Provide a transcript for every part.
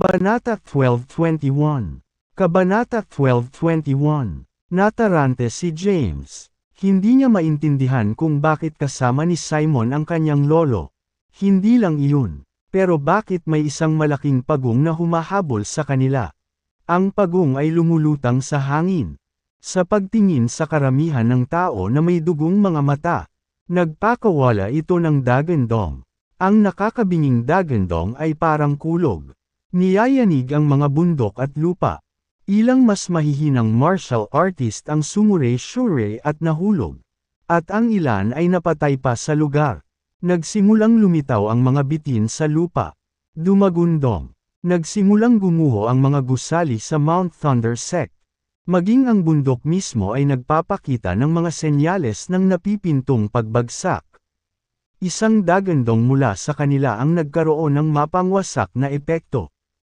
Kabanata 12.21 Kabanata 12.21 Natarante si James. Hindi niya maintindihan kung bakit kasama ni Simon ang kanyang lolo. Hindi lang iyon, pero bakit may isang malaking pagong na humahabol sa kanila. Ang pagong ay lumulutang sa hangin. Sa pagtingin sa karamihan ng tao na may dugong mga mata, nagpakawala ito ng dagendong. Ang nakakabinging dagendong ay parang kulog. Niyayanig ang mga bundok at lupa. Ilang mas mahihinang martial artist ang sumure-sure at nahulog. At ang ilan ay napatay pa sa lugar. Nagsimulang lumitaw ang mga bitin sa lupa. Dumagundong. Nagsimulang gumuho ang mga gusali sa Mount Thunder Sect. Maging ang bundok mismo ay nagpapakita ng mga senyales ng napipintong pagbagsak. Isang dagandong mula sa kanila ang nagkaroon ng mapangwasak na epekto.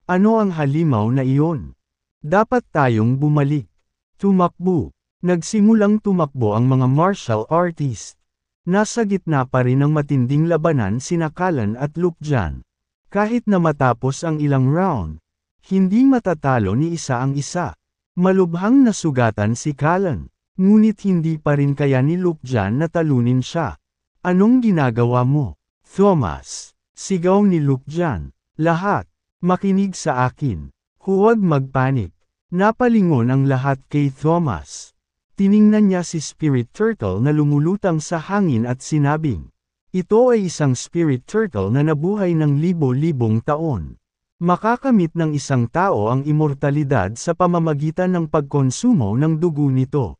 Ano ang halimaw na iyon? Dapat tayong bumalik. Tumakbo. Nagsimulang tumakbo ang mga martial artist. Nasa gitna pa rin ng matinding labanan sinakalan at lukjan. Kahit na matapos ang ilang round, hindi matatalo ni isa ang isa. Malubhang nasugatan si Kalan, ngunit hindi pa rin kaya ni Lukjan na talunin siya. Anong ginagawa mo, Thomas? Sigaw ni Lukjan. Lahat, Makinig sa akin. Huwag magpanik. Napalingon ang lahat kay Thomas. Tiningnan niya si Spirit Turtle na lumulutang sa hangin at sinabing, Ito ay isang Spirit Turtle na nabuhay ng libo-libong taon. Makakamit ng isang tao ang imortalidad sa pamamagitan ng pagkonsumo ng dugo nito.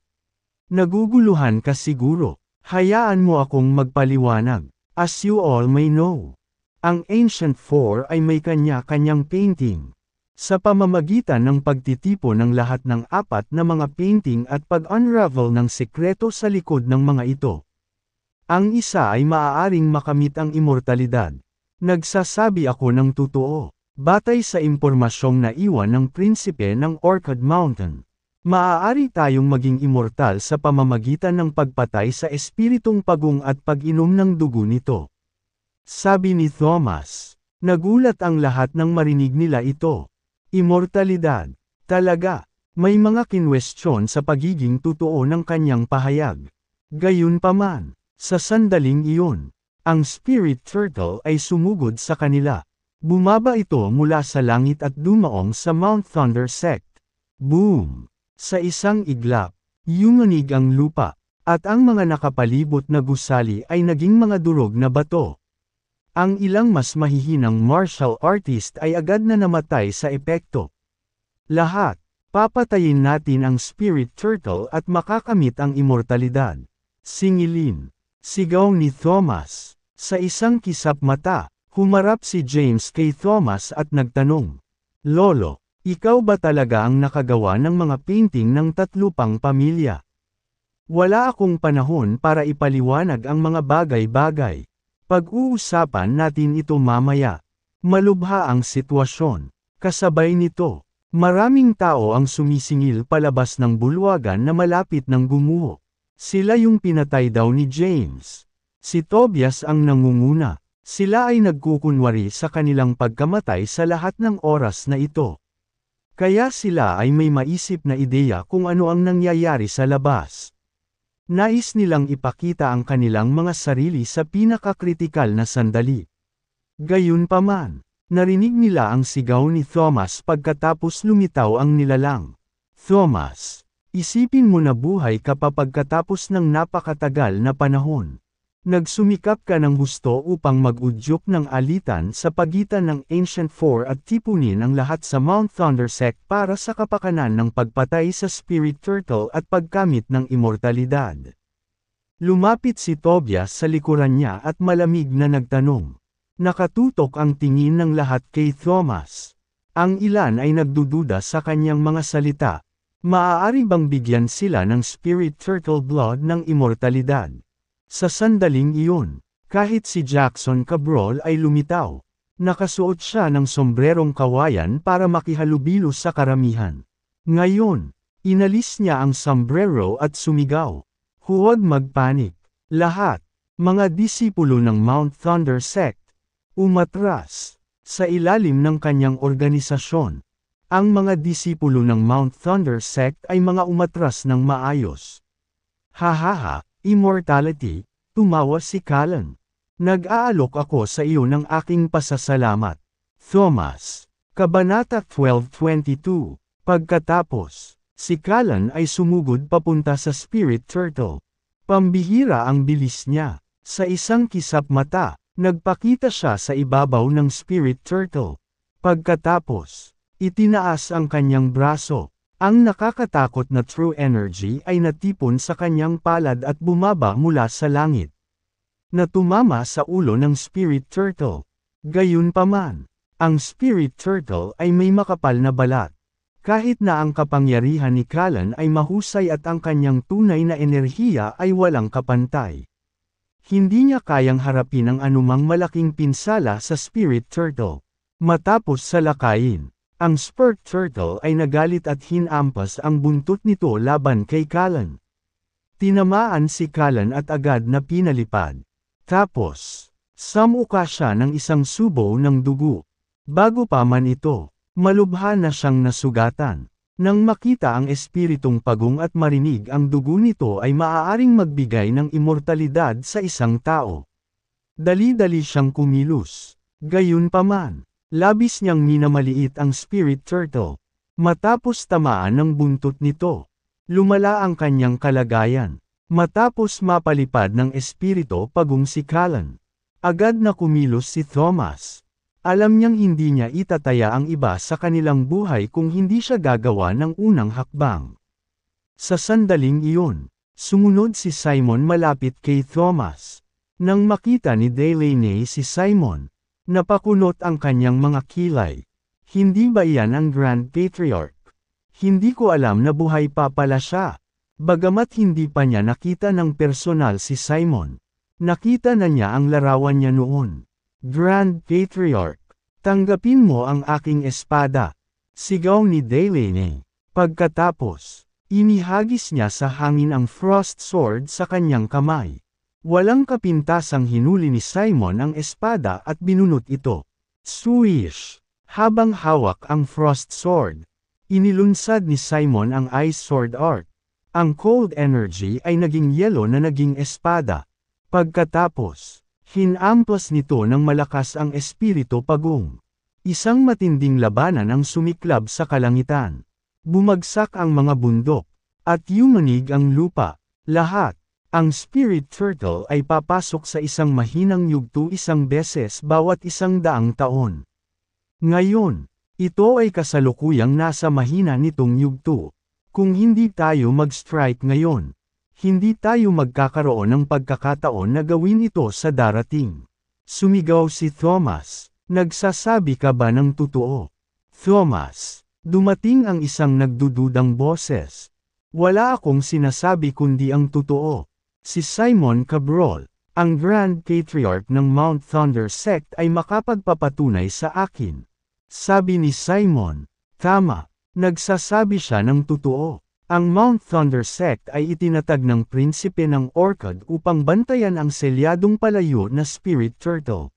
Naguguluhan ka siguro. Hayaan mo akong magpaliwanag. As you all may know, ang Ancient Four ay may kanya-kanyang painting. Sa pamamagitan ng pagtitipo ng lahat ng apat na mga painting at pag-unravel ng sekreto sa likod ng mga ito, ang isa ay maaaring makamit ang imortalidad. Nagsasabi ako ng totoo. Batay sa impormasyong naiwan ng prinsipe ng Orchid Mountain, maaari tayong maging immortal sa pamamagitan ng pagpatay sa espiritong pagong at pag-inom ng dugo nito. Sabi ni Thomas. Nagulat ang lahat ng marinig nila ito. Imortalidad. Talaga. May mga kinwestiyon sa pagiging totoo ng kanyang pahayag. Gayunpaman, sa sandaling iyon, ang spirit turtle ay sumugod sa kanila. Bumaba ito mula sa langit at dumaong sa Mount Thunder Sect. Boom! Sa isang iglap, yumunig ang lupa, at ang mga nakapalibot na gusali ay naging mga durog na bato. Ang ilang mas mahihinang martial artist ay agad na namatay sa epekto. Lahat, papatayin natin ang spirit turtle at makakamit ang immortalidad. Singilin, sigaw ni Thomas. Sa isang kisap mata, humarap si James kay Thomas at nagtanong, Lolo, ikaw ba talaga ang nakagawa ng mga painting ng tatlo pang pamilya? Wala akong panahon para ipaliwanag ang mga bagay-bagay. Pag-uusapan natin ito mamaya. Malubha ang sitwasyon. Kasabay nito, maraming tao ang sumisingil palabas ng bulwagan na malapit ng gumuho. Sila yung pinatay daw ni James. Si Tobias ang nangunguna. Sila ay nagkukunwari sa kanilang pagkamatay sa lahat ng oras na ito. Kaya sila ay may maisip na ideya kung ano ang nangyayari sa labas. Nais nilang ipakita ang kanilang mga sarili sa pinakakritikal na sandali. Gayunpaman, narinig nila ang sigaw ni Thomas pagkatapos lumitaw ang nilalang. Thomas, isipin mo na buhay ka pa pagkatapos ng napakatagal na panahon. Nagsumikap ka ng gusto upang magudyok ng alitan sa pagitan ng Ancient Four at tipunin ang lahat sa Mount Thundersec para sa kapakanan ng pagpatay sa Spirit Turtle at pagkamit ng immortalidad. Lumapit si Tobias sa likuran niya at malamig na nagtanong. Nakatutok ang tingin ng lahat kay Thomas. Ang ilan ay nagdududa sa kanyang mga salita. Maaari bang bigyan sila ng Spirit Turtle Blood ng immortalidad? Sa sandaling iyon, kahit si Jackson Cabrol ay lumitaw, nakasuot siya ng sombrerong kawayan para makihalubilo sa karamihan. Ngayon, inalis niya ang sombrero at sumigaw. Huwag magpanik. Lahat, mga disipulo ng Mount Thunder Sect, umatras sa ilalim ng kanyang organisasyon. Ang mga disipulo ng Mount Thunder Sect ay mga umatras ng maayos. Hahaha, Immortality, tumawa si Kalan. Nag-aalok ako sa iyo ng aking pasasalamat. Thomas. Kabanata 1222. Pagkatapos, si Kalan ay sumugod papunta sa Spirit Turtle. Pambihira ang bilis niya. Sa isang kisap mata, nagpakita siya sa ibabaw ng Spirit Turtle. Pagkatapos, itinaas ang kanyang braso, ang nakakatakot na true energy ay natipon sa kanyang palad at bumaba mula sa langit. Natumama sa ulo ng spirit turtle. Gayunpaman, ang spirit turtle ay may makapal na balat. Kahit na ang kapangyarihan ni Kalan ay mahusay at ang kanyang tunay na enerhiya ay walang kapantay. Hindi niya kayang harapin ang anumang malaking pinsala sa spirit turtle. Matapos salakayin, ang Spurt Turtle ay nagalit at hinampas ang buntot nito laban kay Kalan. Tinamaan si Kalan at agad na pinalipad. Tapos, samuka siya ng isang subo ng dugo. Bago pa man ito, malubha na siyang nasugatan. Nang makita ang espiritong pagong at marinig ang dugo nito ay maaaring magbigay ng imortalidad sa isang tao. Dali-dali siyang kumilos. Gayunpaman, Labis niyang minamaliit ang spirit turtle. Matapos tamaan ng buntot nito, lumala ang kanyang kalagayan. Matapos mapalipad ng espirito pagong si pagungsikalan, agad na kumilos si Thomas. Alam niyang hindi niya itataya ang iba sa kanilang buhay kung hindi siya gagawa ng unang hakbang. Sa sandaling iyon, sumunod si Simon malapit kay Thomas. Nang makita ni Delaney si Simon, Napakunot ang kanyang mga kilay. Hindi ba iyan ang Grand Patriarch? Hindi ko alam na buhay pa pala siya. Bagamat hindi pa niya nakita ng personal si Simon, nakita na niya ang larawan niya noon. Grand Patriarch, tanggapin mo ang aking espada. Sigaw ni Daylene. Pagkatapos, inihagis niya sa hangin ang frost sword sa kanyang kamay. Walang kapintasang hinuli ni Simon ang espada at binunot ito. Swish! Habang hawak ang frost sword, inilunsad ni Simon ang ice sword art. Ang cold energy ay naging yelo na naging espada. Pagkatapos, hinampas nito ng malakas ang Espiritu pagong. Isang matinding labanan ang sumiklab sa kalangitan. Bumagsak ang mga bundok, at yumanig ang lupa. Lahat, ang spirit turtle ay papasok sa isang mahinang yugto isang beses bawat isang daang taon. Ngayon, ito ay kasalukuyang nasa mahina nitong yugto. Kung hindi tayo mag-strike ngayon, hindi tayo magkakaroon ng pagkakataon na gawin ito sa darating. Sumigaw si Thomas, nagsasabi ka ba ng totoo? Thomas, dumating ang isang nagdududang boses. Wala akong sinasabi kundi ang totoo. Si Simon Cabrol, ang Grand Patriarch ng Mount Thunder Sect ay makapagpapatunay sa akin. Sabi ni Simon, tama, nagsasabi siya ng totoo. Ang Mount Thunder Sect ay itinatag ng prinsipe ng Orcad upang bantayan ang selyadong palayo na Spirit Turtle.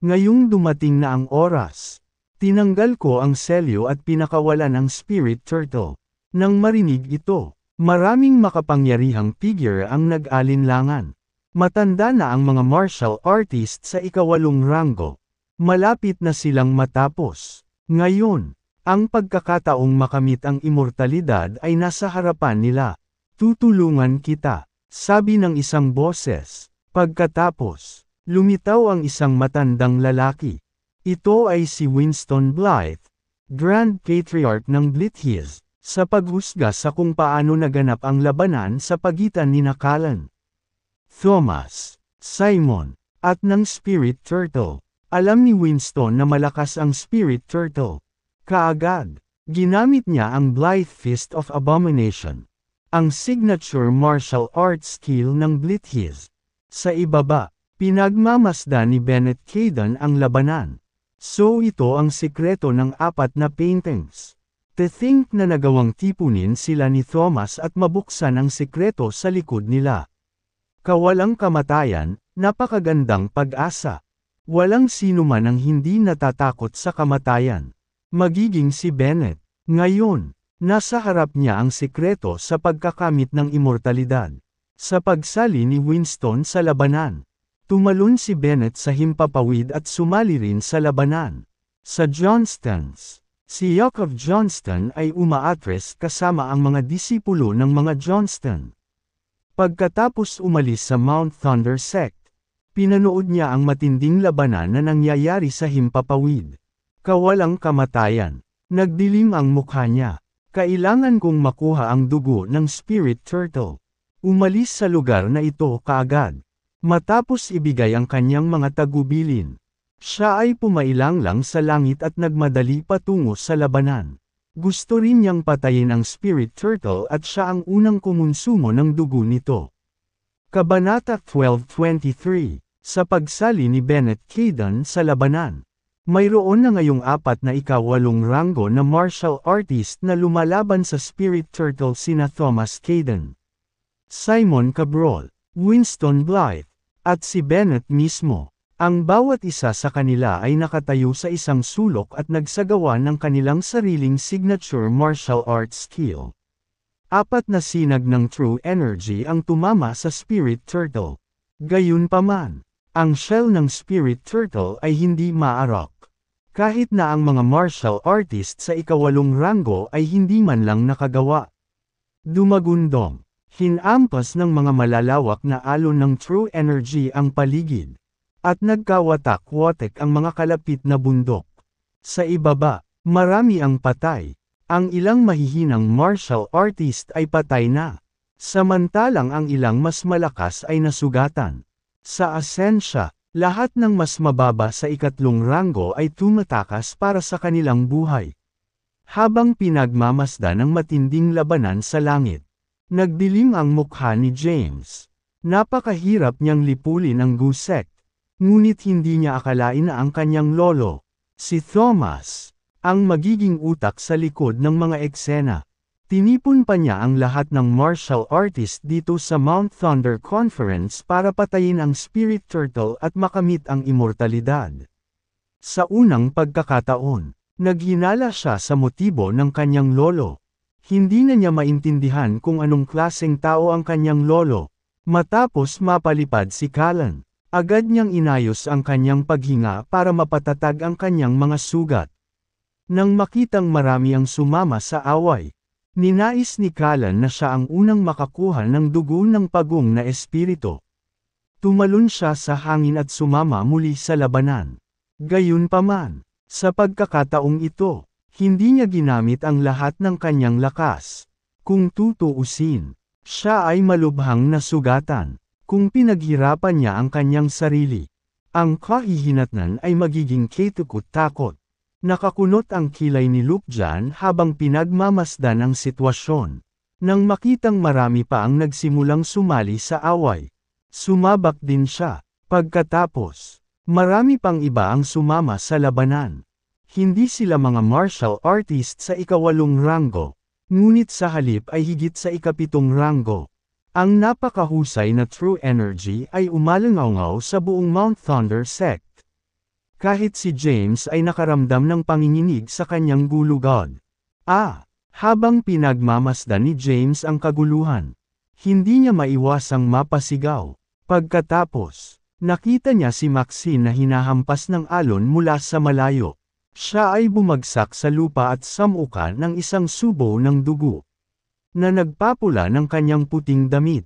Ngayong dumating na ang oras, tinanggal ko ang selyo at pinakawalan ang Spirit Turtle. Nang marinig ito, Maraming makapangyarihang figure ang nag-alinlangan. Matanda na ang mga martial artist sa ikawalong ranggo. Malapit na silang matapos. Ngayon, ang pagkakataong makamit ang imortalidad ay nasa harapan nila. Tutulungan kita, sabi ng isang boses. Pagkatapos, lumitaw ang isang matandang lalaki. Ito ay si Winston Blythe, Grand Patriarch ng Blithies sa paghusga sa kung paano naganap ang labanan sa pagitan ni Nakalan, Thomas, Simon, at ng Spirit Turtle. Alam ni Winston na malakas ang Spirit Turtle. Kaagad, ginamit niya ang Blythe Fist of Abomination, ang signature martial arts skill ng Blithis. Sa ibaba, pinagmamasdan ni Bennett Caden ang labanan. So ito ang sikreto ng apat na paintings. To think na nagawang tipunin sila ni Thomas at mabuksan ang sekreto sa likod nila. Kawalang kamatayan, napakagandang pag-asa. Walang sino man ang hindi natatakot sa kamatayan. Magiging si Bennett. Ngayon, nasa harap niya ang sekreto sa pagkakamit ng imortalidad. Sa pagsali ni Winston sa labanan, tumalon si Bennett sa himpapawid at sumali rin sa labanan. Sa Johnston's, Si Jacob Johnston ay umaatres kasama ang mga disipulo ng mga Johnston. Pagkatapos umalis sa Mount Thunder Sect, pinanood niya ang matinding labanan na nangyayari sa himpapawid. Kawalang kamatayan. Nagdilim ang mukha niya. Kailangan kong makuha ang dugo ng Spirit Turtle. Umalis sa lugar na ito kaagad. Matapos ibigay ang kanyang mga tagubilin, siya ay pumailang lang sa langit at nagmadali patungo sa labanan. Gusto rin niyang patayin ang spirit turtle at siya ang unang kumonsumo ng dugo nito. Kabanata 12.23 Sa pagsali ni Bennett Caden sa labanan, mayroon na ngayong apat na ikawalong ranggo na martial artist na lumalaban sa spirit turtle sina Thomas Caden, Simon Cabrol, Winston Blythe, at si Bennett mismo. Ang bawat isa sa kanila ay nakatayo sa isang sulok at nagsagawa ng kanilang sariling signature martial arts skill. Apat na sinag ng true energy ang tumama sa Spirit Turtle. Gayunpaman, ang shell ng Spirit Turtle ay hindi maarok. Kahit na ang mga martial artist sa ikawalong ranggo ay hindi man lang nakagawa. Dumagundong, hinampas ng mga malalawak na alon ng true energy ang paligid at nagkawatak-watek ang mga kalapit na bundok. Sa ibaba, marami ang patay. Ang ilang mahihinang martial artist ay patay na. Samantalang ang ilang mas malakas ay nasugatan. Sa asensya, lahat ng mas mababa sa ikatlong ranggo ay tumatakas para sa kanilang buhay. Habang pinagmamasda ng matinding labanan sa langit, nagdilim ang mukha ni James. Napakahirap niyang lipulin ang gusek ngunit hindi niya akalain na ang kanyang lolo, si Thomas, ang magiging utak sa likod ng mga eksena. Tinipon pa niya ang lahat ng martial artist dito sa Mount Thunder Conference para patayin ang Spirit Turtle at makamit ang immortalidad. Sa unang pagkakataon, naghinala siya sa motibo ng kanyang lolo. Hindi na niya maintindihan kung anong klaseng tao ang kanyang lolo, matapos mapalipad si Kalan. Agad niyang inayos ang kanyang paghinga para mapatatag ang kanyang mga sugat. Nang makitang marami ang sumama sa away, ninais ni Kalan na siya ang unang makakuha ng dugo ng pagong na espirito. Tumalon siya sa hangin at sumama muli sa labanan. Gayunpaman, sa pagkakataong ito, hindi niya ginamit ang lahat ng kanyang lakas. Kung tutuusin, siya ay malubhang nasugatan kung pinaghirapan niya ang kanyang sarili. Ang kahihinatnan ay magiging ketukot-takot. Nakakunot ang kilay ni Lukjan habang pinagmamasdan ang sitwasyon. Nang makitang marami pa ang nagsimulang sumali sa away, sumabak din siya. Pagkatapos, marami pang iba ang sumama sa labanan. Hindi sila mga martial artist sa ikawalong ranggo, ngunit sa halip ay higit sa ikapitong ranggo. Ang napakahusay na true energy ay umalangaw sa buong Mount Thunder sect. Kahit si James ay nakaramdam ng panginginig sa kanyang gulugod. Ah! Habang pinagmamasdan ni James ang kaguluhan, hindi niya maiwasang mapasigaw. Pagkatapos, nakita niya si Maxine na hinahampas ng alon mula sa malayo. Siya ay bumagsak sa lupa at samukan ng isang subo ng dugo na nagpapula ng kanyang puting damit.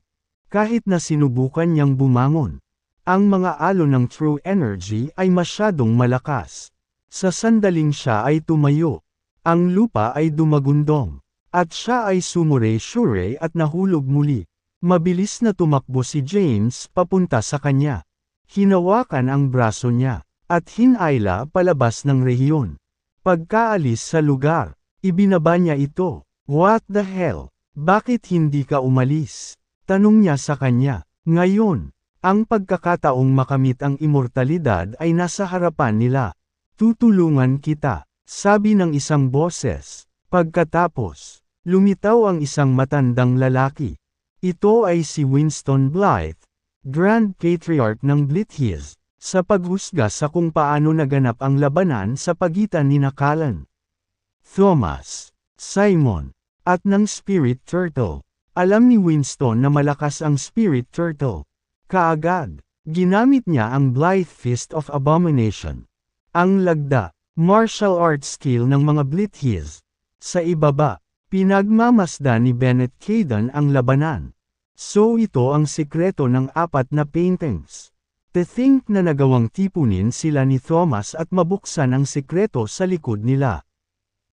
Kahit na sinubukan niyang bumangon, ang mga alo ng true energy ay masyadong malakas. Sa sandaling siya ay tumayo. Ang lupa ay dumagundong. At siya ay sumure-sure at nahulog muli. Mabilis na tumakbo si James papunta sa kanya. Hinawakan ang braso niya, at hinayla palabas ng rehiyon. Pagkaalis sa lugar, ibinaba niya ito. What the hell? Bakit hindi ka umalis? Tanong niya sa kanya. Ngayon, ang pagkakataong makamit ang imortalidad ay nasa harapan nila. Tutulungan kita, sabi ng isang boses. Pagkatapos, lumitaw ang isang matandang lalaki. Ito ay si Winston Blythe, Grand Patriarch ng Blithies, sa paghusga sa kung paano naganap ang labanan sa pagitan ni Nakalan. Thomas, Simon, at ng Spirit Turtle. Alam ni Winston na malakas ang Spirit Turtle. Kaagad, ginamit niya ang Blythe Fist of Abomination. Ang lagda, martial arts skill ng mga Blithies. Sa ibaba, pinagmamasda ni Bennett Caden ang labanan. So ito ang sikreto ng apat na paintings. The think na nagawang tipunin sila ni Thomas at mabuksan ang sikreto sa likod nila.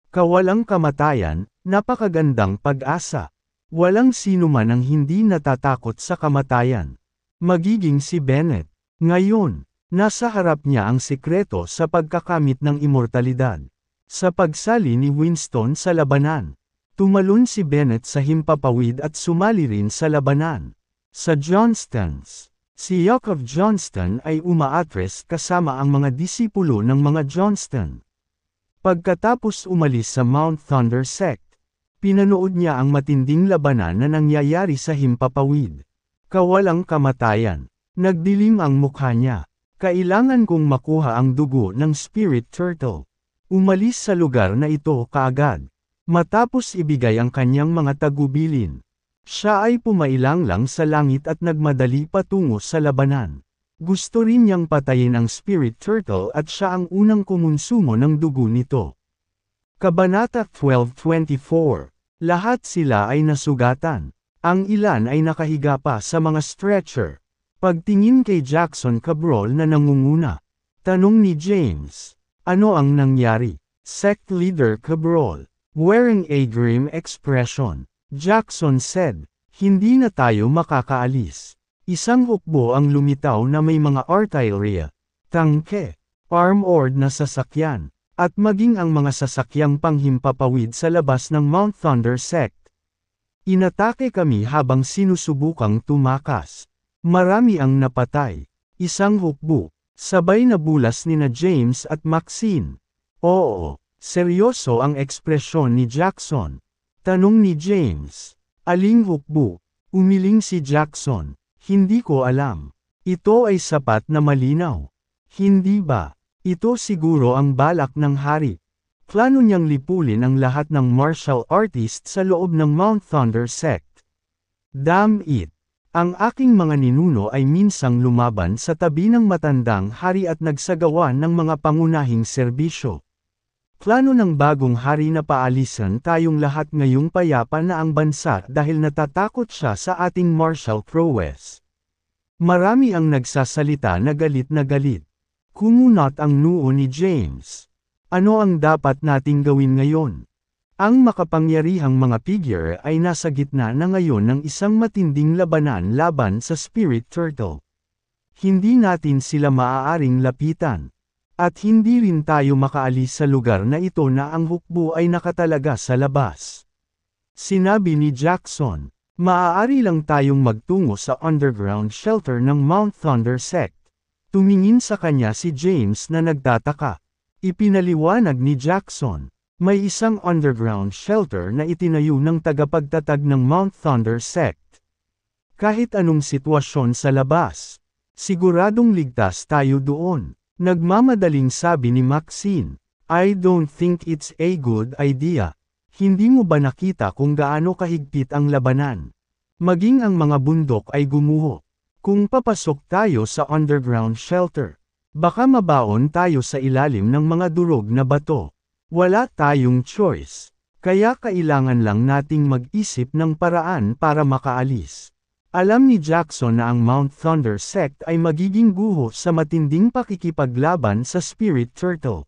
Kawalang kamatayan, Napakagandang pag-asa. Walang sino man ang hindi natatakot sa kamatayan. Magiging si Bennett. Ngayon, nasa harap niya ang sikreto sa pagkakamit ng imortalidad. Sa pagsali ni Winston sa labanan, tumalon si Bennett sa himpapawid at sumali rin sa labanan. Sa Johnstons, si Yaakov Johnston ay umaatres kasama ang mga disipulo ng mga Johnston. Pagkatapos umalis sa Mount Thunder Sect, Pinanood niya ang matinding labanan na nangyayari sa himpapawid. Kawalang kamatayan. Nagdilim ang mukha niya. Kailangan kong makuha ang dugo ng spirit turtle. Umalis sa lugar na ito kaagad. Matapos ibigay ang kanyang mga tagubilin. Siya ay pumailanglang sa langit at nagmadali patungo sa labanan. Gusto rin niyang patayin ang spirit turtle at siya ang unang kumonsumo ng dugo nito. Kabanata 1224. Lahat sila ay nasugatan. Ang ilan ay nakahiga pa sa mga stretcher. Pagtingin kay Jackson Cabrol na nangunguna. Tanong ni James, ano ang nangyari? Sect leader Cabrol, wearing a grim expression. Jackson said, hindi na tayo makakaalis. Isang hukbo ang lumitaw na may mga artillery, tangke, armored na sasakyan at maging ang mga sasakyang panghimpapawid sa labas ng Mount Thunder Sect. Inatake kami habang sinusubukang tumakas. Marami ang napatay. Isang hukbo. Sabay na bulas ni na James at Maxine. Oo, seryoso ang ekspresyon ni Jackson. Tanong ni James. Aling hukbo? Umiling si Jackson. Hindi ko alam. Ito ay sapat na malinaw. Hindi ba? Ito siguro ang balak ng hari. Plano niyang lipulin ang lahat ng martial artist sa loob ng Mount Thunder sect. Damn it! Ang aking mga ninuno ay minsang lumaban sa tabi ng matandang hari at nagsagawa ng mga pangunahing serbisyo. Plano ng bagong hari na paalisan tayong lahat ngayong payapa na ang bansa dahil natatakot siya sa ating martial prowess. Marami ang nagsasalita na galit na galit. Kumunot ang noo ni James. Ano ang dapat nating gawin ngayon? Ang makapangyarihang mga figure ay nasa gitna na ngayon ng isang matinding labanan laban sa Spirit Turtle. Hindi natin sila maaaring lapitan. At hindi rin tayo makaalis sa lugar na ito na ang hukbo ay nakatalaga sa labas. Sinabi ni Jackson, maaari lang tayong magtungo sa underground shelter ng Mount Thunder Sect. Tumingin sa kanya si James na nagtataka. Ipinaliwanag ni Jackson. May isang underground shelter na itinayo ng tagapagtatag ng Mount Thunder Sect. Kahit anong sitwasyon sa labas, siguradong ligtas tayo doon. Nagmamadaling sabi ni Maxine, I don't think it's a good idea. Hindi mo ba nakita kung gaano kahigpit ang labanan? Maging ang mga bundok ay gumuho. Kung papasok tayo sa underground shelter, baka mabaon tayo sa ilalim ng mga durog na bato. Wala tayong choice. Kaya kailangan lang nating mag-isip ng paraan para makaalis. Alam ni Jackson na ang Mount Thunder sect ay magiging guho sa matinding pakikipaglaban sa Spirit Turtle.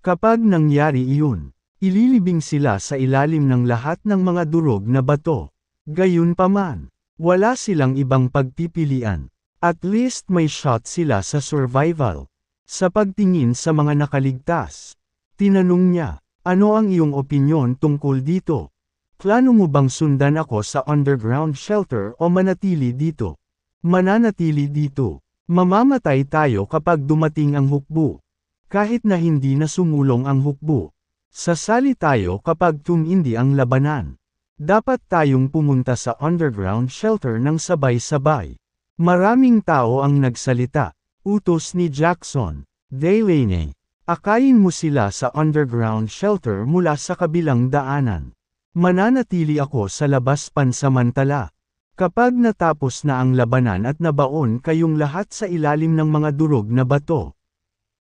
Kapag nangyari iyon, ililibing sila sa ilalim ng lahat ng mga durog na bato. Gayunpaman, wala silang ibang pagpipilian. At least may shot sila sa survival. Sa pagtingin sa mga nakaligtas, tinanong niya, ano ang iyong opinyon tungkol dito? Plano mo bang sundan ako sa underground shelter o manatili dito? Mananatili dito. Mamamatay tayo kapag dumating ang hukbo. Kahit na hindi na sumulong ang hukbo. Sasali tayo kapag tumindi ang labanan. Dapat tayong pumunta sa underground shelter ng sabay-sabay. Maraming tao ang nagsalita, utos ni Jackson, Delaney. Akayin mo sila sa underground shelter mula sa kabilang daanan. Mananatili ako sa labas pansamantala. Kapag natapos na ang labanan at nabaon kayong lahat sa ilalim ng mga durog na bato.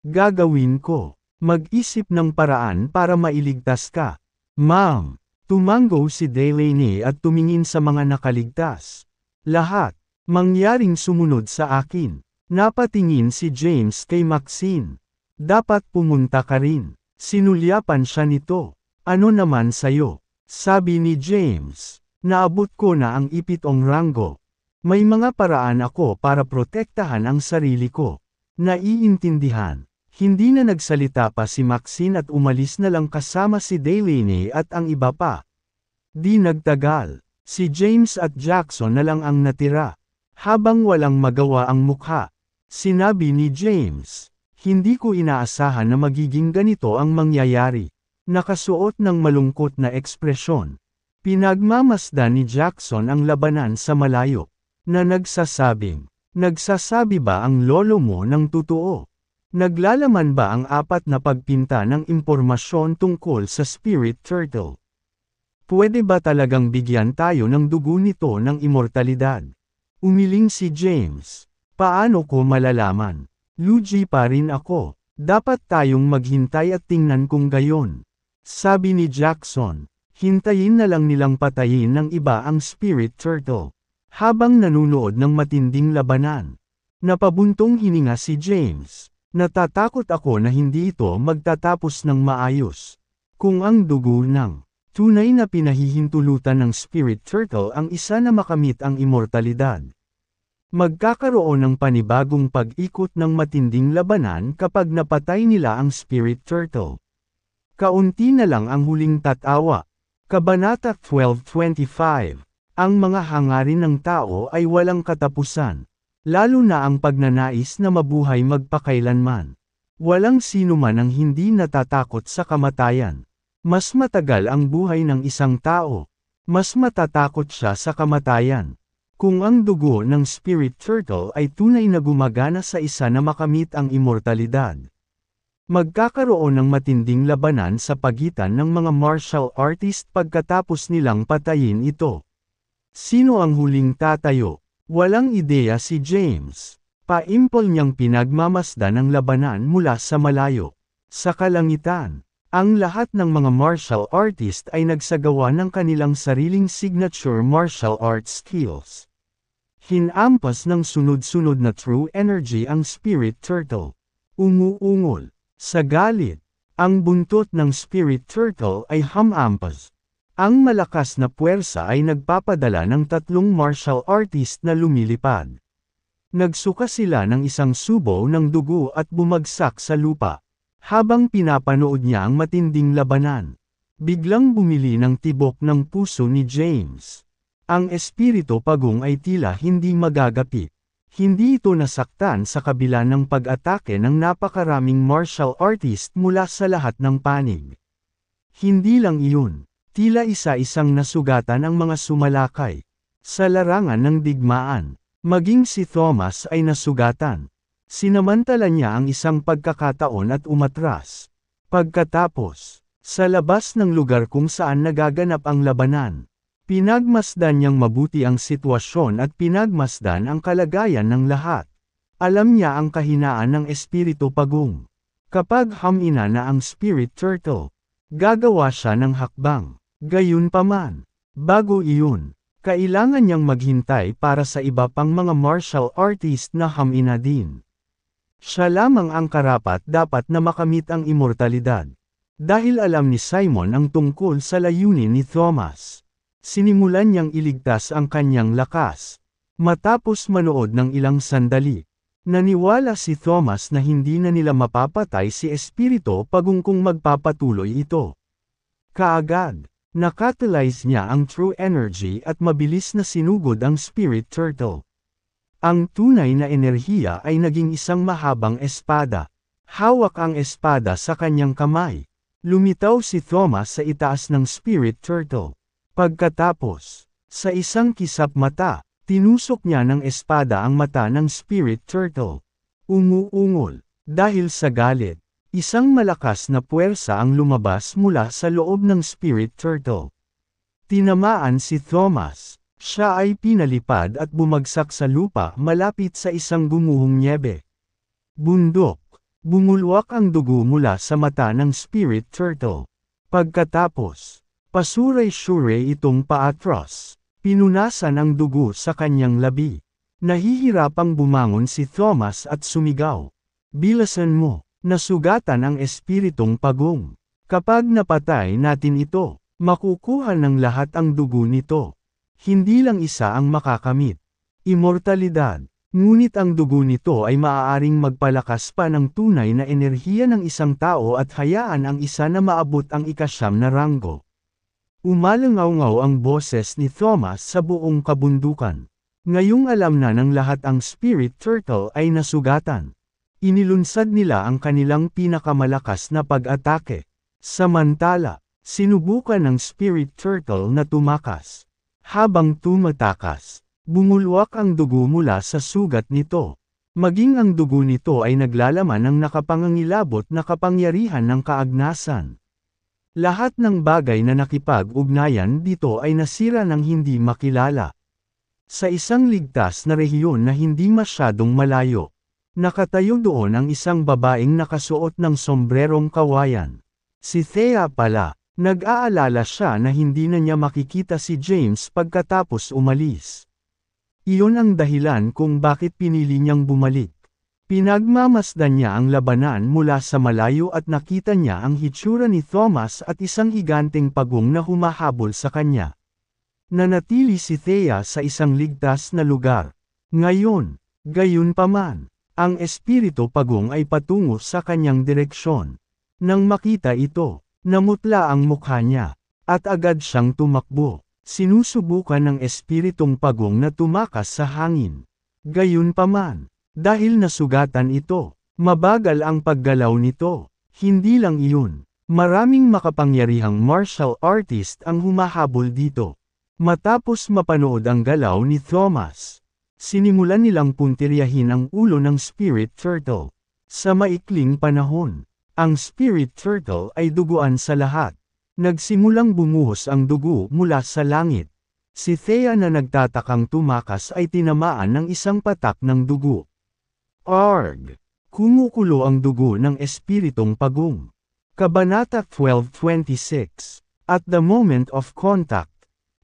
Gagawin ko. Mag-isip ng paraan para mailigtas ka. Ma'am. Tumango si Delaney at tumingin sa mga nakaligtas. Lahat, mangyaring sumunod sa akin. Napatingin si James kay Maxine. Dapat pumunta ka rin. Sinulyapan siya nito. Ano naman sayo? Sabi ni James, naabot ko na ang ipitong ranggo. May mga paraan ako para protektahan ang sarili ko. Naiintindihan. Hindi na nagsalita pa si Maxine at umalis na lang kasama si Delaney at ang iba pa. Di nagtagal, si James at Jackson na lang ang natira. Habang walang magawa ang mukha, sinabi ni James, hindi ko inaasahan na magiging ganito ang mangyayari. Nakasuot ng malungkot na ekspresyon. Pinagmamasdan ni Jackson ang labanan sa malayo, na nagsasabing, nagsasabi ba ang lolo mo ng totoo? Naglalaman ba ang apat na pagpinta ng impormasyon tungkol sa Spirit Turtle? Pwede ba talagang bigyan tayo ng dugo nito ng imortalidad? Umiling si James. Paano ko malalaman? Luji pa rin ako. Dapat tayong maghintay at tingnan kung gayon. Sabi ni Jackson, hintayin na lang nilang patayin ng iba ang Spirit Turtle. Habang nanunood ng matinding labanan, napabuntong hininga si James. Natatakot ako na hindi ito magtatapos ng maayos. Kung ang dugo ng tunay na pinahihintulutan ng Spirit Turtle ang isa na makamit ang immortalidad. Magkakaroon ng panibagong pag-ikot ng matinding labanan kapag napatay nila ang Spirit Turtle. Kaunti na lang ang huling tatawa. Kabanata 1225 Ang mga hangarin ng tao ay walang katapusan. Lalo na ang pagnanais na mabuhay magpakailanman. Walang sino man ang hindi natatakot sa kamatayan. Mas matagal ang buhay ng isang tao. Mas matatakot siya sa kamatayan. Kung ang dugo ng spirit turtle ay tunay na gumagana sa isa na makamit ang immortalidad. Magkakaroon ng matinding labanan sa pagitan ng mga martial artist pagkatapos nilang patayin ito. Sino ang huling tatayo? Walang ideya si James. Paimpol niyang pinagmamasdan ang labanan mula sa malayo. Sa kalangitan, ang lahat ng mga martial artist ay nagsagawa ng kanilang sariling signature martial arts skills. Hinampas ng sunod-sunod na true energy ang spirit turtle. Umuungol. Sa galit, ang buntot ng spirit turtle ay hamampas. Ang malakas na puwersa ay nagpapadala ng tatlong martial artist na lumilipad. Nagsuka sila ng isang subo ng dugo at bumagsak sa lupa. Habang pinapanood niya ang matinding labanan, biglang bumili ng tibok ng puso ni James. Ang espiritu pagong ay tila hindi magagapi. Hindi ito nasaktan sa kabila ng pag-atake ng napakaraming martial artist mula sa lahat ng panig. Hindi lang iyon. Tila isa-isang nasugatan ang mga sumalakay. Sa larangan ng digmaan, maging si Thomas ay nasugatan. Sinamantala niya ang isang pagkakataon at umatras. Pagkatapos, sa labas ng lugar kung saan nagaganap ang labanan, pinagmasdan niyang mabuti ang sitwasyon at pinagmasdan ang kalagayan ng lahat. Alam niya ang kahinaan ng espiritu pagong. Kapag hamina na ang spirit turtle, gagawa siya ng hakbang. Gayunpaman, bago iyon, kailangan niyang maghintay para sa iba pang mga martial artist na hamina din. Siya lamang ang karapat dapat na makamit ang imortalidad. Dahil alam ni Simon ang tungkol sa layunin ni Thomas. Sinimulan niyang iligtas ang kanyang lakas. Matapos manood ng ilang sandali, naniwala si Thomas na hindi na nila mapapatay si Espirito pagungkong magpapatuloy ito. Kaagad, Nakatalyze niya ang true energy at mabilis na sinugod ang spirit turtle. Ang tunay na enerhiya ay naging isang mahabang espada. Hawak ang espada sa kanyang kamay. Lumitaw si Thomas sa itaas ng spirit turtle. Pagkatapos, sa isang kisap mata, tinusok niya ng espada ang mata ng spirit turtle. Umuungol, dahil sa galit, Isang malakas na puwersa ang lumabas mula sa loob ng Spirit Turtle. Tinamaan si Thomas. Siya ay pinalipad at bumagsak sa lupa malapit sa isang gumuhong nyebe. Bundok. Bumulwak ang dugo mula sa mata ng Spirit Turtle. Pagkatapos, pasuray-sure itong paatros. Pinunasan ang dugo sa kanyang labi. Nahihirapang bumangon si Thomas at sumigaw. Bilasan mo nasugatan ang espiritong pagong. Kapag napatay natin ito, makukuha ng lahat ang dugo nito. Hindi lang isa ang makakamit. Immortalidad. Ngunit ang dugo nito ay maaaring magpalakas pa ng tunay na enerhiya ng isang tao at hayaan ang isa na maabot ang ikasyam na ranggo. Umalangaw-ngaw ang boses ni Thomas sa buong kabundukan. Ngayong alam na ng lahat ang Spirit Turtle ay nasugatan. Inilunsad nila ang kanilang pinakamalakas na pag-atake. Samantala, sinubukan ng Spirit Turtle na tumakas. Habang tumatakas, bumulwak ang dugo mula sa sugat nito. Maging ang dugo nito ay naglalaman ng nakapangangilabot na kapangyarihan ng kaagnasan. Lahat ng bagay na nakipag-ugnayan dito ay nasira ng hindi makilala. Sa isang ligtas na rehiyon na hindi masyadong malayo. Nakatayo doon ang isang babaeng nakasuot ng sombrerong kawayan. Si Thea pala, nag-aalala siya na hindi na niya makikita si James pagkatapos umalis. Iyon ang dahilan kung bakit pinili niyang bumalik. Pinagmamasdan niya ang labanan mula sa malayo at nakita niya ang hitsura ni Thomas at isang higanteng pagong na humahabol sa kanya. Nanatili si Thea sa isang ligtas na lugar. Ngayon, gayon pa man, ang espiritu pagong ay patungo sa kanyang direksyon. Nang makita ito, namutla ang mukha niya, at agad siyang tumakbo. Sinusubukan ng espiritong pagong na tumakas sa hangin. Gayunpaman, dahil nasugatan ito, mabagal ang paggalaw nito. Hindi lang iyon, maraming makapangyarihang martial artist ang humahabol dito. Matapos mapanood ang galaw ni Thomas, sinimulan nilang puntiryahin ang ulo ng spirit turtle. Sa maikling panahon, ang spirit turtle ay duguan sa lahat. Nagsimulang bumuhos ang dugo mula sa langit. Si Thea na nagtatakang tumakas ay tinamaan ng isang patak ng dugo. Arg! Kumukulo ang dugo ng espiritong pagong. Kabanata 1226 At the moment of contact,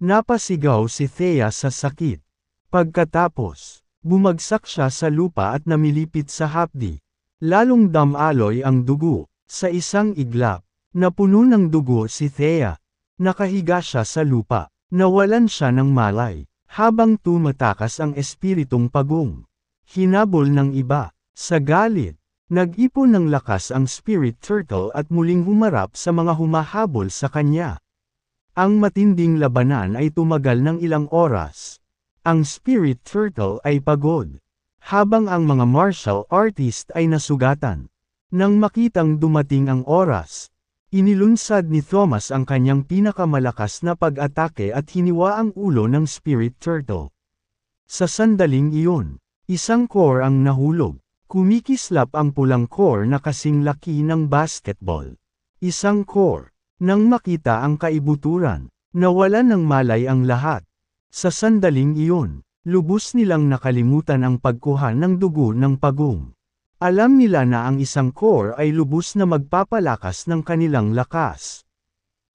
napasigaw si Thea sa sakit. Pagkatapos, bumagsak siya sa lupa at namilipit sa hapdi. Lalong damaloy ang dugo. Sa isang iglap, napuno ng dugo si Thea. Nakahiga siya sa lupa. Nawalan siya ng malay. Habang tumatakas ang espiritong pagong. Hinabol ng iba. Sa galit, nag-ipon ng lakas ang spirit turtle at muling humarap sa mga humahabol sa kanya. Ang matinding labanan ay tumagal ng ilang oras. Ang spirit turtle ay pagod, habang ang mga martial artist ay nasugatan. Nang makitang dumating ang oras, inilunsad ni Thomas ang kanyang pinakamalakas na pag-atake at hiniwa ang ulo ng spirit turtle. Sa sandaling iyon, isang core ang nahulog. Kumikislap ang pulang core na kasing laki ng basketball. Isang core. Nang makita ang kaibuturan, nawala ng malay ang lahat. Sa sandaling iyon, lubos nilang nakalimutan ang pagkuha ng dugo ng pagong. Alam nila na ang isang core ay lubos na magpapalakas ng kanilang lakas.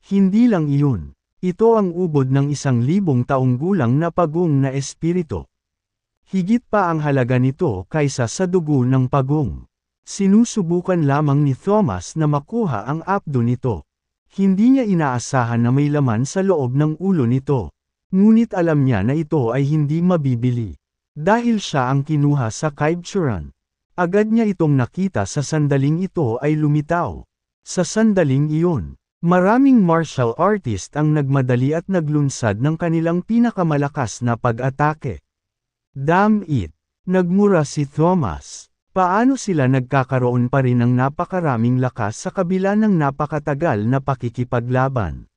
Hindi lang iyon, ito ang ubod ng isang libong taong gulang na pagong na espirito. Higit pa ang halaga nito kaysa sa dugo ng pagong. Sinusubukan lamang ni Thomas na makuha ang apdo nito. Hindi niya inaasahan na may laman sa loob ng ulo nito. Ngunit alam niya na ito ay hindi mabibili. Dahil siya ang kinuha sa Kaibchuran. Agad niya itong nakita sa sandaling ito ay lumitaw. Sa sandaling iyon, maraming martial artist ang nagmadali at naglunsad ng kanilang pinakamalakas na pag-atake. Damn it! Nagmura si Thomas. Paano sila nagkakaroon pa rin ng napakaraming lakas sa kabila ng napakatagal na pakikipaglaban?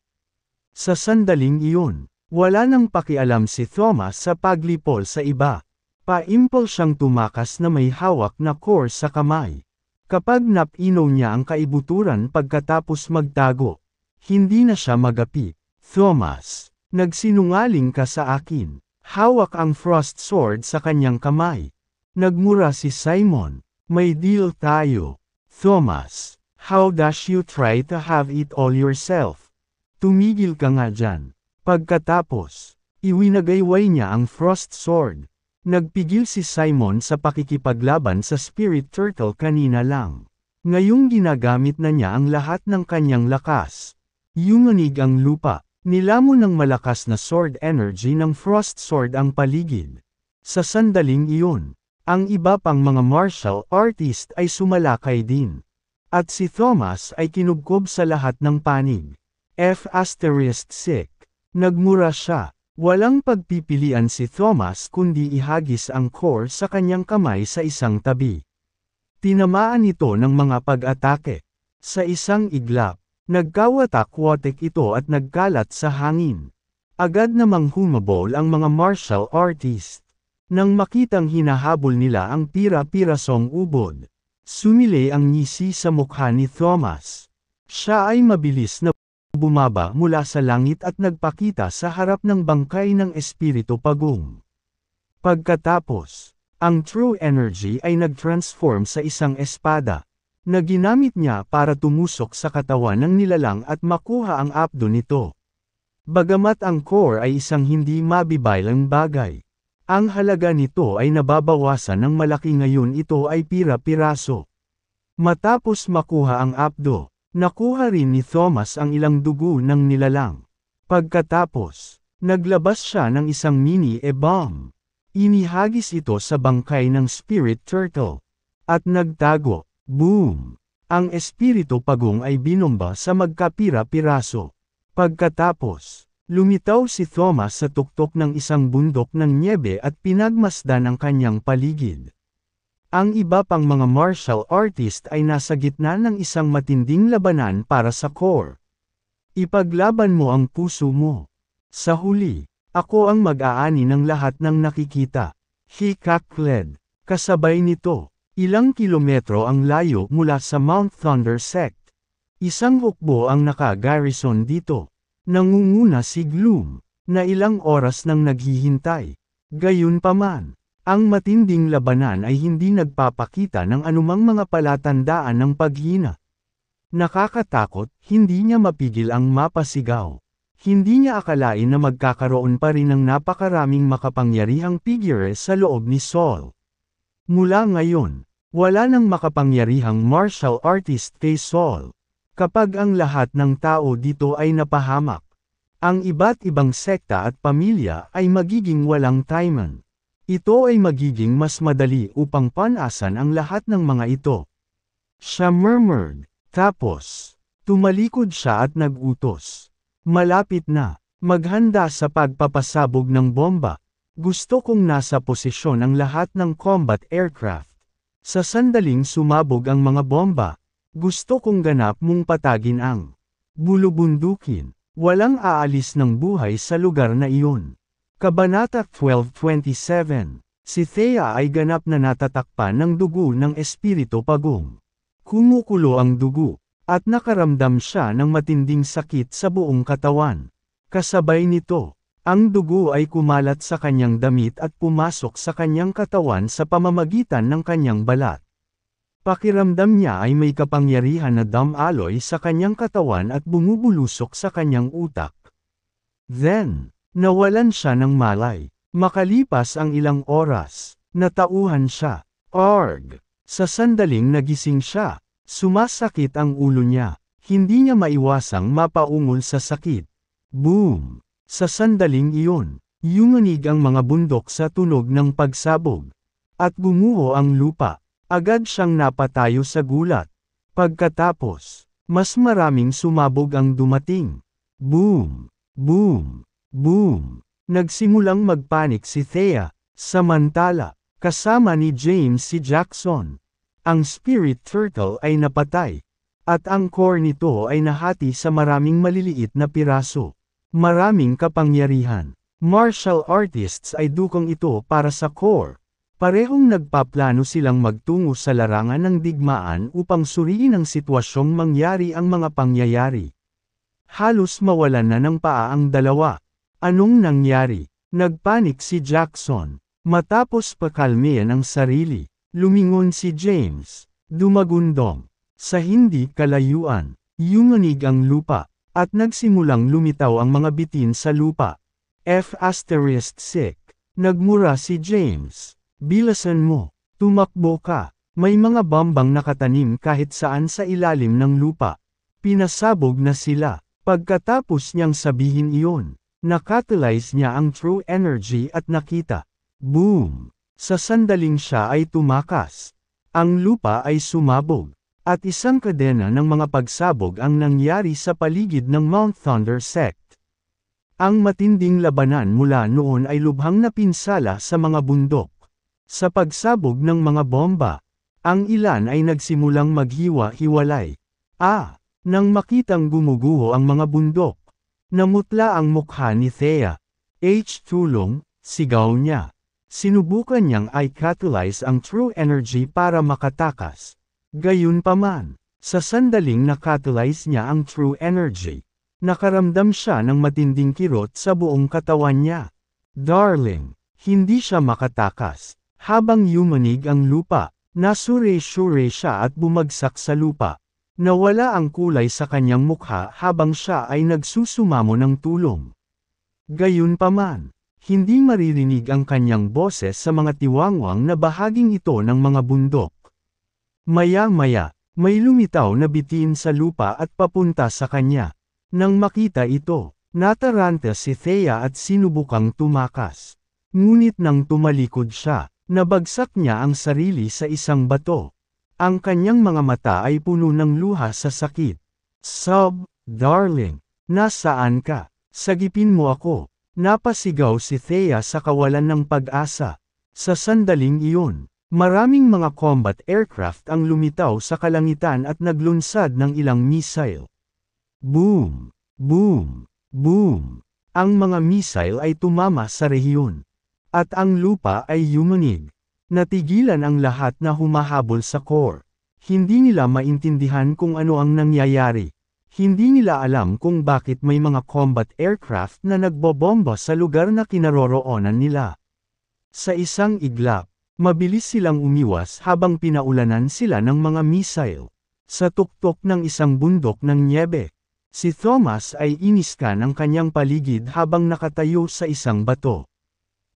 Sa sandaling iyon, wala nang pakialam si Thomas sa paglipol sa iba. Paimpol siyang tumakas na may hawak na core sa kamay. Kapag napino niya ang kaibuturan pagkatapos magtago, hindi na siya magapi. Thomas, nagsinungaling ka sa akin. Hawak ang frost sword sa kanyang kamay. Nagmura si Simon, may deal tayo. Thomas, how dash you try to have it all yourself? Tumigil ka nga dyan. Pagkatapos, iwinagayway niya ang Frost Sword. Nagpigil si Simon sa pakikipaglaban sa Spirit Turtle kanina lang. Ngayong ginagamit na niya ang lahat ng kanyang lakas. Yunganig ang lupa, nilamon ng malakas na sword energy ng Frost Sword ang paligid. Sa sandaling iyon, ang iba pang mga martial artist ay sumalakay din. At si Thomas ay kinubkob sa lahat ng panig. 6 Nagmura siya. Walang pagpipilian si Thomas kundi ihagis ang core sa kanyang kamay sa isang tabi. Tinamaan ito ng mga pag-atake. Sa isang iglap, nagkawatak-watek ito at nagkalat sa hangin. Agad namang humabol ang mga martial artist. Nang makitang hinahabol nila ang pira-pirasong ubod, sumili ang ngisi sa mukha ni Thomas. Siya ay mabilis na bumaba mula sa langit at nagpakita sa harap ng bangkay ng Espiritu Pagong. Pagkatapos, ang true energy ay nag-transform sa isang espada, na ginamit niya para tumusok sa katawan ng nilalang at makuha ang apdo nito. Bagamat ang core ay isang hindi mabibaylang bagay, ang halaga nito ay nababawasan ng malaki ngayon ito ay pira-piraso. Matapos makuha ang apdo, Nakuha rin ni Thomas ang ilang dugo ng nilalang. Pagkatapos, naglabas siya ng isang mini-e-bomb. Inihagis ito sa bangkay ng spirit turtle. At nagtago, boom! Ang espiritu pagong ay binomba sa magkapira-piraso. Pagkatapos, lumitaw si Thomas sa tuktok ng isang bundok ng niebe at pinagmasdan ang kanyang paligid. Ang iba pang mga martial artist ay nasa gitna ng isang matinding labanan para sa core. Ipaglaban mo ang puso mo. Sa huli, ako ang mag-aani ng lahat ng nakikita. He led. Kasabay nito, ilang kilometro ang layo mula sa Mount Thunder Sect. Isang hukbo ang naka-garrison dito. Nangunguna si Gloom, na ilang oras nang naghihintay. Gayunpaman, ang matinding labanan ay hindi nagpapakita ng anumang mga palatandaan ng paghina. Nakakatakot, hindi niya mapigil ang mapasigaw. Hindi niya akalain na magkakaroon pa rin ng napakaraming makapangyarihang figures sa loob ni Saul. Mula ngayon, wala nang makapangyarihang martial artist kay Saul. Kapag ang lahat ng tao dito ay napahamak, ang iba't ibang sekta at pamilya ay magiging walang tayman. Ito ay magiging mas madali upang panasan ang lahat ng mga ito. Siya murmured. Tapos, tumalikod siya at nagutos. Malapit na. Maghanda sa pagpapasabog ng bomba. Gusto kong nasa posisyon ang lahat ng combat aircraft. Sa sandaling sumabog ang mga bomba. Gusto kong ganap mong patagin ang bulubundukin. Walang aalis ng buhay sa lugar na iyon. Kabanata 1227 Si Thea ay ganap na natatakpan ng dugo ng Espiritu Pagong. Kumukulo ang dugo, at nakaramdam siya ng matinding sakit sa buong katawan. Kasabay nito, ang dugo ay kumalat sa kanyang damit at pumasok sa kanyang katawan sa pamamagitan ng kanyang balat. Pakiramdam niya ay may kapangyarihan na damaloy sa kanyang katawan at bumubulusok sa kanyang utak. Then, Nawalan siya ng malay. Makalipas ang ilang oras, natauhan siya. Org! Sa sandaling nagising siya, sumasakit ang ulo niya. Hindi niya maiwasang mapaungol sa sakit. Boom! Sa sandaling iyon, yunganig ang mga bundok sa tunog ng pagsabog. At gumuho ang lupa. Agad siyang napatayo sa gulat. Pagkatapos, mas maraming sumabog ang dumating. Boom! Boom! Boom! Nagsimulang magpanik si Thea, samantala, kasama ni James si Jackson. Ang spirit turtle ay napatay, at ang core nito ay nahati sa maraming maliliit na piraso. Maraming kapangyarihan. Martial artists ay dukong ito para sa core. Parehong nagpaplano silang magtungo sa larangan ng digmaan upang suriin ang sitwasyong mangyari ang mga pangyayari. Halos mawalan na ng paa ang dalawa. Anong nangyari? Nagpanik si Jackson. Matapos pakalmihan ang sarili, lumingon si James. Dumagundong. Sa hindi kalayuan, yunganig ang lupa, at nagsimulang lumitaw ang mga bitin sa lupa. F asterisk sick. Nagmura si James. Bilasan mo. Tumakbo ka. May mga bambang nakatanim kahit saan sa ilalim ng lupa. Pinasabog na sila, pagkatapos niyang sabihin iyon. Nakatalyze niya ang true energy at nakita. Boom! Sa sandaling siya ay tumakas. Ang lupa ay sumabog. At isang kadena ng mga pagsabog ang nangyari sa paligid ng Mount Thunder Sect. Ang matinding labanan mula noon ay lubhang napinsala sa mga bundok. Sa pagsabog ng mga bomba, ang ilan ay nagsimulang maghiwa-hiwalay. Ah! Nang makitang gumuguho ang mga bundok, Namutla ang mukha ni Thea. H. Tulong, sigaw niya. Sinubukan niyang i-catalyze ang true energy para makatakas. Gayunpaman, sa sandaling nakatalyze niya ang true energy, nakaramdam siya ng matinding kirot sa buong katawan niya. Darling, hindi siya makatakas. Habang yumanig ang lupa, nasure-sure siya at bumagsak sa lupa. Nawala ang kulay sa kanyang mukha habang siya ay nagsusumamo ng tulong. Gayunpaman, hindi maririnig ang kanyang boses sa mga tiwangwang na bahaging ito ng mga bundok. Maya-maya, may lumitaw na bitin sa lupa at papunta sa kanya. Nang makita ito, nataranta si Thea at sinubukang tumakas. Ngunit nang tumalikod siya, nabagsak niya ang sarili sa isang bato. Ang kanyang mga mata ay puno ng luha sa sakit. Sob, darling, nasaan ka? Sagipin mo ako. Napasigaw si Thea sa kawalan ng pag-asa. Sa sandaling iyon, maraming mga combat aircraft ang lumitaw sa kalangitan at naglunsad ng ilang missile. Boom! Boom! Boom! Ang mga missile ay tumama sa rehiyon. At ang lupa ay yumunig. Natigilan ang lahat na humahabol sa core. Hindi nila maintindihan kung ano ang nangyayari. Hindi nila alam kung bakit may mga combat aircraft na nagbobomba sa lugar na kinaroroonan nila. Sa isang iglap, mabilis silang umiwas habang pinaulanan sila ng mga missile. Sa tuktok ng isang bundok ng nyebe, si Thomas ay iniskan ng kanyang paligid habang nakatayo sa isang bato.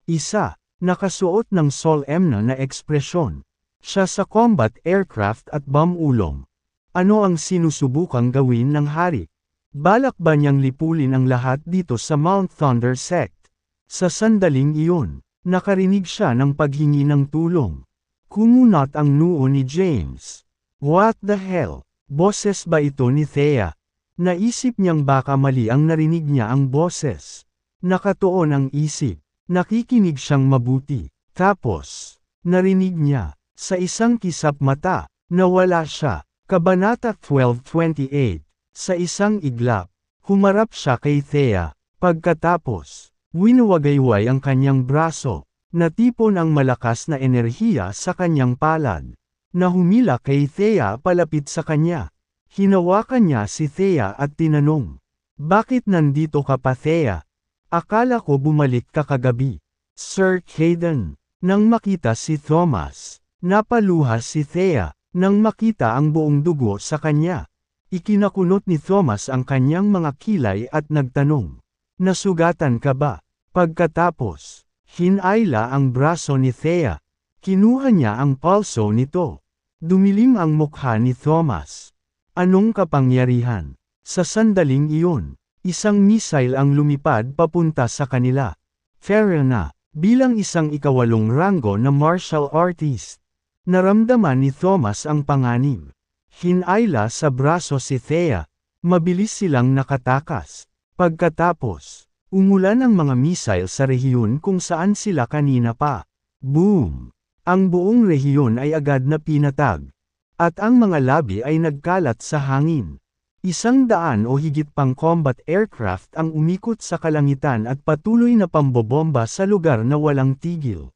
Isa, Nakasuot ng solemn na ekspresyon. Siya sa combat aircraft at bamulong. Ano ang sinusubukang gawin ng hari? Balak ba niyang lipulin ang lahat dito sa Mount Thunder sect? Sa sandaling iyon, nakarinig siya ng paghingi ng tulong. Kumunot ang noo ni James. What the hell? Boses ba ito ni Thea? Naisip niyang baka mali ang narinig niya ang boses. Nakatuon ang isip. Nakikinig siyang mabuti. Tapos, narinig niya, sa isang kisap mata, nawala siya. Kabanata 1228, sa isang iglap, humarap siya kay Thea. Pagkatapos, winawagayway ang kanyang braso, natipon ang malakas na enerhiya sa kanyang palad. Nahumila kay Thea palapit sa kanya. Hinawakan niya si Thea at tinanong, Bakit nandito ka pa Thea? Akala ko bumalik ka kagabi. Sir Caden. Nang makita si Thomas, napaluha si Thea, nang makita ang buong dugo sa kanya. Ikinakunot ni Thomas ang kanyang mga kilay at nagtanong, Nasugatan ka ba? Pagkatapos, hinayla ang braso ni Thea. Kinuha niya ang palso nito. Dumilim ang mukha ni Thomas. Anong kapangyarihan? Sa sandaling iyon, Isang misail ang lumipad papunta sa kanila. Farrell na, bilang isang ikawalong rango na martial artist, naramdaman ni Thomas ang panganib. Hinayla sa braso si Thea, mabilis silang nakatakas. Pagkatapos, umulan ang mga misail sa rehiyon kung saan sila kanina pa. Boom! Ang buong rehiyon ay agad na pinatag, at ang mga labi ay nagkalat sa hangin. Isang daan o higit pang combat aircraft ang umikot sa kalangitan at patuloy na pambobomba sa lugar na walang tigil.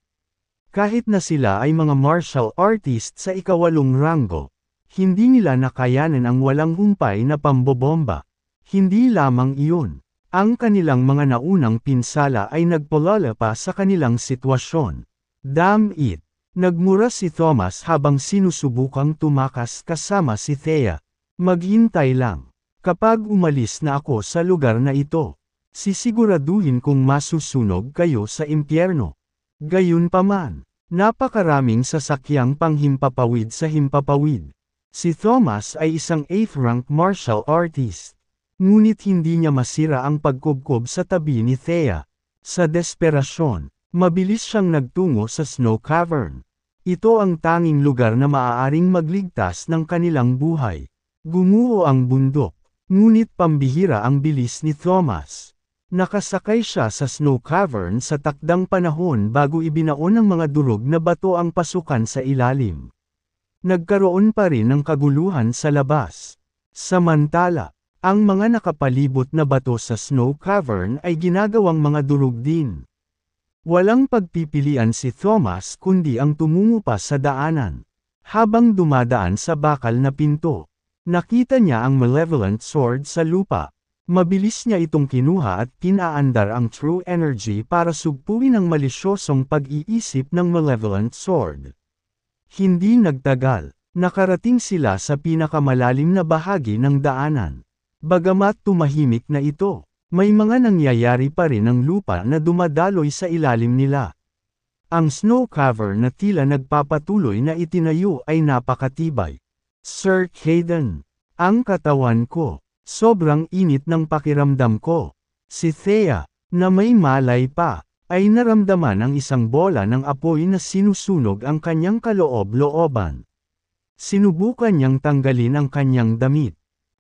Kahit na sila ay mga martial artist sa ikawalong ranggo, hindi nila nakayanan ang walang humpay na pambobomba. Hindi lamang iyon. Ang kanilang mga naunang pinsala ay nagpolala pa sa kanilang sitwasyon. Damn it! Nagmura si Thomas habang sinusubukang tumakas kasama si Thea. Maghintay lang. Kapag umalis na ako sa lugar na ito, sisiguraduhin kong masusunog kayo sa impyerno. Gayunpaman, napakaraming sasakyang panghimpapawid sa himpapawid. Si Thomas ay isang 8th rank martial artist. Ngunit hindi niya masira ang pagkubkob sa tabi ni Thea. Sa desperasyon, mabilis siyang nagtungo sa snow cavern. Ito ang tanging lugar na maaaring magligtas ng kanilang buhay. Gumuho ang bundok, ngunit pambihira ang bilis ni Thomas. Nakasakay siya sa snow cavern sa takdang panahon bago ibinaon ng mga durog na bato ang pasukan sa ilalim. Nagkaroon pa rin ng kaguluhan sa labas. Samantala, ang mga nakapalibot na bato sa snow cavern ay ginagawang mga durog din. Walang pagpipilian si Thomas kundi ang tumungo pa sa daanan. Habang dumadaan sa bakal na pinto, Nakita niya ang malevolent sword sa lupa. Mabilis niya itong kinuha at kinaandar ang true energy para sugpuin ang malisyosong pag-iisip ng malevolent sword. Hindi nagtagal, nakarating sila sa pinakamalalim na bahagi ng daanan. Bagamat tumahimik na ito, may mga nangyayari pa rin ang lupa na dumadaloy sa ilalim nila. Ang snow cover na tila nagpapatuloy na itinayo ay napakatibay. Sir Caden. Ang katawan ko. Sobrang init ng pakiramdam ko. Si Thea, na may malay pa, ay naramdaman ang isang bola ng apoy na sinusunog ang kanyang kaloob-looban. Sinubukan niyang tanggalin ang kanyang damit.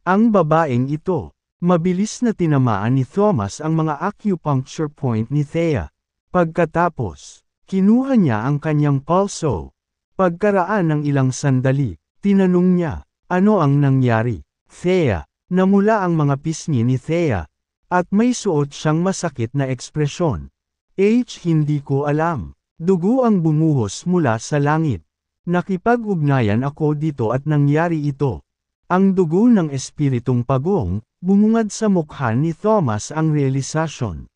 Ang babaeng ito, mabilis na tinamaan ni Thomas ang mga acupuncture point ni Thea. Pagkatapos, kinuha niya ang kanyang pulso. Pagkaraan ng ilang sandali, Tinanong niya, ano ang nangyari? Thea, namula ang mga pisngi ni Thea, at may suot siyang masakit na ekspresyon. H. Hindi ko alam. Dugo ang bumuhos mula sa langit. Nakipag-ugnayan ako dito at nangyari ito. Ang dugo ng espiritong pagong, bumungad sa mukha ni Thomas ang realisasyon.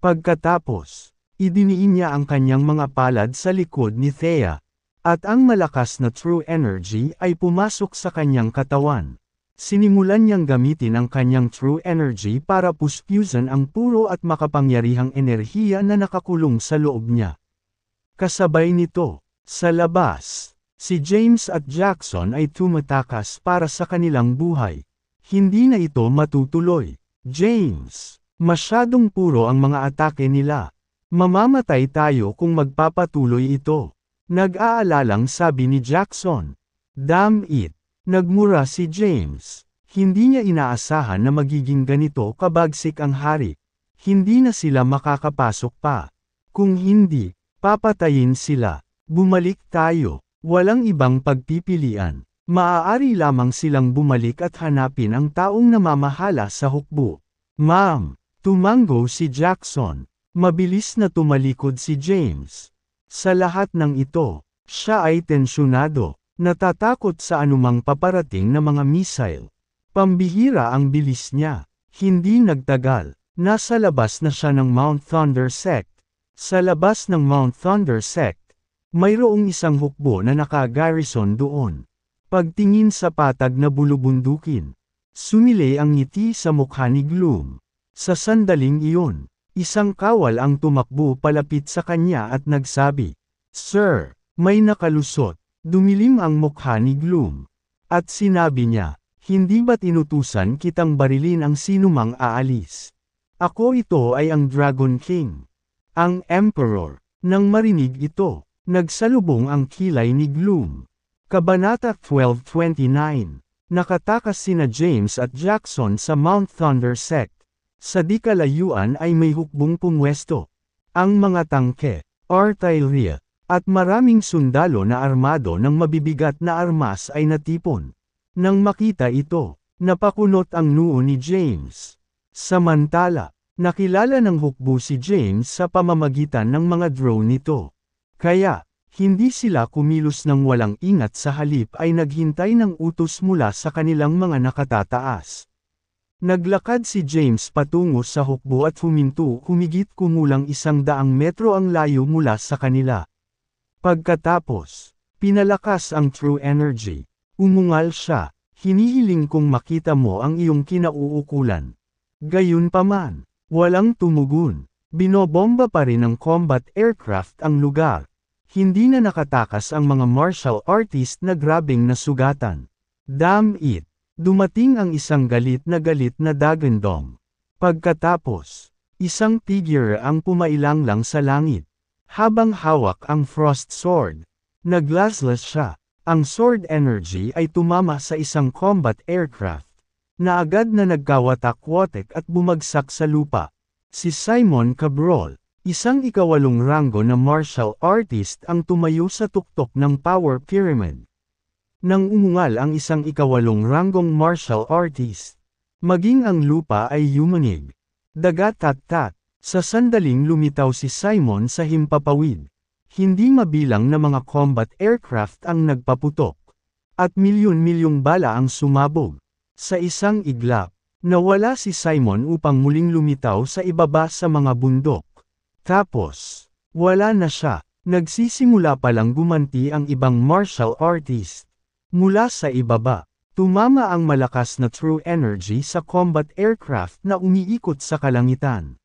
Pagkatapos, idiniin niya ang kanyang mga palad sa likod ni Thea, at ang malakas na true energy ay pumasok sa kanyang katawan. Sinimulan niyang gamitin ang kanyang true energy para puspyusan ang puro at makapangyarihang enerhiya na nakakulong sa loob niya. Kasabay nito, sa labas, si James at Jackson ay tumatakas para sa kanilang buhay. Hindi na ito matutuloy. James, masyadong puro ang mga atake nila. Mamamatay tayo kung magpapatuloy ito. Nag-aalalang sabi ni Jackson. Damn it! Nagmura si James. Hindi niya inaasahan na magiging ganito kabagsik ang hari. Hindi na sila makakapasok pa. Kung hindi, papatayin sila. Bumalik tayo. Walang ibang pagpipilian. Maaari lamang silang bumalik at hanapin ang taong namamahala sa hukbo. Ma'am, tumango si Jackson. Mabilis na tumalikod si James. Sa lahat ng ito, siya ay tensyonado, natatakot sa anumang paparating na mga missile. Pambihira ang bilis niya. Hindi nagtagal, nasa labas na siya ng Mount Thunder Sect. Sa labas ng Mount Thunder Sect, mayroong isang hukbo na naka-garrison doon. Pagtingin sa patag na bulubundukin, sumilay ang ngiti sa mukha ni Gloom. Sa sandaling iyon, Isang kawal ang tumakbo palapit sa kanya at nagsabi, Sir, may nakalusot. Dumilim ang mukha ni Gloom. At sinabi niya, hindi ba tinutusan kitang barilin ang sinumang aalis? Ako ito ay ang Dragon King. Ang Emperor. Nang marinig ito, nagsalubong ang kilay ni Gloom. Kabanata 1229. Nakatakas sina James at Jackson sa Mount Thunder Sect. Sa di kalayuan ay may hukbong pumwesto. Ang mga tangke, artillery, at maraming sundalo na armado ng mabibigat na armas ay natipon. Nang makita ito, napakunot ang noo ni James. Samantala, nakilala ng hukbo si James sa pamamagitan ng mga drone nito. Kaya, hindi sila kumilos ng walang ingat sa halip ay naghintay ng utos mula sa kanilang mga nakatataas. Naglakad si James patungo sa hukbo at huminto humigit kumulang isang daang metro ang layo mula sa kanila. Pagkatapos, pinalakas ang true energy. Umungal siya, hinihiling kong makita mo ang iyong kinauukulan. Gayunpaman, walang tumugon. Binobomba pa rin ng combat aircraft ang lugar. Hindi na nakatakas ang mga martial artist na grabing nasugatan. Damn it! Dumating ang isang galit na galit na Dagandong. Pagkatapos, isang figure ang pumailanglang sa langit. Habang hawak ang Frost Sword, naglaslas siya. Ang sword energy ay tumama sa isang combat aircraft, na agad na nagkawatak-watek at bumagsak sa lupa. Si Simon Cabrol, isang ikawalong ranggo na martial artist ang tumayo sa tuktok ng Power Pyramid nang umungal ang isang ikawalong ranggong martial artist. Maging ang lupa ay yumanig. Daga-tat-tat. Sa sandaling lumitaw si Simon sa himpapawid. Hindi mabilang na mga combat aircraft ang nagpaputok. At milyon-milyong bala ang sumabog. Sa isang iglap, nawala si Simon upang muling lumitaw sa ibaba sa mga bundok. Tapos, wala na siya. Nagsisimula palang gumanti ang ibang martial artist. Mula sa ibaba, tumama ang malakas na true energy sa combat aircraft na umiikot sa kalangitan.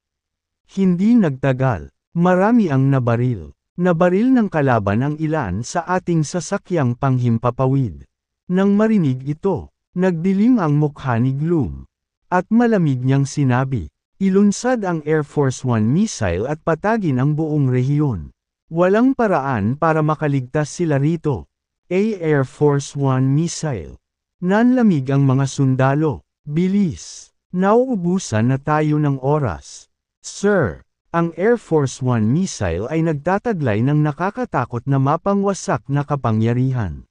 Hindi nagtagal, marami ang nabaril. Nabaril ng kalaban ang ilan sa ating sasakyang panghimpapawid. Nang marinig ito, nagdilim ang mukha ni Gloom. At malamig niyang sinabi, ilunsad ang Air Force One missile at patagin ang buong rehiyon. Walang paraan para makaligtas sila rito. A Air Force One missile. Nanlamig ang mga sundalo. Bilis. Nauubusan na tayo ng oras. Sir, ang Air Force One missile ay nagtataglay ng nakakatakot na mapangwasak na kapangyarihan.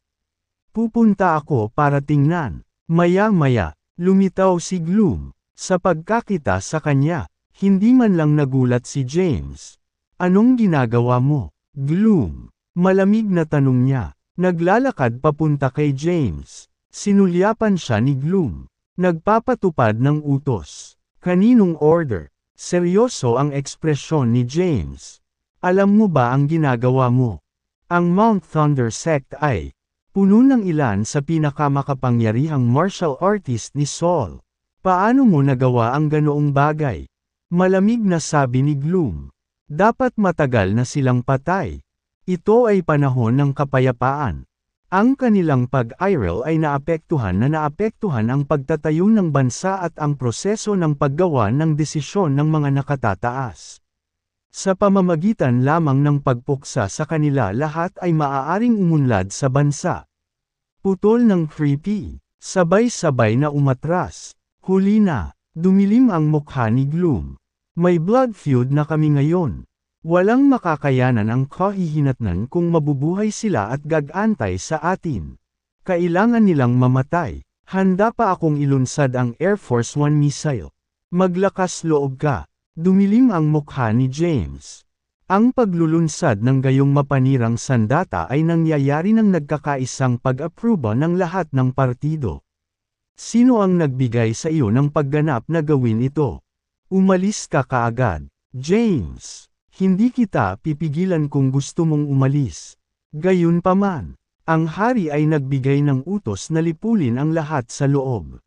Pupunta ako para tingnan. Maya-maya, lumitaw si Gloom. Sa pagkakita sa kanya, hindi man lang nagulat si James. Anong ginagawa mo? Gloom. Malamig na tanong niya. Naglalakad papunta kay James. Sinulyapan siya ni Gloom. Nagpapatupad ng utos. Kaninong order? Seryoso ang ekspresyon ni James. Alam mo ba ang ginagawa mo? Ang Mount Thunder sect ay puno ng ilan sa pinakamakapangyarihang martial artist ni Saul. Paano mo nagawa ang ganoong bagay? Malamig na sabi ni Gloom. Dapat matagal na silang patay. Ito ay panahon ng kapayapaan. Ang kanilang pag-IRL ay naapektuhan na naapektuhan ang pagtatayong ng bansa at ang proseso ng paggawa ng desisyon ng mga nakatataas. Sa pamamagitan lamang ng pagpuksa sa kanila lahat ay maaaring umunlad sa bansa. Putol ng creepy, sabay-sabay na umatras, huli na, dumilim ang mukha ni Gloom. May blood feud na kami ngayon. Walang makakayanan ang kahihinatnan kung mabubuhay sila at gagantay sa atin. Kailangan nilang mamatay. Handa pa akong ilunsad ang Air Force One missile. Maglakas loob ka. Dumilim ang mukha ni James. Ang paglulunsad ng gayong mapanirang sandata ay nangyayari ng nagkakaisang pag-aproba ng lahat ng partido. Sino ang nagbigay sa iyo ng pagganap na gawin ito? Umalis ka kaagad, James. Hindi kita pipigilan kung gusto mong umalis. Gayunpaman, ang hari ay nagbigay ng utos na lipulin ang lahat sa loob.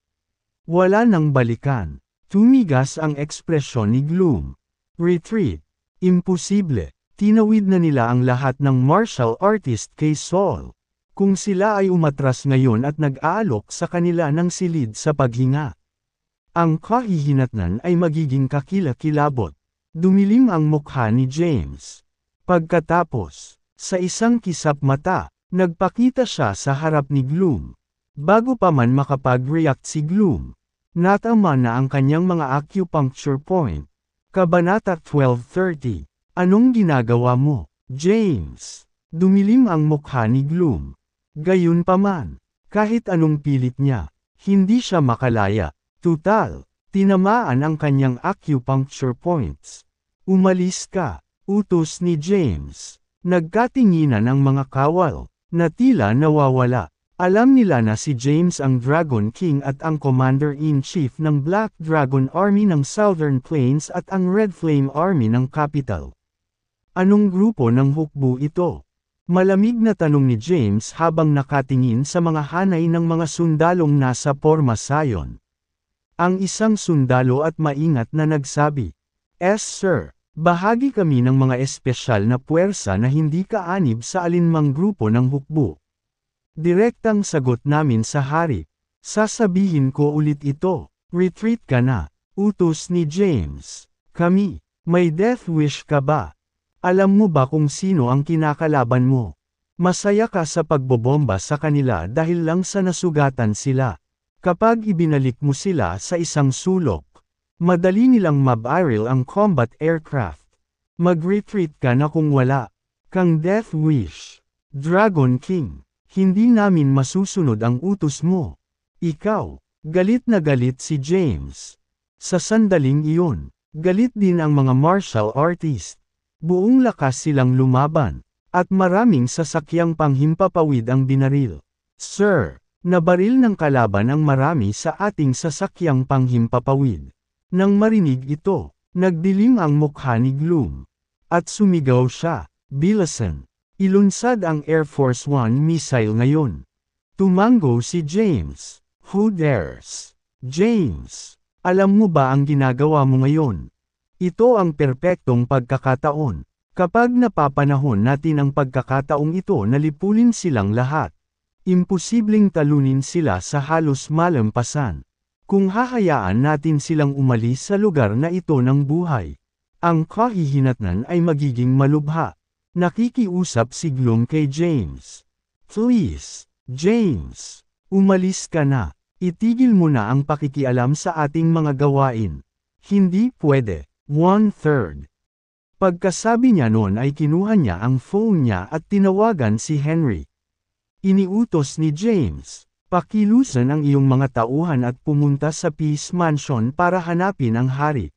Wala nang balikan. Tumigas ang ekspresyon ni Gloom. Retreat. Imposible. Tinawid na nila ang lahat ng martial artist kay Saul. Kung sila ay umatras ngayon at nag-aalok sa kanila ng silid sa paghinga. Ang kahihinatnan ay magiging kakila-kilabot. Dumilim ang mukha ni James. Pagkatapos, sa isang kisap mata, nagpakita siya sa harap ni Gloom. Bago pa man makapag-react si Gloom, natama na ang kanyang mga acupuncture point. Kabanata 1230. Anong ginagawa mo, James? Dumilim ang mukha ni Gloom. Gayun man, kahit anong pilit niya, hindi siya makalaya. Tutal, tinamaan ang kanyang acupuncture points. Umalis ka, utos ni James. Nagkatinginan ang mga kawal, na tila nawawala. Alam nila na si James ang Dragon King at ang Commander-in-Chief ng Black Dragon Army ng Southern Plains at ang Red Flame Army ng Capital. Anong grupo ng hukbo ito? Malamig na tanong ni James habang nakatingin sa mga hanay ng mga sundalong nasa Porma Pormasayon. Ang isang sundalo at maingat na nagsabi, Yes sir, Bahagi kami ng mga espesyal na puwersa na hindi kaanib sa alinmang grupo ng hukbo. Direktang sagot namin sa hari. Sasabihin ko ulit ito, retreat ka na, utos ni James. Kami, may death wish ka ba? Alam mo ba kung sino ang kinakalaban mo? Masaya ka sa pagbobomba sa kanila dahil lang sa nasugatan sila. Kapag ibinalik mo sila sa isang sulok, Madali nilang mabaril ang combat aircraft. Mag-retreat ka na kung wala. Kang Death Wish. Dragon King. Hindi namin masusunod ang utos mo. Ikaw. Galit na galit si James. Sa sandaling iyon, galit din ang mga martial artist. Buong lakas silang lumaban, at maraming sasakyang panghimpapawid ang binaril. Sir, nabaril ng kalaban ang marami sa ating sasakyang panghimpapawid. Nang marinig ito, nagdilim ang mukha ni Gloom. At sumigaw siya, Billison, ilunsad ang Air Force One missile ngayon. Tumango si James. Who dares? James, alam mo ba ang ginagawa mo ngayon? Ito ang perpektong pagkakataon. Kapag napapanahon natin ang pagkakataong ito nalipulin silang lahat. Imposibleng talunin sila sa halos malampasan kung hahayaan natin silang umalis sa lugar na ito ng buhay. Ang kahihinatnan ay magiging malubha. Nakikiusap si Gloom kay James. Please, James, umalis ka na. Itigil mo na ang pakikialam sa ating mga gawain. Hindi pwede. One-third. Pagkasabi niya noon ay kinuha niya ang phone niya at tinawagan si Henry. Iniutos ni James, Pakilusan ang iyong mga tauhan at pumunta sa Peace Mansion para hanapin ang hari.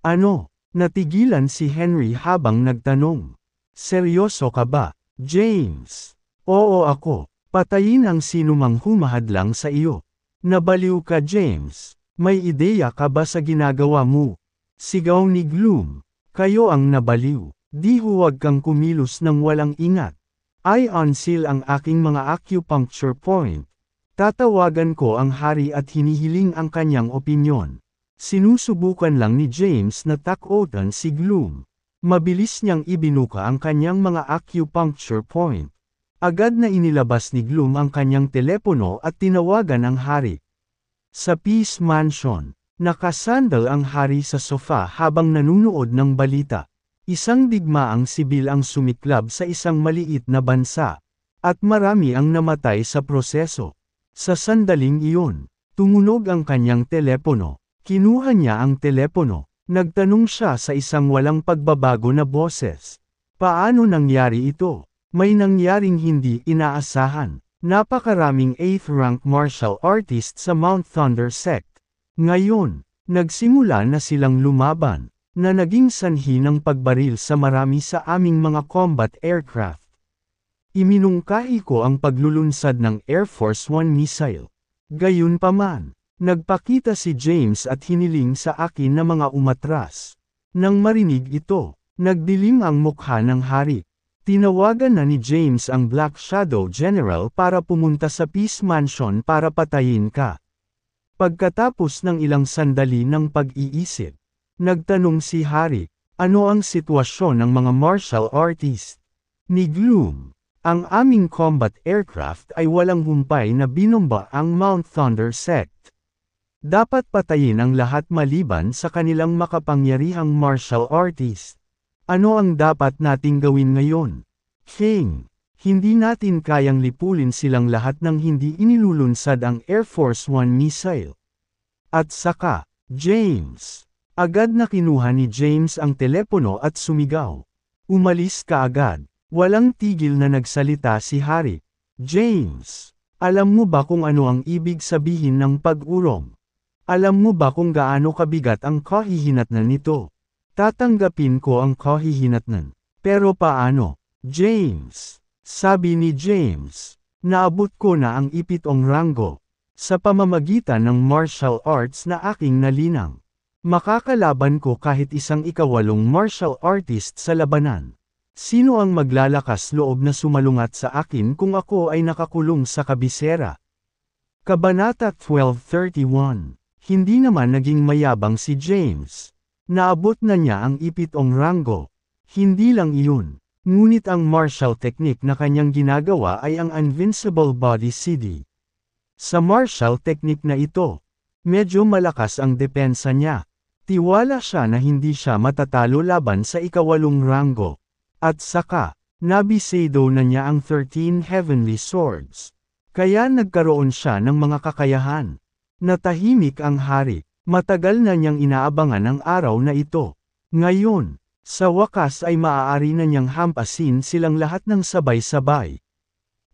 Ano? Natigilan si Henry habang nagtanong. Seryoso ka ba, James? Oo ako. Patayin ang sinumang humahadlang sa iyo. Nabaliw ka James. May ideya ka ba sa ginagawa mo? Sigaw ni Gloom. Kayo ang nabaliw. Di huwag kang kumilos ng walang ingat. I unseal ang aking mga acupuncture point. Tatawagan ko ang hari at hinihiling ang kanyang opinyon. Sinusubukan lang ni James na takotan si Gloom. Mabilis niyang ibinuka ang kanyang mga acupuncture point. Agad na inilabas ni Gloom ang kanyang telepono at tinawagan ang hari. Sa Peace Mansion, nakasandal ang hari sa sofa habang nanunood ng balita. Isang digmaang sibil ang sumiklab sa isang maliit na bansa, at marami ang namatay sa proseso. Sa sandaling iyon, tumunog ang kanyang telepono. Kinuha niya ang telepono. Nagtanong siya sa isang walang pagbabago na boses. Paano nangyari ito? May nangyaring hindi inaasahan. Napakaraming 8th rank martial artist sa Mount Thunder sect. Ngayon, nagsimula na silang lumaban, na naging sanhi ng pagbaril sa marami sa aming mga combat aircraft. Iminungkahi ko ang paglulunsad ng Air Force One missile. Gayunpaman, nagpakita si James at hiniling sa akin na mga umatras. Nang marinig ito, nagdilim ang mukha ng hari. Tinawagan na ni James ang Black Shadow General para pumunta sa Peace Mansion para patayin ka. Pagkatapos ng ilang sandali ng pag-iisip, nagtanong si Hari, ano ang sitwasyon ng mga martial artist? Ni Gloom, ang aming combat aircraft ay walang humpay na binomba ang Mount Thunder sect. Dapat patayin ang lahat maliban sa kanilang makapangyarihang martial artist. Ano ang dapat nating gawin ngayon? King, hindi natin kayang lipulin silang lahat ng hindi inilulunsad ang Air Force One missile. At saka, James. Agad na kinuha ni James ang telepono at sumigaw. Umalis ka agad. Walang tigil na nagsalita si Harry. James, alam mo ba kung ano ang ibig sabihin ng pag-urong? Alam mo ba kung gaano kabigat ang kahihinatnan nito? Tatanggapin ko ang kahihinatnan. Pero paano? James, sabi ni James, naabot ko na ang ipitong ranggo sa pamamagitan ng martial arts na aking nalinang. Makakalaban ko kahit isang ikawalong martial artist sa labanan. Sino ang maglalakas loob na sumalungat sa akin kung ako ay nakakulong sa kabisera? Kabanata 1231 Hindi naman naging mayabang si James. Naabot na niya ang ipitong ranggo. Hindi lang iyon. Ngunit ang martial technique na kanyang ginagawa ay ang Invincible Body CD. Sa martial technique na ito, medyo malakas ang depensa niya. Tiwala siya na hindi siya matatalo laban sa ikawalong ranggo. At saka, nabisado na niya ang 13 heavenly swords. Kaya nagkaroon siya ng mga kakayahan. Natahimik ang hari, matagal na niyang inaabangan ang araw na ito. Ngayon, sa wakas ay maaari na niyang hampasin silang lahat ng sabay-sabay.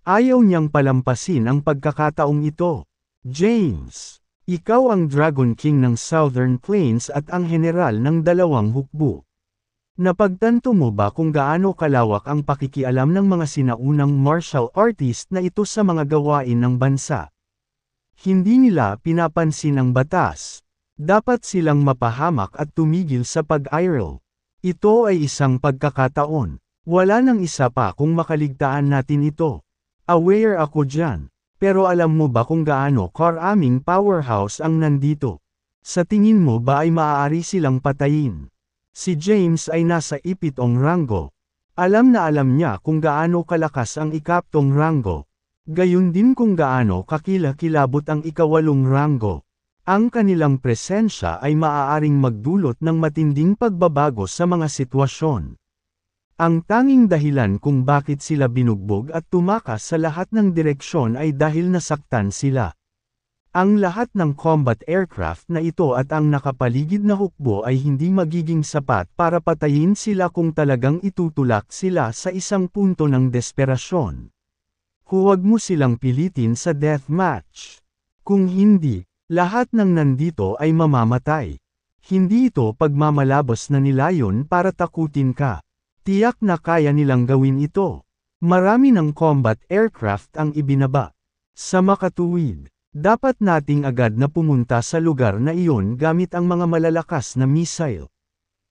Ayaw niyang palampasin ang pagkakataong ito. James, ikaw ang Dragon King ng Southern Plains at ang general ng dalawang hukbo. Napagtanto mo ba kung gaano kalawak ang pakikialam ng mga sinaunang martial artist na ito sa mga gawain ng bansa? Hindi nila pinapansin ang batas. Dapat silang mapahamak at tumigil sa pag-iral. Ito ay isang pagkakataon. Wala nang isa pa kung makaligtaan natin ito. Aware ako dyan. Pero alam mo ba kung gaano aming powerhouse ang nandito? Sa tingin mo ba ay maaari silang patayin? Si James ay nasa ipitong ranggo. Alam na alam niya kung gaano kalakas ang ikaptong ranggo. Gayun din kung gaano kakila-kilabot ang ikawalong ranggo. Ang kanilang presensya ay maaaring magdulot ng matinding pagbabago sa mga sitwasyon. Ang tanging dahilan kung bakit sila binugbog at tumakas sa lahat ng direksyon ay dahil nasaktan sila. Ang lahat ng combat aircraft na ito at ang nakapaligid na hukbo ay hindi magiging sapat para patayin sila kung talagang itutulak sila sa isang punto ng desperasyon. Huwag mo silang pilitin sa death match. Kung hindi, lahat ng nandito ay mamamatay. Hindi ito pagmamalabas na nilayon para takutin ka. Tiyak na kaya nilang gawin ito. Marami ng combat aircraft ang ibinaba. Sa makatuwid. Dapat nating agad na pumunta sa lugar na iyon gamit ang mga malalakas na missile.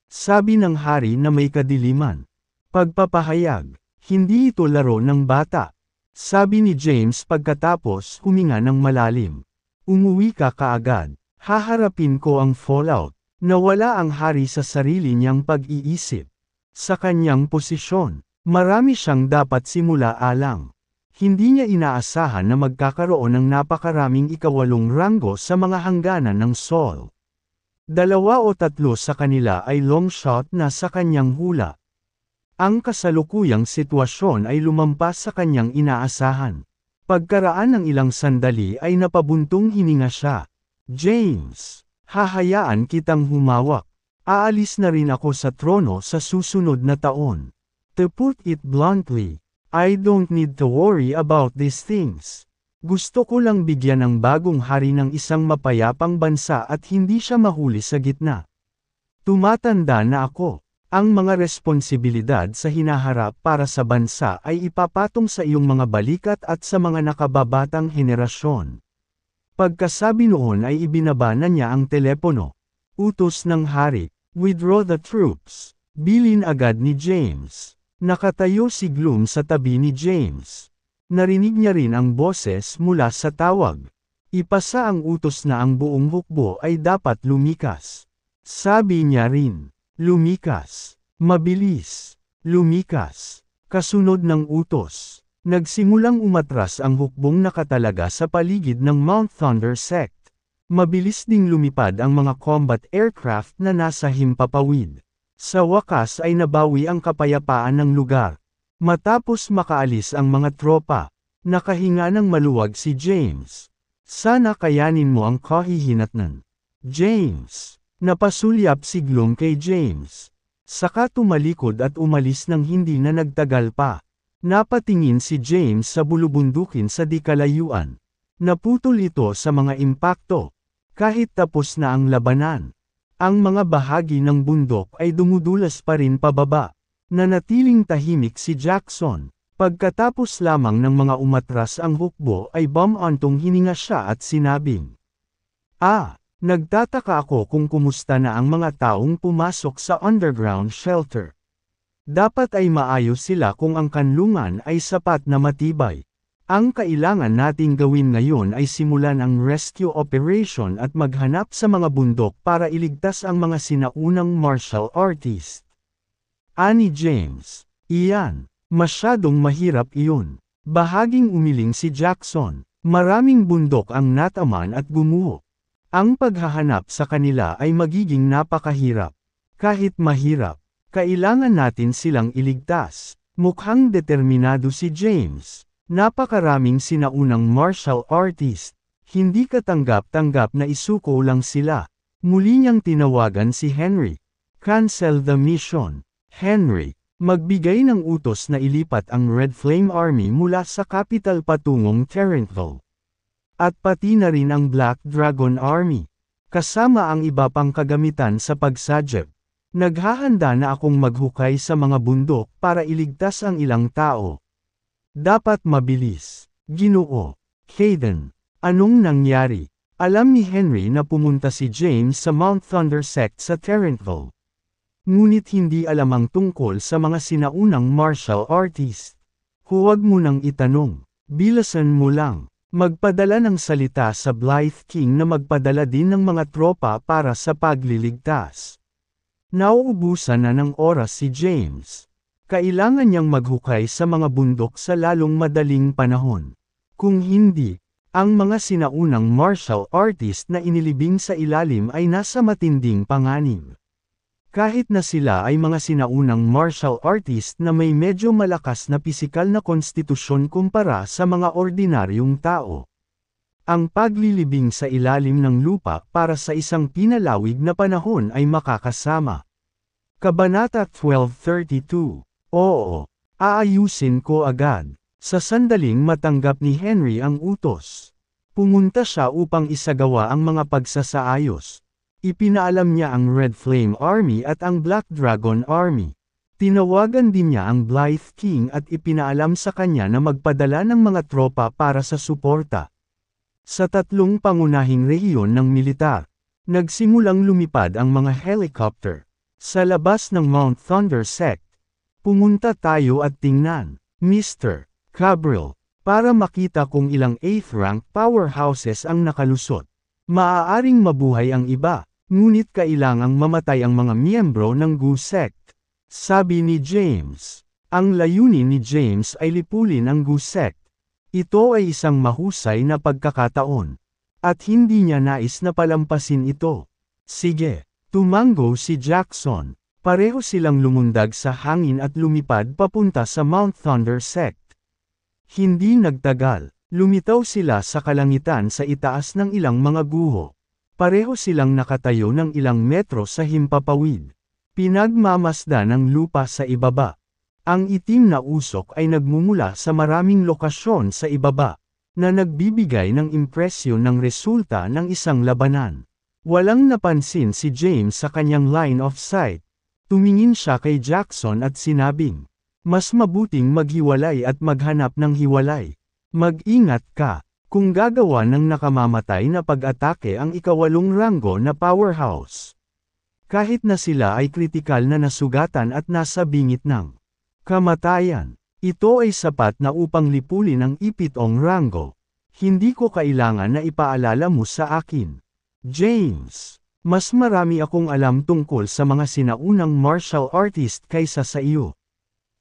Sabi ng hari na may kadiliman. Pagpapahayag, hindi ito laro ng bata. Sabi ni James pagkatapos huminga ng malalim. Umuwi ka kaagad, haharapin ko ang fallout. Nawala ang hari sa sarili niyang pag-iisip. Sa kanyang posisyon, marami siyang dapat simula alang. Hindi niya inaasahan na magkakaroon ng napakaraming ikawalong ranggo sa mga hangganan ng Sol. Dalawa o tatlo sa kanila ay long shot na sa kanyang hula. Ang kasalukuyang sitwasyon ay lumampas sa kanyang inaasahan. Pagkaraan ng ilang sandali ay napabuntong hininga siya. James, hahayaan kitang humawak. Aalis na rin ako sa trono sa susunod na taon. To put it bluntly, I don't need to worry about these things. Gusto ko lang bigyan ng bagong hari ng isang mapayapang bansa at hindi siya mahuli sa gitna. Tumatanda na ako. Ang mga responsibilidad sa hinaharap para sa bansa ay ipapatong sa iyong mga balikat at sa mga nakababatang henerasyon. Pagkasabi noon ay ibinaba na niya ang telepono. Utos ng hari, withdraw the troops. Bilin agad ni James. Nakatayo si Gloom sa tabi ni James. Narinig niya rin ang boses mula sa tawag. Ipasa ang utos na ang buong hukbo ay dapat lumikas. Sabi niya rin, lumikas, mabilis, lumikas, kasunod ng utos. Nagsimulang umatras ang hukbong nakatalaga sa paligid ng Mount Thunder Sect. Mabilis ding lumipad ang mga combat aircraft na nasa himpapawid. Sa wakas ay nabawi ang kapayapaan ng lugar. Matapos makaalis ang mga tropa, nakahinga ng maluwag si James. Sana kayanin mo ang kahihinatnan. James! Napasulyap si Gloom kay James. Saka tumalikod at umalis ng hindi na nagtagal pa. Napatingin si James sa bulubundukin sa dikalayuan. Naputol ito sa mga impakto. Kahit tapos na ang labanan. Ang mga bahagi ng bundok ay dumudulas pa rin pababa. Nanatiling tahimik si Jackson. Pagkatapos lamang ng mga umatras ang hukbo ay bamantong hininga siya at sinabing. Ah, nagtataka ako kung kumusta na ang mga taong pumasok sa underground shelter. Dapat ay maayos sila kung ang kanlungan ay sapat na matibay. Ang kailangan nating gawin ngayon ay simulan ang rescue operation at maghanap sa mga bundok para iligtas ang mga sinaunang martial artist. Ani James, iyan, masyadong mahirap iyon. Bahaging umiling si Jackson, maraming bundok ang nataman at gumuho. Ang paghahanap sa kanila ay magiging napakahirap. Kahit mahirap, kailangan natin silang iligtas. Mukhang determinado si James. Napakaraming sinaunang martial artist. Hindi katanggap-tanggap na isuko lang sila. Muli niyang tinawagan si Henry. Cancel the mission. Henry, magbigay ng utos na ilipat ang Red Flame Army mula sa capital patungong Tarentville. At pati na rin ang Black Dragon Army. Kasama ang iba pang kagamitan sa pagsadyeb. Naghahanda na akong maghukay sa mga bundok para iligtas ang ilang tao. Dapat mabilis. Ginoo. Hayden. Anong nangyari? Alam ni Henry na pumunta si James sa Mount Thunder sect sa Tarentville. Ngunit hindi alam ang tungkol sa mga sinaunang martial artist. Huwag mo nang itanong. Bilasan mo lang. Magpadala ng salita sa Blythe King na magpadala din ng mga tropa para sa pagliligtas. Nauubusan na ng oras si James. Kailangan niyang maghukay sa mga bundok sa lalong madaling panahon. Kung hindi, ang mga sinaunang martial artist na inilibing sa ilalim ay nasa matinding panganib. Kahit na sila ay mga sinaunang martial artist na may medyo malakas na pisikal na konstitusyon kumpara sa mga ordinaryong tao. Ang paglilibing sa ilalim ng lupa para sa isang pinalawig na panahon ay makakasama. Kabanata 1232 Oo. Aayusin ko agad. Sa sandaling matanggap ni Henry ang utos. Pumunta siya upang isagawa ang mga pagsasaayos. Ipinaalam niya ang Red Flame Army at ang Black Dragon Army. Tinawagan din niya ang Blythe King at ipinaalam sa kanya na magpadala ng mga tropa para sa suporta. Sa tatlong pangunahing rehiyon ng militar, nagsimulang lumipad ang mga helicopter. Sa labas ng Mount Thunder Sect, Pumunta tayo at tingnan, Mr. Cabril, para makita kung ilang 8th rank powerhouses ang nakalusot. Maaaring mabuhay ang iba, ngunit kailangang mamatay ang mga miyembro ng Gu Sect. Sabi ni James, ang layunin ni James ay lipulin ang Gu Sect. Ito ay isang mahusay na pagkakataon. At hindi niya nais na palampasin ito. Sige, tumango si Jackson. Pareho silang lumundag sa hangin at lumipad papunta sa Mount Thunder Sect. Hindi nagtagal, lumitaw sila sa kalangitan sa itaas ng ilang mga guho. Pareho silang nakatayo ng ilang metro sa himpapawid. Pinagmamasda ng lupa sa ibaba. Ang itim na usok ay nagmumula sa maraming lokasyon sa ibaba, na nagbibigay ng impresyon ng resulta ng isang labanan. Walang napansin si James sa kanyang line of sight, Tumingin siya kay Jackson at sinabing, Mas mabuting maghiwalay at maghanap ng hiwalay. Mag-ingat ka, kung gagawa ng nakamamatay na pag-atake ang ikawalong ranggo na powerhouse. Kahit na sila ay kritikal na nasugatan at nasa bingit ng kamatayan, ito ay sapat na upang lipulin ang ipitong ranggo. Hindi ko kailangan na ipaalala mo sa akin. James mas marami akong alam tungkol sa mga sinaunang martial artist kaysa sa iyo.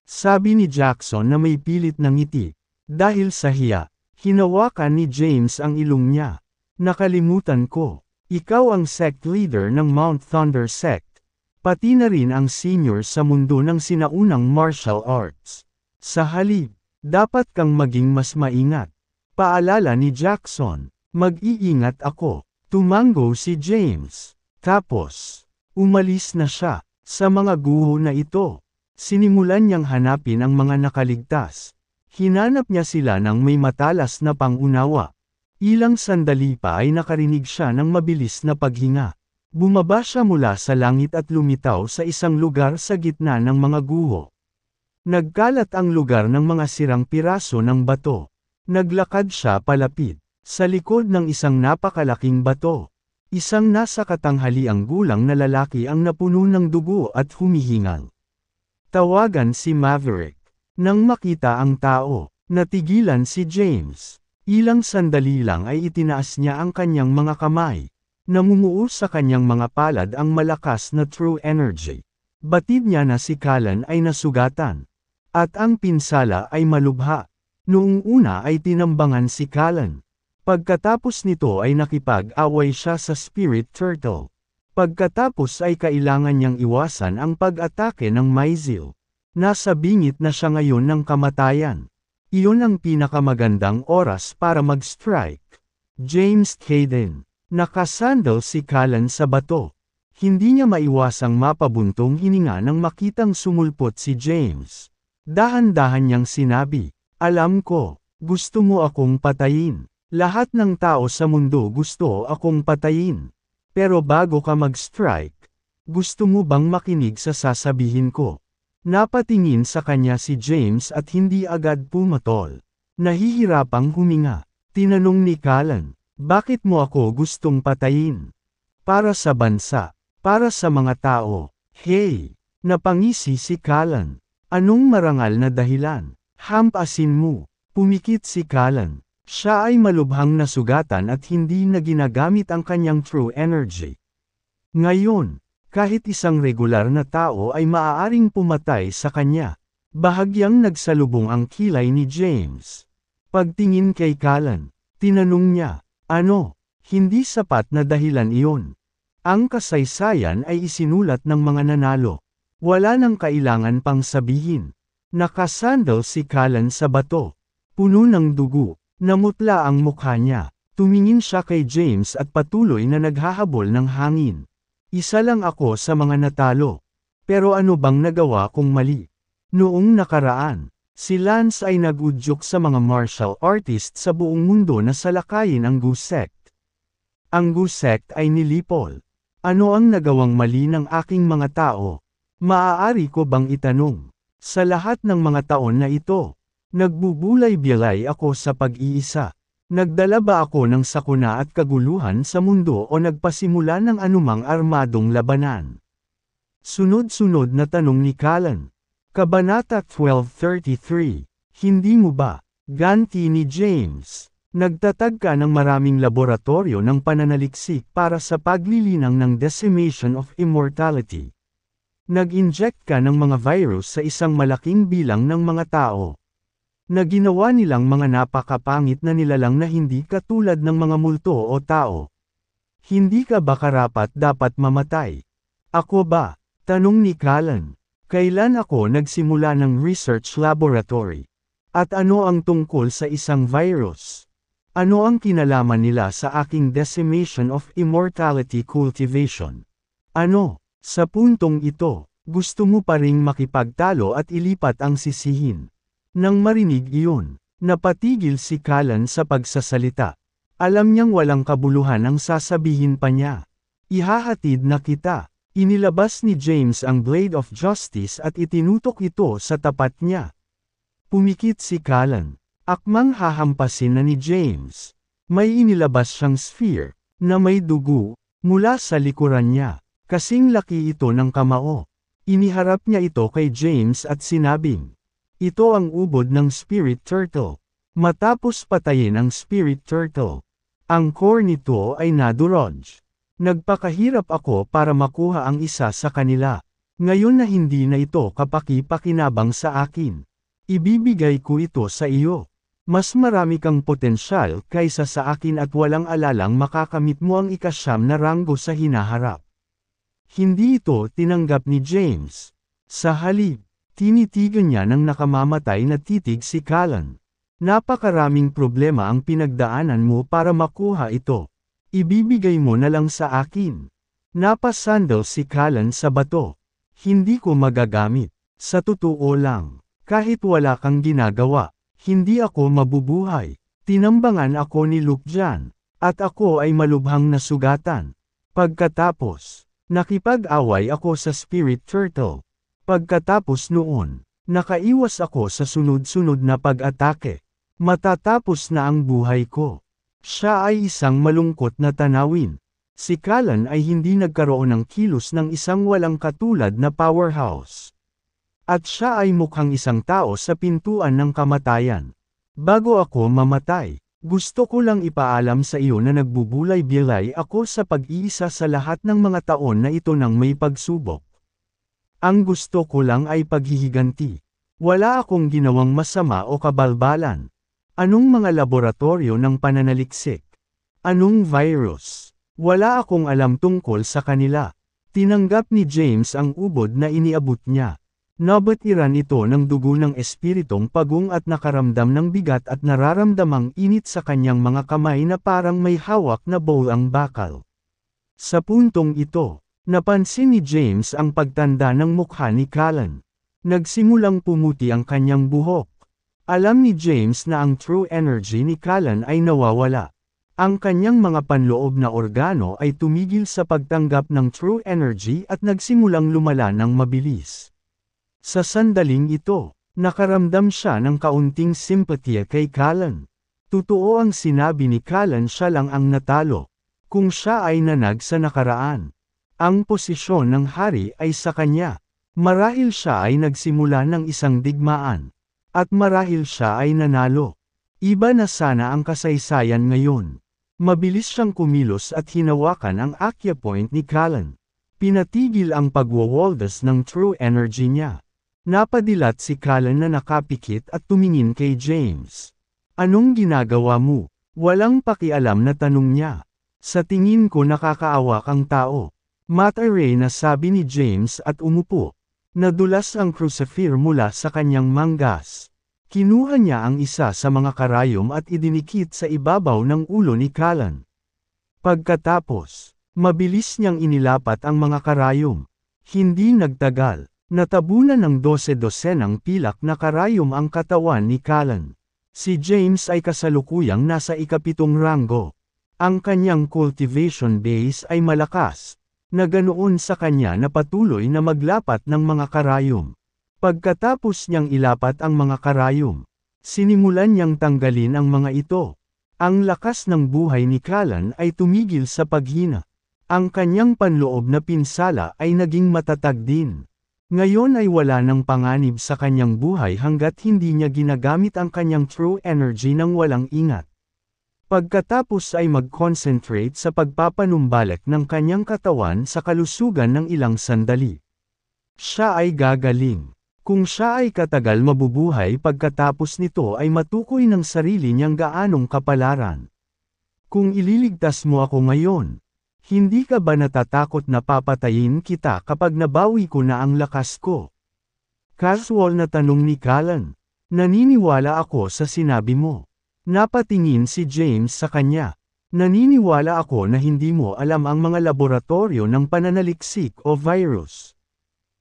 Sabi ni Jackson na may pilit ng ngiti. Dahil sa hiya, hinawakan ni James ang ilong niya. Nakalimutan ko. Ikaw ang sect leader ng Mount Thunder sect. Pati na rin ang senior sa mundo ng sinaunang martial arts. Sa halip, dapat kang maging mas maingat. Paalala ni Jackson, mag-iingat ako. Tumango si James. Tapos, umalis na siya. Sa mga guho na ito, sinimulan niyang hanapin ang mga nakaligtas. Hinanap niya sila ng may matalas na pangunawa. Ilang sandali pa ay nakarinig siya ng mabilis na paghinga. Bumaba siya mula sa langit at lumitaw sa isang lugar sa gitna ng mga guho. Nagkalat ang lugar ng mga sirang piraso ng bato. Naglakad siya palapit. Sa likod ng isang napakalaking bato, isang nasa katanghaliang gulang na lalaki ang napuno ng dugo at humihingal. Tawagan si Maverick. Nang makita ang tao, natigilan si James. Ilang sandali lang ay itinaas niya ang kanyang mga kamay. Namumuo sa kanyang mga palad ang malakas na true energy. Batid niya na si Kalan ay nasugatan. At ang pinsala ay malubha. Noong una ay tinambangan si Kalan. Pagkatapos nito ay nakipag-away siya sa Spirit Turtle. Pagkatapos ay kailangan niyang iwasan ang pag-atake ng Maizil. Nasa bingit na siya ngayon ng kamatayan. Iyon ang pinakamagandang oras para mag-strike. James Caden. Nakasandal si Kalan sa bato. Hindi niya maiwasang mapabuntong hininga nang makitang sumulpot si James. Dahan-dahan niyang sinabi, Alam ko, gusto mo akong patayin. Lahat ng tao sa mundo gusto akong patayin. Pero bago ka mag-strike, gusto mo bang makinig sa sasabihin ko? Napatingin sa kanya si James at hindi agad pumatol. Nahihirapang huminga. Tinanong ni Kalan, bakit mo ako gustong patayin? Para sa bansa, para sa mga tao. Hey! Napangisi si Kalan. Anong marangal na dahilan? Hampasin mo. Pumikit si Kalan. Siya ay malubhang nasugatan at hindi na ginagamit ang kanyang true energy. Ngayon, kahit isang regular na tao ay maaaring pumatay sa kanya. Bahagyang nagsalubong ang kilay ni James. Pagtingin kay Kalan, tinanong niya, ano, hindi sapat na dahilan iyon. Ang kasaysayan ay isinulat ng mga nanalo. Wala nang kailangan pang sabihin. Nakasandal si Kalan sa bato. Puno ng dugo, Namutla ang mukha niya. Tumingin siya kay James at patuloy na naghahabol ng hangin. Isa lang ako sa mga natalo. Pero ano bang nagawa kong mali? Noong nakaraan, si Lance ay nagudyok sa mga martial artist sa buong mundo na salakayin ang Goose Sect. Ang Goose Sect ay nilipol. Ano ang nagawang mali ng aking mga tao? Maaari ko bang itanong? Sa lahat ng mga taon na ito, Nagbubulay-bilay ako sa pag-iisa. Nagdala ba ako ng sakuna at kaguluhan sa mundo o nagpasimula ng anumang armadong labanan? Sunod-sunod na tanong ni Kalan. Kabanata 1233. Hindi mo ba? Ganti ni James. Nagtatag ka ng maraming laboratorio ng pananaliksik para sa paglilinang ng decimation of immortality. Nag-inject ka ng mga virus sa isang malaking bilang ng mga tao na ginawa nilang mga napakapangit na nilalang na hindi katulad ng mga multo o tao. Hindi ka ba karapat dapat mamatay? Ako ba? Tanong ni Kalan. Kailan ako nagsimula ng research laboratory? At ano ang tungkol sa isang virus? Ano ang kinalaman nila sa aking decimation of immortality cultivation? Ano? Sa puntong ito, gusto mo pa ring makipagtalo at ilipat ang sisihin. Nang marinig iyon, napatigil si Kalan sa pagsasalita. Alam niyang walang kabuluhan ang sasabihin pa niya. Ihahatid na kita. Inilabas ni James ang Blade of Justice at itinutok ito sa tapat niya. Pumikit si Kalan. Akmang hahampasin na ni James. May inilabas siyang sphere, na may dugo, mula sa likuran niya. Kasing laki ito ng kamao. Iniharap niya ito kay James at sinabing, ito ang ubod ng spirit turtle. Matapos patayin ang spirit turtle, ang core nito ay nadurog. Nagpakahirap ako para makuha ang isa sa kanila. Ngayon na hindi na ito kapaki-pakinabang sa akin. Ibibigay ko ito sa iyo. Mas marami kang potensyal kaysa sa akin at walang alalang makakamit mo ang ikasyam na ranggo sa hinaharap. Hindi ito tinanggap ni James. Sa halip, Tinitigan niya ng nakamamatay na titig si Kalan. Napakaraming problema ang pinagdaanan mo para makuha ito. Ibibigay mo na lang sa akin. Napasandal si Kalan sa bato. Hindi ko magagamit. Sa totoo lang, kahit wala kang ginagawa, hindi ako mabubuhay. Tinambangan ako ni Lukjan, at ako ay malubhang nasugatan. Pagkatapos, nakipag-away ako sa Spirit Turtle. Pagkatapos noon, nakaiwas ako sa sunod-sunod na pag-atake. Matatapos na ang buhay ko. Siya ay isang malungkot na tanawin. Si Kalan ay hindi nagkaroon ng kilos ng isang walang katulad na powerhouse. At siya ay mukhang isang tao sa pintuan ng kamatayan. Bago ako mamatay, gusto ko lang ipaalam sa iyo na nagbubulay-bilay ako sa pag-iisa sa lahat ng mga taon na ito nang may pagsubok. Ang gusto ko lang ay paghihiganti. Wala akong ginawang masama o kabalbalan. Anong mga laboratorio ng pananaliksik? Anong virus? Wala akong alam tungkol sa kanila. Tinanggap ni James ang ubod na iniabot niya. Nabatiran ito ng dugo ng espiritong pagong at nakaramdam ng bigat at nararamdamang init sa kanyang mga kamay na parang may hawak na bowl ang bakal. Sa puntong ito, Napansin ni James ang pagtanda ng mukha ni Callan. Nagsimulang pumuti ang kanyang buhok. Alam ni James na ang true energy ni Callan ay nawawala. Ang kanyang mga panloob na organo ay tumigil sa pagtanggap ng true energy at nagsimulang lumala ng mabilis. Sa sandaling ito, nakaramdam siya ng kaunting simpatiya kay Callan. Totoo ang sinabi ni Callan siya lang ang natalo. Kung siya ay nanag sa nakaraan, ang posisyon ng hari ay sa kanya. Marahil siya ay nagsimula ng isang digmaan. At marahil siya ay nanalo. Iba na sana ang kasaysayan ngayon. Mabilis siyang kumilos at hinawakan ang Akya Point ni Callan. Pinatigil ang pagwawaldas ng true energy niya. Napadilat si Callan na nakapikit at tumingin kay James. Anong ginagawa mo? Walang pakialam na tanong niya. Sa tingin ko nakakaawa kang tao. Matt Array na sabi ni James at umupo. Nadulas ang crucifer mula sa kanyang manggas. Kinuha niya ang isa sa mga karayom at idinikit sa ibabaw ng ulo ni Kalan. Pagkatapos, mabilis niyang inilapat ang mga karayom. Hindi nagtagal, natabunan ng dose-dosenang pilak na karayom ang katawan ni Kalan. Si James ay kasalukuyang nasa ikapitong ranggo. Ang kanyang cultivation base ay malakas, na ganoon sa kanya na patuloy na maglapat ng mga karayom. Pagkatapos niyang ilapat ang mga karayom, sinimulan niyang tanggalin ang mga ito. Ang lakas ng buhay ni Kalan ay tumigil sa paghina. Ang kanyang panloob na pinsala ay naging matatag din. Ngayon ay wala ng panganib sa kanyang buhay hanggat hindi niya ginagamit ang kanyang true energy ng walang ingat. Pagkatapos ay mag-concentrate sa pagpapanumbalik ng kanyang katawan sa kalusugan ng ilang sandali. Siya ay gagaling. Kung siya ay katagal mabubuhay pagkatapos nito ay matukoy ng sarili niyang gaanong kapalaran. Kung ililigtas mo ako ngayon, hindi ka ba natatakot na papatayin kita kapag nabawi ko na ang lakas ko? Casual na tanong ni Kalan, Naniniwala ako sa sinabi mo. Napatingin si James sa kanya. Naniniwala ako na hindi mo alam ang mga laboratorio ng pananaliksik o virus.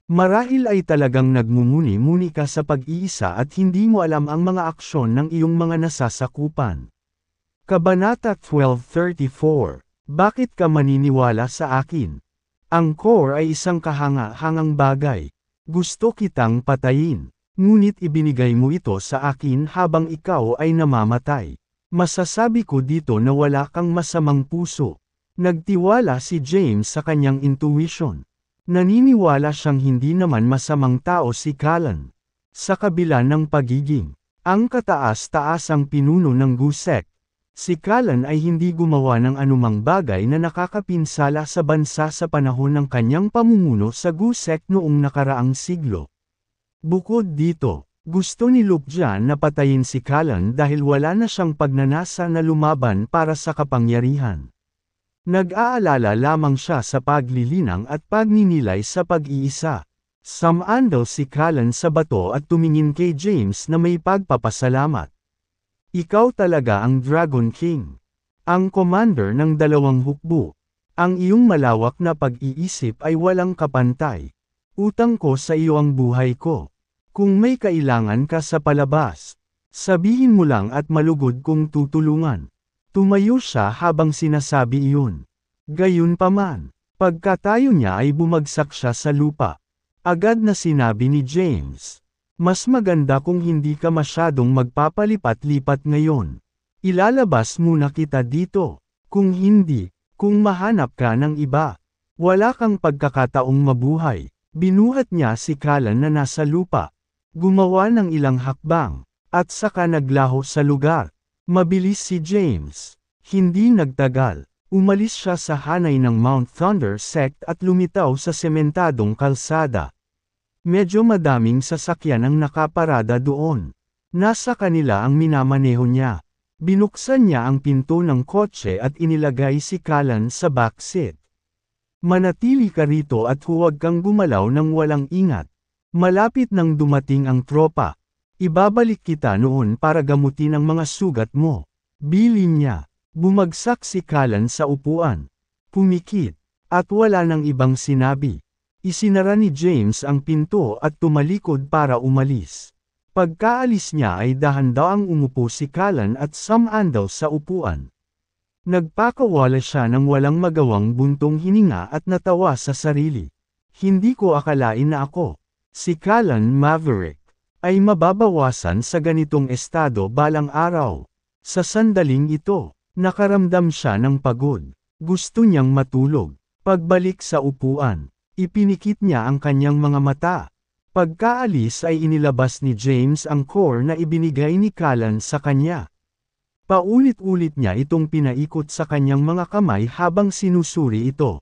Marahil ay talagang nagmumuni-muni ka sa pag-iisa at hindi mo alam ang mga aksyon ng iyong mga nasasakupan. Kabanata 1234 Bakit ka maniniwala sa akin? Ang core ay isang kahanga-hangang bagay. Gusto kitang patayin. Ngunit ibinigay mo ito sa akin habang ikaw ay namamatay. Masasabi ko dito na wala kang masamang puso. Nagtiwala si James sa kanyang intuition. Naniniwala siyang hindi naman masamang tao si Callan. Sa kabila ng pagiging, ang kataas-taasang pinuno ng Gusek, si Callan ay hindi gumawa ng anumang bagay na nakakapinsala sa bansa sa panahon ng kanyang pamumuno sa Gusek noong nakaraang siglo. Bukod dito, gusto ni Lukjan na patayin si Kalan dahil wala na siyang pagnanasa na lumaban para sa kapangyarihan. Nag-aalala lamang siya sa paglilinang at pagninilay sa pag-iisa. Samaan si Kalan sa bato at tumingin kay James na may pagpapasalamat. Ikaw talaga ang Dragon King. Ang commander ng dalawang hukbo. Ang iyong malawak na pag-iisip ay walang kapantay. Utang ko sa iyo ang buhay ko. Kung may kailangan ka sa palabas, sabihin mo lang at malugod kong tutulungan. Tumayo siya habang sinasabi iyon. Gayunpaman, pagkatayo niya ay bumagsak siya sa lupa. Agad na sinabi ni James, mas maganda kung hindi ka masyadong magpapalipat-lipat ngayon. Ilalabas muna kita dito. Kung hindi, kung mahanap ka ng iba, wala kang pagkakataong mabuhay. Binuhat niya si Kalan na nasa lupa, Gumawa ng ilang hakbang, at saka naglaho sa lugar. Mabilis si James. Hindi nagtagal, umalis siya sa hanay ng Mount Thunder sect at lumitaw sa sementadong kalsada. Medyo madaming sasakyan ang nakaparada doon. Nasa kanila ang minamaneho niya. Binuksan niya ang pinto ng kotse at inilagay si Kalan sa backseat. Manatili ka rito at huwag kang gumalaw ng walang ingat. Malapit nang dumating ang tropa. Ibabalik kita noon para gamutin ang mga sugat mo. Bilin niya. Bumagsak si Kalan sa upuan. Pumikit. At wala nang ibang sinabi. Isinara ni James ang pinto at tumalikod para umalis. Pagkaalis niya ay dahan ang umupo si Kalan at samaan daw sa upuan. Nagpakawala siya ng walang magawang buntong hininga at natawa sa sarili. Hindi ko akalain na ako. Si Kalan Maverick ay mababawasan sa ganitong estado balang araw. Sa sandaling ito, nakaramdam siya ng pagod. Gusto niyang matulog. Pagbalik sa upuan, ipinikit niya ang kanyang mga mata. Pagkaalis ay inilabas ni James ang core na ibinigay ni Kalan sa kanya. Paulit-ulit niya itong pinaikot sa kanyang mga kamay habang sinusuri ito.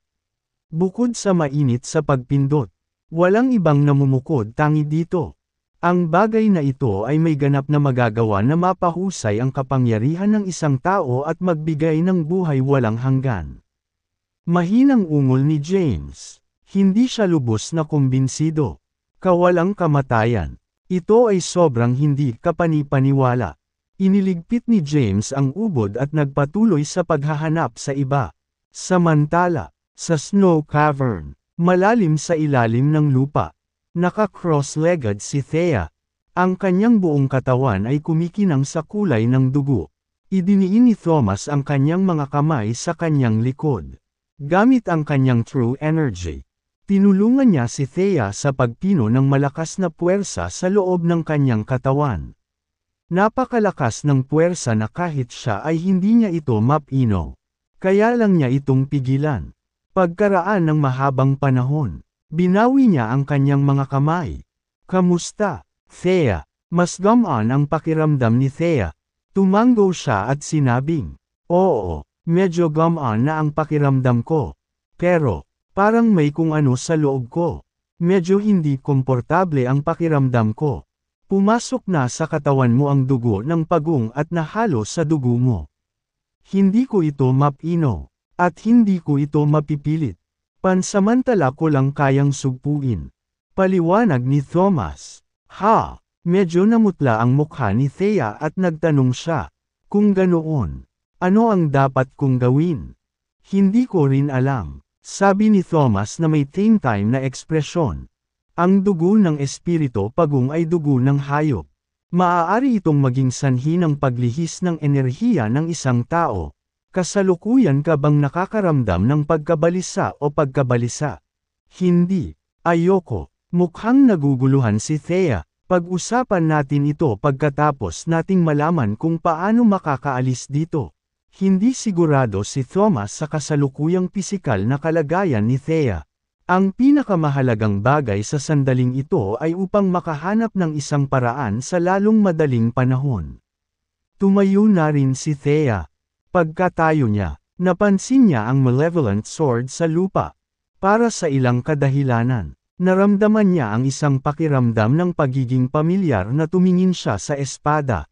Bukod sa mainit sa pagpindot, Walang ibang namumukod tangi dito. Ang bagay na ito ay may ganap na magagawa na mapahusay ang kapangyarihan ng isang tao at magbigay ng buhay walang hanggan. Mahinang ungol ni James. Hindi siya lubos na kumbinsido. Kawalang kamatayan. Ito ay sobrang hindi kapanipaniwala. Iniligpit ni James ang ubod at nagpatuloy sa paghahanap sa iba. Samantala, sa Snow Cavern, Malalim sa ilalim ng lupa. Naka-cross-legged si Thea. Ang kanyang buong katawan ay kumikinang sa kulay ng dugo. Idiniin ni Thomas ang kanyang mga kamay sa kanyang likod. Gamit ang kanyang true energy. Tinulungan niya si Thea sa pagpino ng malakas na puwersa sa loob ng kanyang katawan. Napakalakas ng puwersa na kahit siya ay hindi niya ito mapino. Kaya lang niya itong pigilan. Pagkaraan ng mahabang panahon, binawi niya ang kanyang mga kamay. Kamusta, Thea? Mas gamaan ang pakiramdam ni Thea. Tumango siya at sinabing, Oo, medyo gamaan na ang pakiramdam ko. Pero, parang may kung ano sa loob ko. Medyo hindi komportable ang pakiramdam ko. Pumasok na sa katawan mo ang dugo ng pagong at nahalo sa dugo mo. Hindi ko ito mapino. At hindi ko ito mapipilit. Pansamantala ko lang kayang sugpuin. Paliwanag ni Thomas. Ha! Medyo namutla ang mukha ni Thea at nagtanong siya. Kung ganoon, ano ang dapat kong gawin? Hindi ko rin alam. Sabi ni Thomas na may tame time na ekspresyon. Ang dugo ng espirito pagong ay dugo ng hayop. Maaari itong maging sanhi ng paglihis ng enerhiya ng isang tao. Kasalukuyan ka bang nakakaramdam ng pagkabalisa o pagkabalisa? Hindi. Ayoko. Mukhang naguguluhan si Thea. Pag-usapan natin ito pagkatapos nating malaman kung paano makakaalis dito. Hindi sigurado si Thomas sa kasalukuyang pisikal na kalagayan ni Thea. Ang pinakamahalagang bagay sa sandaling ito ay upang makahanap ng isang paraan sa lalong madaling panahon. Tumayo na rin si Thea. Pagkatayo niya, napansin niya ang malevolent sword sa lupa. Para sa ilang kadahilanan, naramdaman niya ang isang pakiramdam ng pagiging pamilyar na tumingin siya sa espada.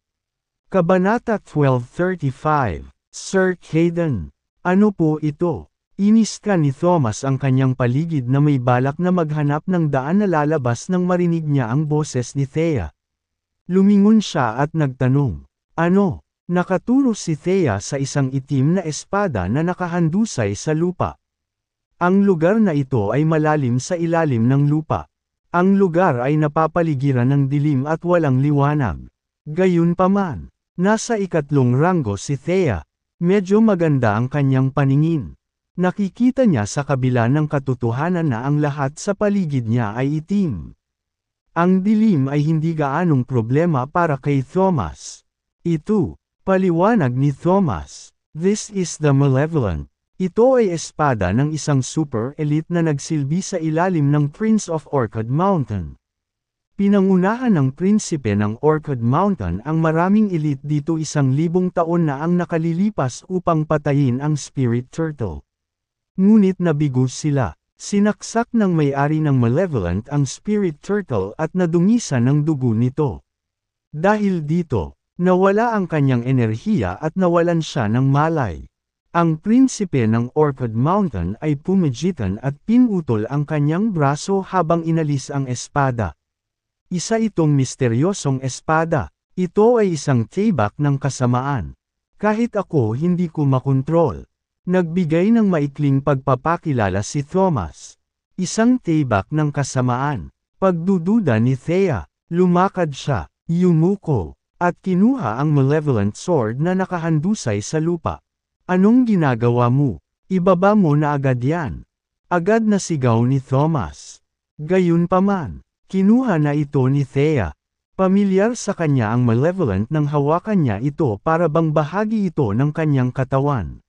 Kabanata 1235, Sir Caden, ano po ito? Inis ka ni Thomas ang kanyang paligid na may balak na maghanap ng daan na lalabas nang marinig niya ang boses ni Thea. Lumingon siya at nagtanong, Ano? Nakaturo si Thea sa isang itim na espada na nakahandusay sa lupa. Ang lugar na ito ay malalim sa ilalim ng lupa. Ang lugar ay napapaligiran ng dilim at walang liwanag. Gayunpaman, nasa ikatlong ranggo si Thea. Medyo maganda ang kanyang paningin. Nakikita niya sa kabila ng katotohanan na ang lahat sa paligid niya ay itim. Ang dilim ay hindi gaanong problema para kay Thomas. Ito, Paliwanag ni Thomas, this is the malevolent. Ito ay espada ng isang super-elite na nagsilbi sa ilalim ng Prince of Orchid Mountain. Pinangunahan ng prinsipe ng Orchid Mountain ang maraming elite dito isang libong taon na ang nakalilipas upang patayin ang Spirit Turtle. Ngunit nabigo sila, sinaksak ng may-ari ng Malevolent ang Spirit Turtle at nadungisan ng dugo nito. Dahil dito, Nawala ang kanyang enerhiya at nawalan siya ng malay. Ang prinsipe ng Orchid Mountain ay pumijitan at pinutol ang kanyang braso habang inalis ang espada. Isa itong misteryosong espada. Ito ay isang tibak ng kasamaan. Kahit ako hindi ko makontrol. Nagbigay ng maikling pagpapakilala si Thomas. Isang tibak ng kasamaan. Pagdududa ni Thea. Lumakad siya. Yumuko. At kinuha ang malevolent sword na nakahandusay sa lupa. Anong ginagawa mo? Ibaba mo na agad yan. Agad na sigaw ni Thomas. Gayunpaman, kinuha na ito ni Thea. Pamilyar sa kanya ang malevolent nang hawakan niya ito para bang bahagi ito ng kanyang katawan.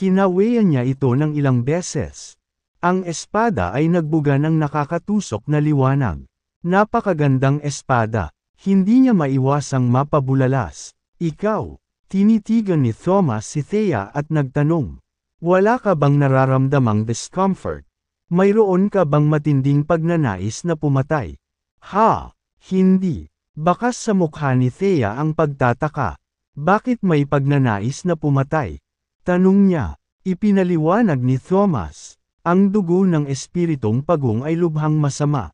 Kinawayan niya ito ng ilang beses. Ang espada ay nagbuga ng nakakatusok na liwanag. Napakagandang espada. Hindi niya maiwasang mapabulalas. Ikaw, tinitigan ni Thomas si Thea at nagtanong. Wala ka bang nararamdamang discomfort? Mayroon ka bang matinding pagnanais na pumatay? Ha! Hindi. Bakas sa mukha ni Thea ang pagtataka. Bakit may pagnanais na pumatay? Tanong niya. Ipinaliwanag ni Thomas. Ang dugo ng espiritong pagong ay lubhang masama.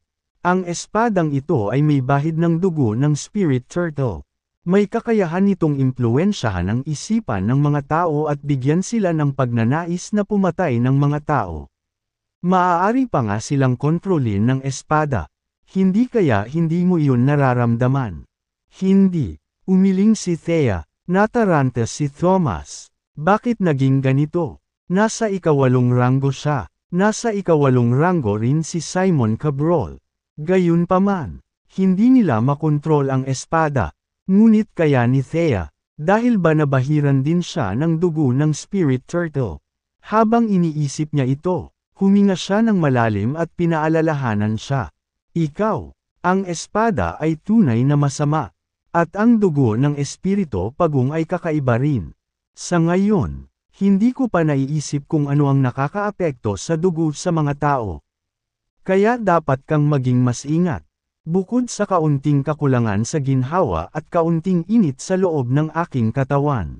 Ang espadang ito ay may bahid ng dugo ng spirit turtle. May kakayahan itong impluensyahan ang isipan ng mga tao at bigyan sila ng pagnanais na pumatay ng mga tao. Maaari pa nga silang kontrolin ng espada. Hindi kaya hindi mo iyon nararamdaman. Hindi. Umiling si Thea. Nataranta si Thomas. Bakit naging ganito? Nasa ikawalong ranggo siya. Nasa ikawalong ranggo rin si Simon Cabrol. Gayunpaman, hindi nila makontrol ang espada, ngunit kaya ni Thea, dahil ba nabahiran din siya ng dugo ng spirit turtle. Habang iniisip niya ito, huminga siya ng malalim at pinaalalahanan siya. Ikaw, ang espada ay tunay na masama, at ang dugo ng espirito pagong ay kakaiba rin. Sa ngayon, hindi ko pa naiisip kung ano ang nakakaapekto sa dugo sa mga tao. Kaya dapat kang maging mas ingat. Bukod sa kaunting kakulangan sa ginhawa at kaunting init sa loob ng aking katawan.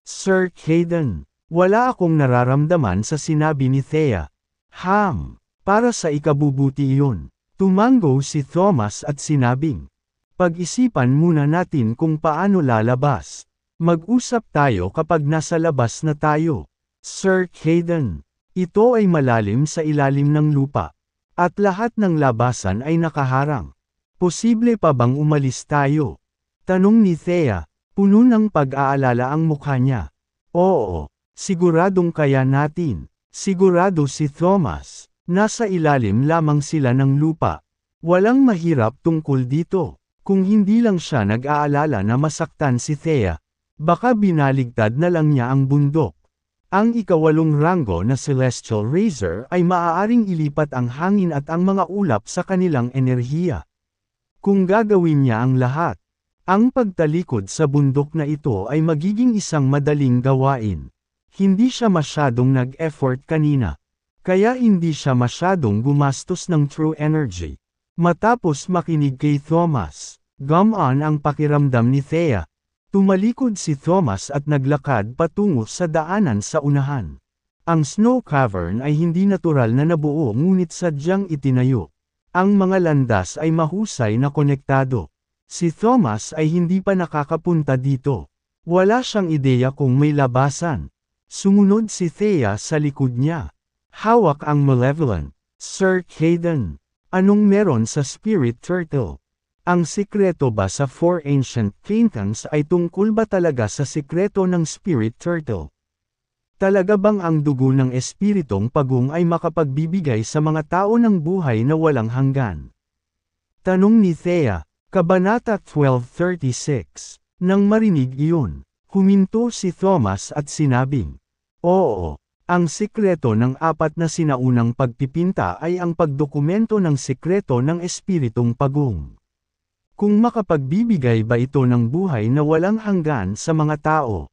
Sir Caden, wala akong nararamdaman sa sinabi ni Thea. Ham, para sa ikabubuti iyon. Tumango si Thomas at sinabing, Pag-isipan muna natin kung paano lalabas. Mag-usap tayo kapag nasa labas na tayo. Sir Caden, ito ay malalim sa ilalim ng lupa. At lahat ng labasan ay nakaharang. Posible pa bang umalis tayo? Tanong ni Thea, puno ng pag-aalala ang mukha niya. Oo, siguradong kaya natin. Sigurado si Thomas. Nasa ilalim lamang sila ng lupa. Walang mahirap tungkol dito. Kung hindi lang siya nag-aalala na masaktan si Thea, baka binaligtad na lang niya ang bundok. Ang ikawalong ranggo na Celestial Razor ay maaaring ilipat ang hangin at ang mga ulap sa kanilang enerhiya. Kung gagawin niya ang lahat, ang pagtalikod sa bundok na ito ay magiging isang madaling gawain. Hindi siya masyadong nag-effort kanina. Kaya hindi siya masyadong gumastos ng true energy. Matapos makinig kay Thomas, gum on ang pakiramdam ni Thea, Tumalikod si Thomas at naglakad patungo sa daanan sa unahan. Ang snow cavern ay hindi natural na nabuo ngunit sadyang itinayo. Ang mga landas ay mahusay na konektado. Si Thomas ay hindi pa nakakapunta dito. Wala siyang ideya kung may labasan. Sumunod si Thea sa likod niya. Hawak ang malevolent. Sir Caden. Anong meron sa spirit turtle? Ang sikreto ba sa Four Ancient Tintans ay tungkol ba talaga sa sikreto ng Spirit Turtle? Talaga bang ang dugo ng espiritong pagong ay makapagbibigay sa mga tao ng buhay na walang hanggan? Tanong ni Thea, Kabanata 1236. Nang marinig iyon, huminto si Thomas at sinabing, Oo, ang sikreto ng apat na sinaunang pagpipinta ay ang pagdokumento ng sikreto ng espiritong pagong. Kung makapagbibigay ba ito ng buhay na walang hanggan sa mga tao?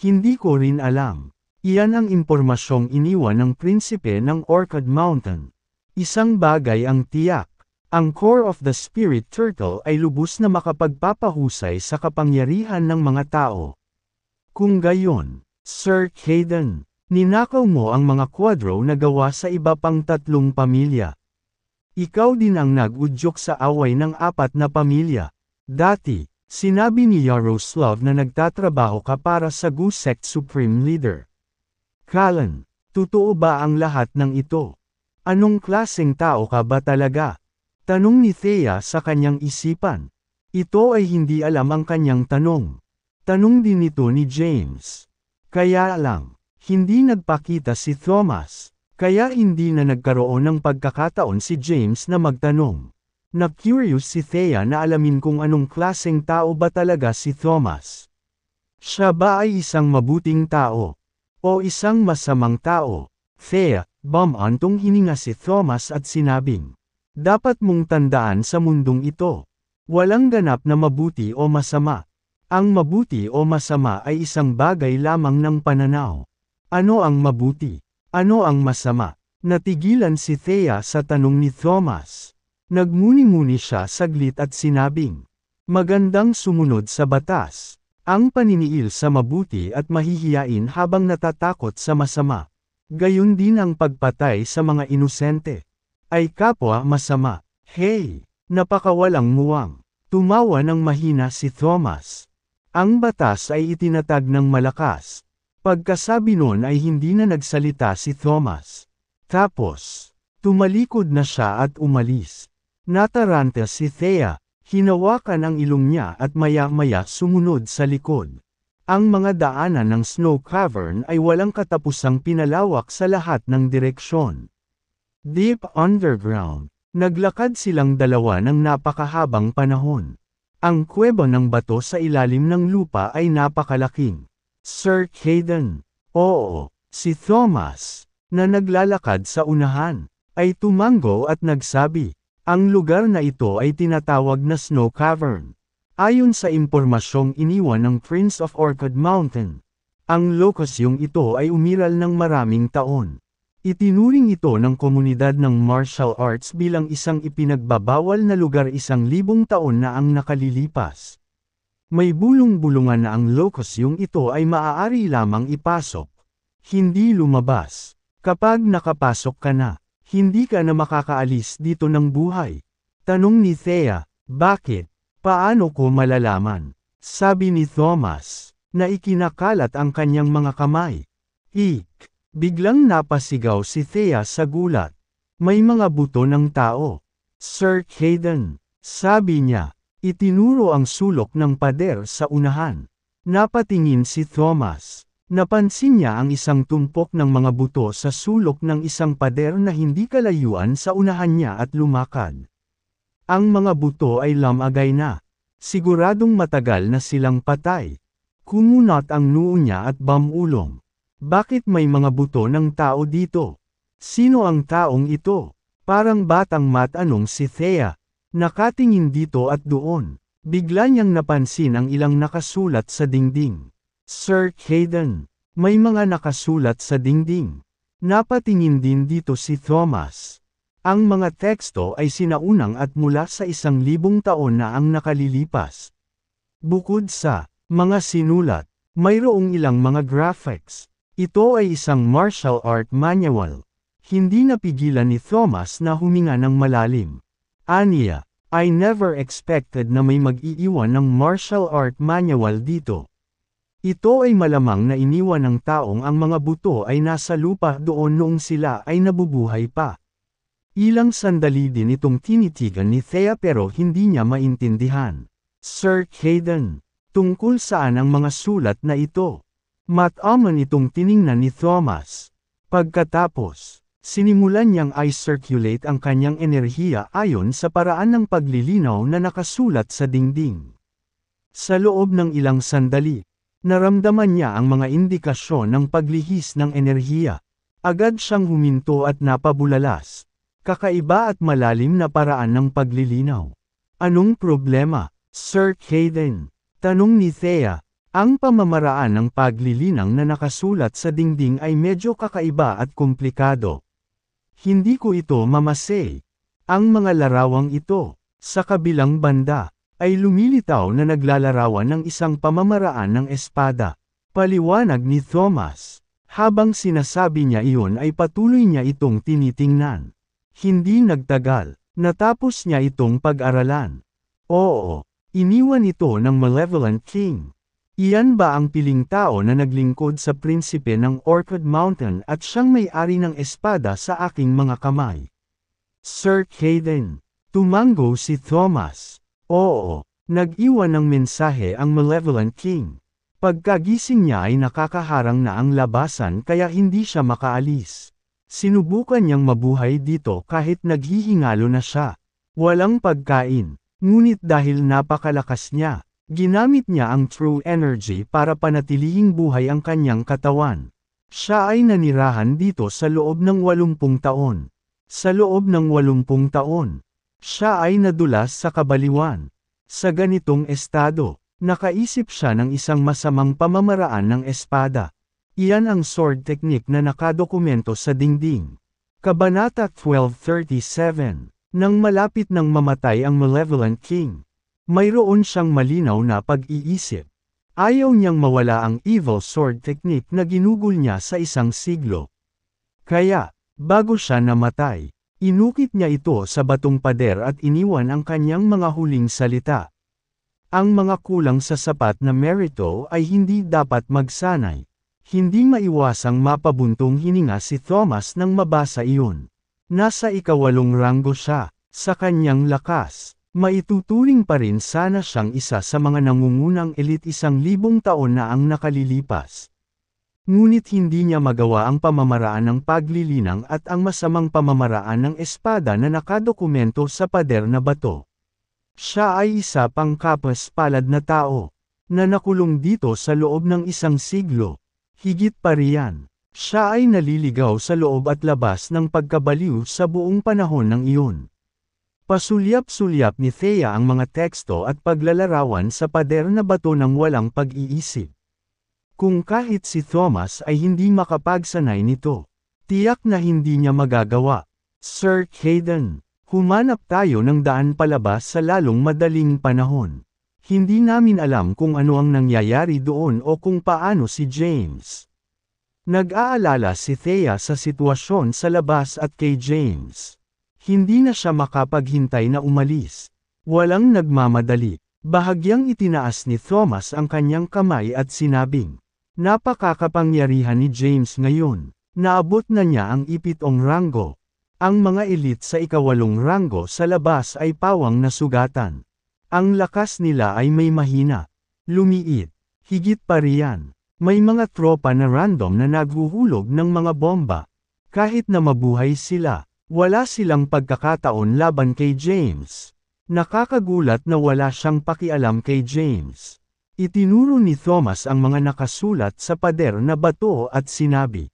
Hindi ko rin alam. Iyan ang impormasyong iniwan ng prinsipe ng Orchid Mountain. Isang bagay ang tiyak. Ang core of the spirit turtle ay lubos na makapagpapahusay sa kapangyarihan ng mga tao. Kung gayon, Sir Caden, ninakaw mo ang mga kwadro na gawa sa iba pang tatlong pamilya. Ikaw din ang nag nagudyok sa away ng apat na pamilya. Dati, sinabi ni Yaroslav na nagtatrabaho ka para sa Gusek Supreme Leader. Kalan, totoo ba ang lahat ng ito? Anong klaseng tao ka ba talaga? Tanong ni Thea sa kanyang isipan. Ito ay hindi alam ang kanyang tanong. Tanong din ito ni James. Kaya lang, hindi nagpakita si Thomas. Kaya hindi na nagkaroon ng pagkakataon si James na magtanong. Na-curious si Thea na alamin kung anong klaseng tao ba talaga si Thomas. Siya ba ay isang mabuting tao? O isang masamang tao? Thea, bumantong hininga si Thomas at sinabing, Dapat mong tandaan sa mundong ito. Walang ganap na mabuti o masama. Ang mabuti o masama ay isang bagay lamang ng pananaw. Ano ang mabuti? Ano ang masama? Natigilan si Thea sa tanong ni Thomas. Nagmuni-muni siya saglit at sinabing, Magandang sumunod sa batas. Ang paniniil sa mabuti at mahihiyain habang natatakot sa masama. Gayun din ang pagpatay sa mga inusente. Ay kapwa masama. Hey! Napakawalang muwang. Tumawa ng mahina si Thomas. Ang batas ay itinatag ng malakas, Pagkasabi noon ay hindi na nagsalita si Thomas. Tapos, tumalikod na siya at umalis. Nataranta si Thea, hinawakan ang ilong niya at maya-maya sumunod sa likod. Ang mga daanan ng snow cavern ay walang katapusang pinalawak sa lahat ng direksyon. Deep underground, naglakad silang dalawa ng napakahabang panahon. Ang kuweba ng bato sa ilalim ng lupa ay napakalaking. Sir Caden. Oo, si Thomas, na naglalakad sa unahan, ay tumango at nagsabi, ang lugar na ito ay tinatawag na Snow Cavern. Ayon sa impormasyong iniwan ng Prince of Orchid Mountain, ang lokasyong ito ay umiral ng maraming taon. Itinuring ito ng komunidad ng martial arts bilang isang ipinagbabawal na lugar isang libong taon na ang nakalilipas. May bulong-bulungan na ang locus yung ito ay maaari lamang ipasok. Hindi lumabas. Kapag nakapasok ka na, hindi ka na makakaalis dito ng buhay. Tanong ni Thea, bakit? Paano ko malalaman? Sabi ni Thomas, na ikinakalat ang kanyang mga kamay. Ik! Biglang napasigaw si Thea sa gulat. May mga buto ng tao. Sir Caden, sabi niya, Itinuro ang sulok ng pader sa unahan. Napatingin si Thomas. Napansin niya ang isang tumpok ng mga buto sa sulok ng isang pader na hindi kalayuan sa unahan niya at lumakad. Ang mga buto ay lamagay na. Siguradong matagal na silang patay. Kumunot ang noo niya at bamulong. Bakit may mga buto ng tao dito? Sino ang taong ito? Parang batang matanong si Thea. Nakatingin dito at doon. Bigla niyang napansin ang ilang nakasulat sa dingding. Sir Caden. May mga nakasulat sa dingding. Napatingin din dito si Thomas. Ang mga teksto ay sinaunang at mula sa isang libong taon na ang nakalilipas. Bukod sa mga sinulat, mayroong ilang mga graphics. Ito ay isang martial art manual. Hindi napigilan ni Thomas na huminga ng malalim. Anya, I never expected na may mag-iiwan ng martial art manual dito. Ito ay malamang na iniwan ng taong ang mga buto ay nasa lupa doon noong sila ay nabubuhay pa. Ilang sandali din itong tinitigan ni Thea pero hindi niya maintindihan. Sir Caden, tungkol saan ang mga sulat na ito? Mataman itong tiningnan ni Thomas. Pagkatapos, Sinimulan niyang i-circulate ang kanyang enerhiya ayon sa paraan ng paglilinaw na nakasulat sa dingding. Sa loob ng ilang sandali, naramdaman niya ang mga indikasyon ng paglihis ng enerhiya. Agad siyang huminto at napabulalas. Kakaiba at malalim na paraan ng paglilinaw. Anong problema, Sir Caden? Tanong ni Thea, ang pamamaraan ng paglilinang na nakasulat sa dingding ay medyo kakaiba at komplikado. Hindi ko ito mamasay. Ang mga larawang ito, sa kabilang banda, ay lumilitaw na naglalarawan ng isang pamamaraan ng espada. Paliwanag ni Thomas. Habang sinasabi niya iyon ay patuloy niya itong tinitingnan. Hindi nagtagal, natapos niya itong pag-aralan. Oo, iniwan ito ng Malevolent King. Iyan ba ang piling tao na naglingkod sa prinsipe ng Orchid Mountain at siyang may-ari ng espada sa aking mga kamay? Sir Caden, tumango si Thomas. Oo, nag-iwan ng mensahe ang Malevolent King. Pagkagising niya ay nakakaharang na ang labasan kaya hindi siya makaalis. Sinubukan niyang mabuhay dito kahit naghihingalo na siya. Walang pagkain, ngunit dahil napakalakas niya, Ginamit niya ang true energy para panatilihing buhay ang kanyang katawan. Siya ay nanirahan dito sa loob ng 80 taon. Sa loob ng 80 taon, siya ay nadulas sa kabaliwan. Sa ganitong estado, nakaisip siya ng isang masamang pamamaraan ng espada. Iyan ang sword technique na nakadokumento sa dingding. Kabanata 1237, nang malapit ng mamatay ang Malevolent King. Mayroon siyang malinaw na pag-iisip. Ayaw niyang mawala ang evil sword technique na ginugol niya sa isang siglo. Kaya, bago siya namatay, inukit niya ito sa batong pader at iniwan ang kanyang mga huling salita. Ang mga kulang sa sapat na merito ay hindi dapat magsanay. Hindi maiwasang mapabuntong hininga si Thomas nang mabasa iyon. Nasa ikawalong ranggo siya, sa kanyang lakas. Maituturing pa rin sana siyang isa sa mga nangungunang elite isang libong taon na ang nakalilipas. Ngunit hindi niya magawa ang pamamaraan ng paglilinang at ang masamang pamamaraan ng espada na nakadokumento sa pader na bato. Siya ay isa pang kapas palad na tao, na nakulong dito sa loob ng isang siglo. Higit pa riyan, siya ay naliligaw sa loob at labas ng pagkabaliw sa buong panahon ng iyon. Pasulyap-sulyap ni Thea ang mga teksto at paglalarawan sa pader na bato ng walang pag-iisip. Kung kahit si Thomas ay hindi makapagsanay nito, tiyak na hindi niya magagawa. Sir Caden, humanap tayo ng daan palabas sa lalong madaling panahon. Hindi namin alam kung ano ang nangyayari doon o kung paano si James. Nag-aalala si Thea sa sitwasyon sa labas at kay James. Hindi na siya makapaghintay na umalis. Walang nagmamadali. Bahagyang itinaas ni Thomas ang kanyang kamay at sinabing, Napakakapangyarihan ni James ngayon. Naabot na niya ang ipitong ranggo. Ang mga elite sa ikawalong ranggo sa labas ay pawang na sugatan. Ang lakas nila ay may mahina. Lumiit. Higit pa riyan. May mga tropa na random na naghuhulog ng mga bomba. Kahit na mabuhay sila, wala silang pagkakataon laban kay James. Nakakagulat na wala siyang pakialam kay James. Itinuro ni Thomas ang mga nakasulat sa pader na bato at sinabi.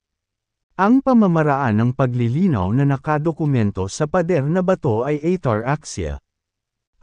Ang pamamaraan ng paglilinaw na nakadokumento sa pader na bato ay ataraxia.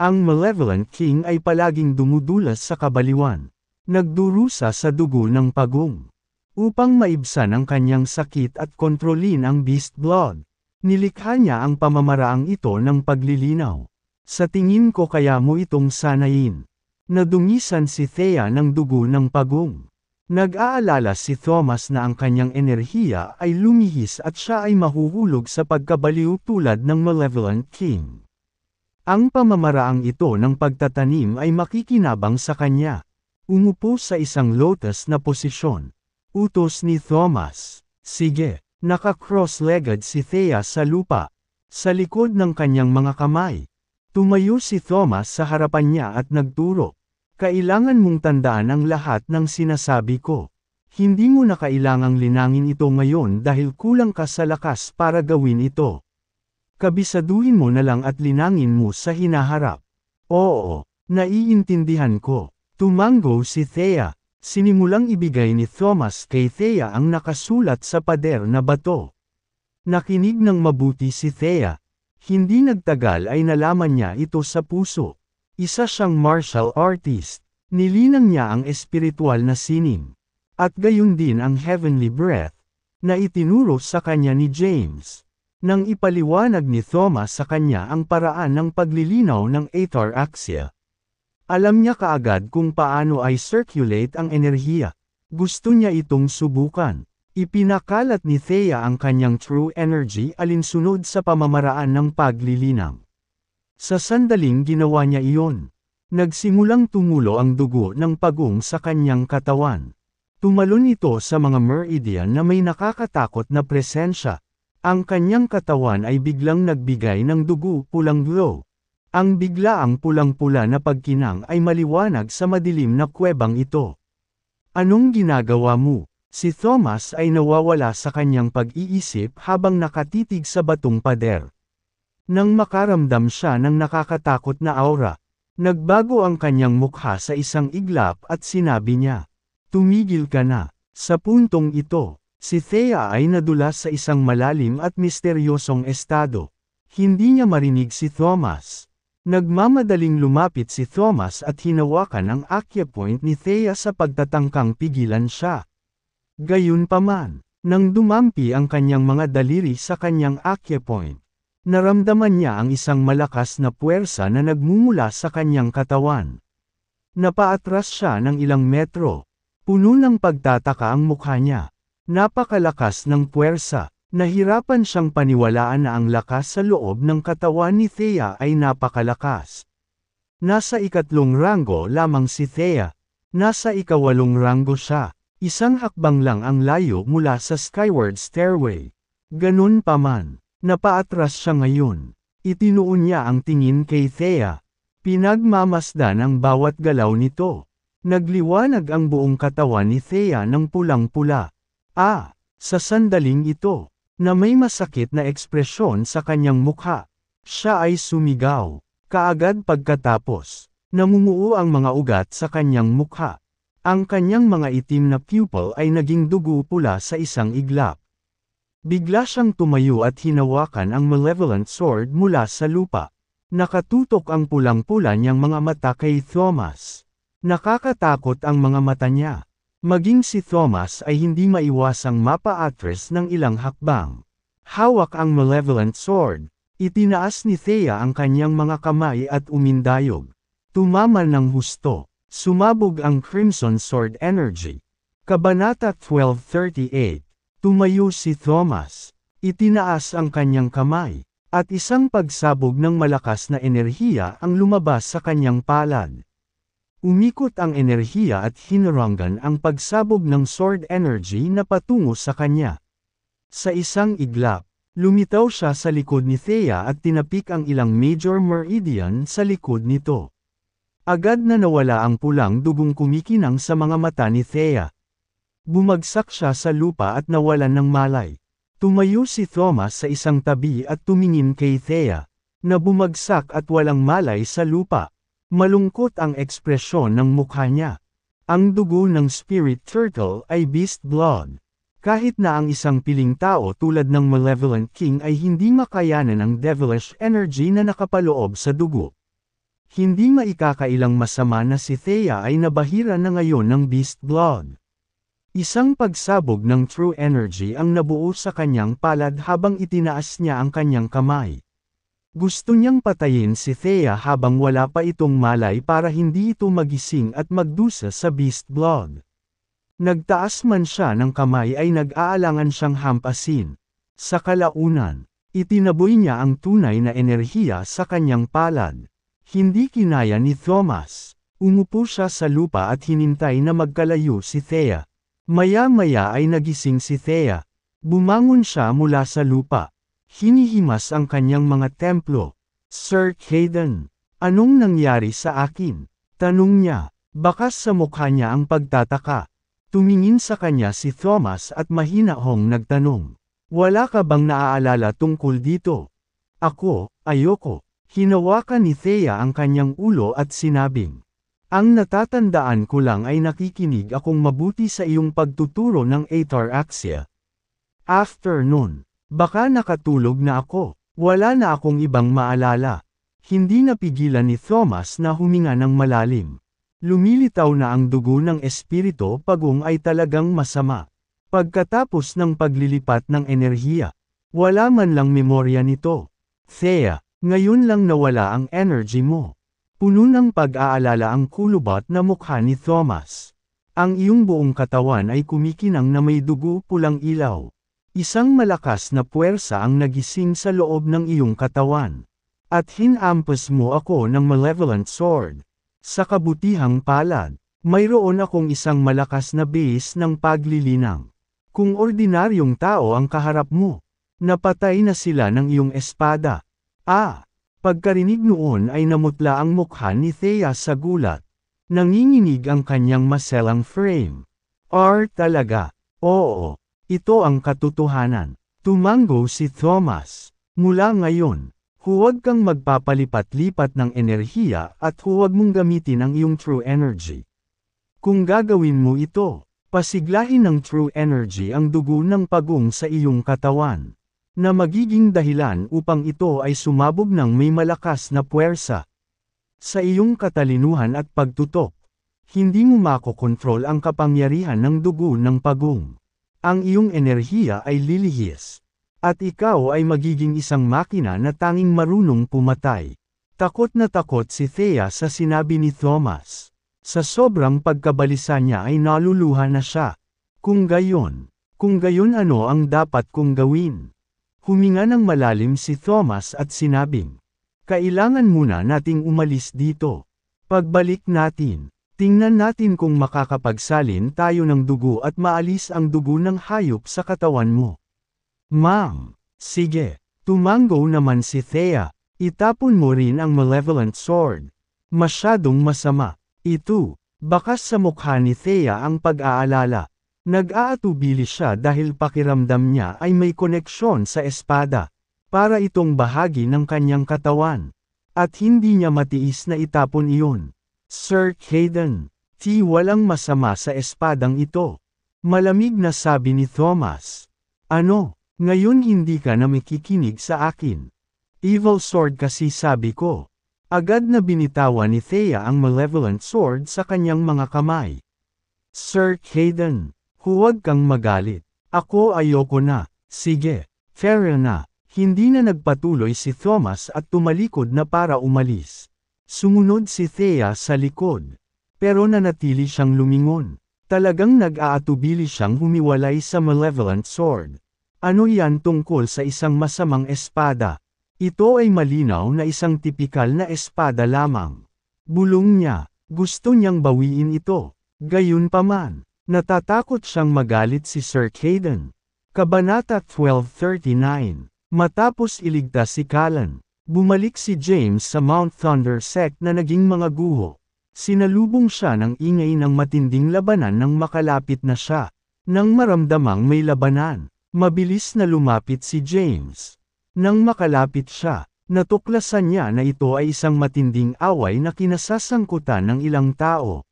Ang malevolent king ay palaging dumudulas sa kabaliwan. Nagdurusa sa dugo ng pagong. Upang maibsan ang kanyang sakit at kontrolin ang beast blood. Nilikha niya ang pamamaraang ito ng paglilinaw. Sa tingin ko kaya mo itong sanayin. Nadungisan si Thea ng dugo ng pagong. Nag-aalala si Thomas na ang kanyang enerhiya ay lumihis at siya ay mahuhulog sa pagkabaliw tulad ng Malevolent King. Ang pamamaraang ito ng pagtatanim ay makikinabang sa kanya. Umupo sa isang lotus na posisyon. Utos ni Thomas, Sige, Naka-cross-legged si Thea sa lupa. Sa likod ng kanyang mga kamay. Tumayo si Thomas sa harapan niya at nagturo. Kailangan mong tandaan ang lahat ng sinasabi ko. Hindi mo na kailangang linangin ito ngayon dahil kulang ka sa lakas para gawin ito. Kabisaduhin mo na lang at linangin mo sa hinaharap. Oo, naiintindihan ko. Tumango si Thea. Sinimulang ibigay ni Thomas kay Thea ang nakasulat sa pader na bato. Nakinig ng mabuti si Thea. Hindi nagtagal ay nalaman niya ito sa puso. Isa siyang martial artist. Nilinang niya ang espiritual na sinim. At gayon din ang heavenly breath na itinuro sa kanya ni James. Nang ipaliwanag ni Thomas sa kanya ang paraan ng paglilinaw ng Aether Axia, alam niya kaagad kung paano ay circulate ang enerhiya. Gusto niya itong subukan. Ipinakalat ni Thea ang kanyang true energy alinsunod sa pamamaraan ng paglilinang. Sa sandaling ginawa niya iyon. Nagsimulang tumulo ang dugo ng pagong sa kanyang katawan. Tumalon ito sa mga meridian na may nakakatakot na presensya. Ang kanyang katawan ay biglang nagbigay ng dugo pulang glow. Ang biglaang pulang-pula na pagkinang ay maliwanag sa madilim na kuwebang ito. Anong ginagawa mo? Si Thomas ay nawawala sa kanyang pag-iisip habang nakatitig sa batong pader. Nang makaramdam siya ng nakakatakot na aura, nagbago ang kanyang mukha sa isang iglap at sinabi niya, Tumigil ka na. Sa puntong ito, si Thea ay nadulas sa isang malalim at misteryosong estado. Hindi niya marinig si Thomas, Nagmamadaling lumapit si Thomas at hinawakan ang acupoint ni Thea sa pagtatangkang pigilan siya. Gayunpaman, nang dumampi ang kanyang mga daliri sa kanyang acupoint, naramdaman niya ang isang malakas na puwersa na nagmumula sa kanyang katawan. Napaatras siya ng ilang metro. Puno ng pagtataka ang mukha niya. Napakalakas ng puwersa. Nahirapan siyang paniwalaan na ang lakas sa loob ng katawan ni Thea ay napakalakas. Nasa ikatlong ranggo lamang si Thea. Nasa ikawalong ranggo siya. Isang hakbang lang ang layo mula sa skyward stairway. Ganun pa man, napaatras siya ngayon. Itinuon niya ang tingin kay Thea. Pinagmamasdan ang bawat galaw nito. Nagliwanag ang buong katawan ni Thea ng pulang-pula. Ah, sa sandaling ito, na may masakit na ekspresyon sa kanyang mukha. Siya ay sumigaw. Kaagad pagkatapos, namumuo ang mga ugat sa kanyang mukha. Ang kanyang mga itim na pupil ay naging dugo pula sa isang iglap. Bigla siyang tumayo at hinawakan ang malevolent sword mula sa lupa. Nakatutok ang pulang-pula niyang mga mata kay Thomas. Nakakatakot ang mga mata niya. Maging si Thomas ay hindi maiwasang mapa-actress ng ilang hakbang. Hawak ang malevolent sword. Itinaas ni Thea ang kanyang mga kamay at umindayog. Tumama ng husto. Sumabog ang Crimson Sword Energy. Kabanata 1238. Tumayo si Thomas. Itinaas ang kanyang kamay. At isang pagsabog ng malakas na enerhiya ang lumabas sa kanyang palad. Umikot ang enerhiya at hinarangan ang pagsabog ng sword energy na patungo sa kanya. Sa isang iglap, lumitaw siya sa likod ni Thea at tinapik ang ilang major meridian sa likod nito. Agad na nawala ang pulang dugong kumikinang sa mga mata ni Thea. Bumagsak siya sa lupa at nawalan ng malay. Tumayo si Thomas sa isang tabi at tumingin kay Thea, na bumagsak at walang malay sa lupa. Malungkot ang ekspresyon ng mukha niya. Ang dugo ng spirit turtle ay beast blood. Kahit na ang isang piling tao tulad ng Malevolent King ay hindi makayanan ang devilish energy na nakapaloob sa dugo. Hindi maikakailang masama na si Thea ay nabahira na ngayon ng beast blood. Isang pagsabog ng true energy ang nabuo sa kanyang palad habang itinaas niya ang kanyang kamay. Gusto niyang patayin si Thea habang wala pa itong malay para hindi ito magising at magdusa sa Beast Blog. Nagtaas man siya ng kamay ay nag-aalangan siyang hampasin. Sa kalaunan, itinaboy niya ang tunay na enerhiya sa kanyang palad. Hindi kinaya ni Thomas. Umupo siya sa lupa at hinintay na magkalayo si Thea. Maya-maya ay nagising si Thea. Bumangon siya mula sa lupa. Hinihimas ang kanyang mga templo. Sir Caden, anong nangyari sa akin? Tanong niya, bakas sa mukha niya ang pagtataka. Tumingin sa kanya si Thomas at mahinahong nagtanong. Wala ka bang naaalala tungkol dito? Ako, ayoko. Hinawakan ni Thea ang kanyang ulo at sinabing. Ang natatandaan ko lang ay nakikinig akong mabuti sa iyong pagtuturo ng Atar Axia. After noon, Baka nakatulog na ako. Wala na akong ibang maalala. Hindi napigilan ni Thomas na huminga ng malalim. Lumilitaw na ang dugo ng espirito pagong ay talagang masama. Pagkatapos ng paglilipat ng enerhiya, wala man lang memorya nito. Thea, ngayon lang nawala ang energy mo. Puno ng pag-aalala ang kulubat na mukha ni Thomas. Ang iyong buong katawan ay kumikinang na may dugo pulang ilaw. Isang malakas na puwersa ang nagising sa loob ng iyong katawan. At hinampas mo ako ng malevolent sword. Sa kabutihang palad, mayroon akong isang malakas na base ng paglilinang. Kung ordinaryong tao ang kaharap mo, napatay na sila ng iyong espada. Ah! Pagkarinig noon ay namutla ang mukha ni Thea sa gulat. Nanginginig ang kanyang maselang frame. R talaga. Oo. Ito ang katotohanan. Tumango si Thomas. Mula ngayon, huwag kang magpapalipat-lipat ng enerhiya at huwag mong gamitin ang iyong true energy. Kung gagawin mo ito, pasiglahin ng true energy ang dugo ng pagong sa iyong katawan, na magiging dahilan upang ito ay sumabog ng may malakas na puwersa. Sa iyong katalinuhan at pagtutok, hindi mo makokontrol ang kapangyarihan ng dugo ng pagong ang iyong enerhiya ay lilihis. At ikaw ay magiging isang makina na tanging marunong pumatay. Takot na takot si Thea sa sinabi ni Thomas. Sa sobrang pagkabalisa niya ay naluluha na siya. Kung gayon, kung gayon ano ang dapat kong gawin? Huminga ng malalim si Thomas at sinabing, Kailangan muna nating umalis dito. Pagbalik natin, Tingnan natin kung makakapagsalin tayo ng dugo at maalis ang dugo ng hayop sa katawan mo. Ma'am, sige, tumango naman si Thea, itapon mo rin ang malevolent sword. Masyadong masama. Ito, bakas sa mukha ni Thea ang pag-aalala. Nag-aatubili siya dahil pakiramdam niya ay may koneksyon sa espada, para itong bahagi ng kanyang katawan. At hindi niya matiis na itapon iyon. Sir Caden, ti walang masama sa espadang ito. Malamig na sabi ni Thomas. Ano, ngayon hindi ka na makikinig sa akin. Evil sword kasi sabi ko. Agad na binitawan ni Thea ang malevolent sword sa kanyang mga kamay. Sir Caden, huwag kang magalit. Ako ayoko na. Sige, fair na. Hindi na nagpatuloy si Thomas at tumalikod na para umalis. Sumunod si Thea sa likod. Pero nanatili siyang lumingon. Talagang nag-aatubili siyang humiwalay sa malevolent sword. Ano yan tungkol sa isang masamang espada? Ito ay malinaw na isang tipikal na espada lamang. Bulong niya, gusto niyang bawiin ito. Gayunpaman, natatakot siyang magalit si Sir Caden. Kabanata 1239 Matapos iligtas si Kalan, Bumalik si James sa Mount Thunder sect na naging mga guho. Sinalubong siya ng ingay ng matinding labanan nang makalapit na siya. Nang maramdamang may labanan, mabilis na lumapit si James. Nang makalapit siya, natuklasan niya na ito ay isang matinding away na kinasasangkutan ng ilang tao.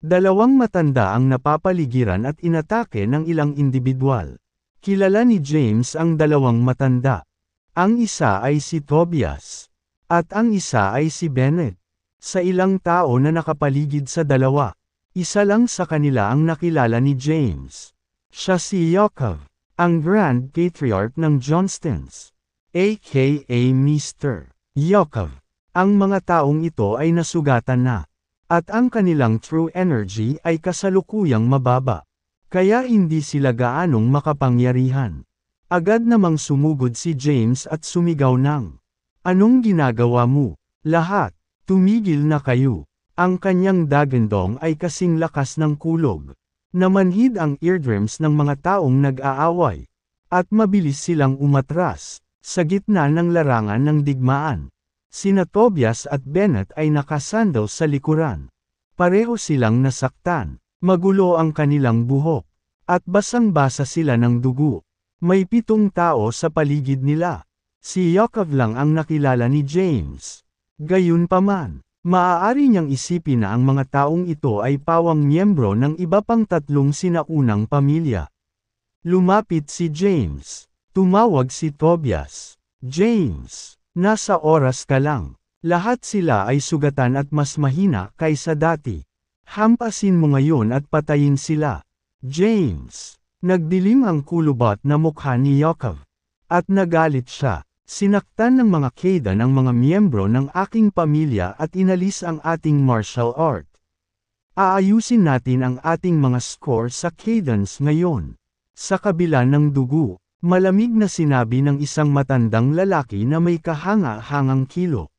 Dalawang matanda ang napapaligiran at inatake ng ilang individual. Kilala ni James ang dalawang matanda. Ang isa ay si Tobias. At ang isa ay si Bennett. Sa ilang tao na nakapaligid sa dalawa, isa lang sa kanila ang nakilala ni James. Siya si Yaakov, ang Grand Patriarch ng Johnstons, aka Mr. Yaakov. Ang mga taong ito ay nasugatan na. At ang kanilang true energy ay kasalukuyang mababa. Kaya hindi sila gaanong makapangyarihan. Agad namang sumugod si James at sumigaw ng, Anong ginagawa mo? Lahat, tumigil na kayo. Ang kanyang dagandong ay kasing lakas ng kulog. Namanhid ang eardrums ng mga taong nag-aaway. At mabilis silang umatras, sa gitna ng larangan ng digmaan. Sina Tobias at Bennett ay nakasandal sa likuran. Pareho silang nasaktan, magulo ang kanilang buhok, at basang-basa sila ng dugo. May pitong tao sa paligid nila. Si Yakov lang ang nakilala ni James. Gayunpaman, maaari niyang isipin na ang mga taong ito ay pawang miyembro ng iba pang tatlong sinaunang pamilya. Lumapit si James. Tumawag si Tobias. James, nasa oras ka lang. Lahat sila ay sugatan at mas mahina kaysa dati. Hampasin mo ngayon at patayin sila. James, Nagdilim ang kulubat na mukha ni Yakov. At nagalit siya. Sinaktan ng mga Kaidan ang mga miyembro ng aking pamilya at inalis ang ating martial art. Aayusin natin ang ating mga score sa cadence ngayon. Sa kabila ng dugo, malamig na sinabi ng isang matandang lalaki na may kahanga-hangang kilo.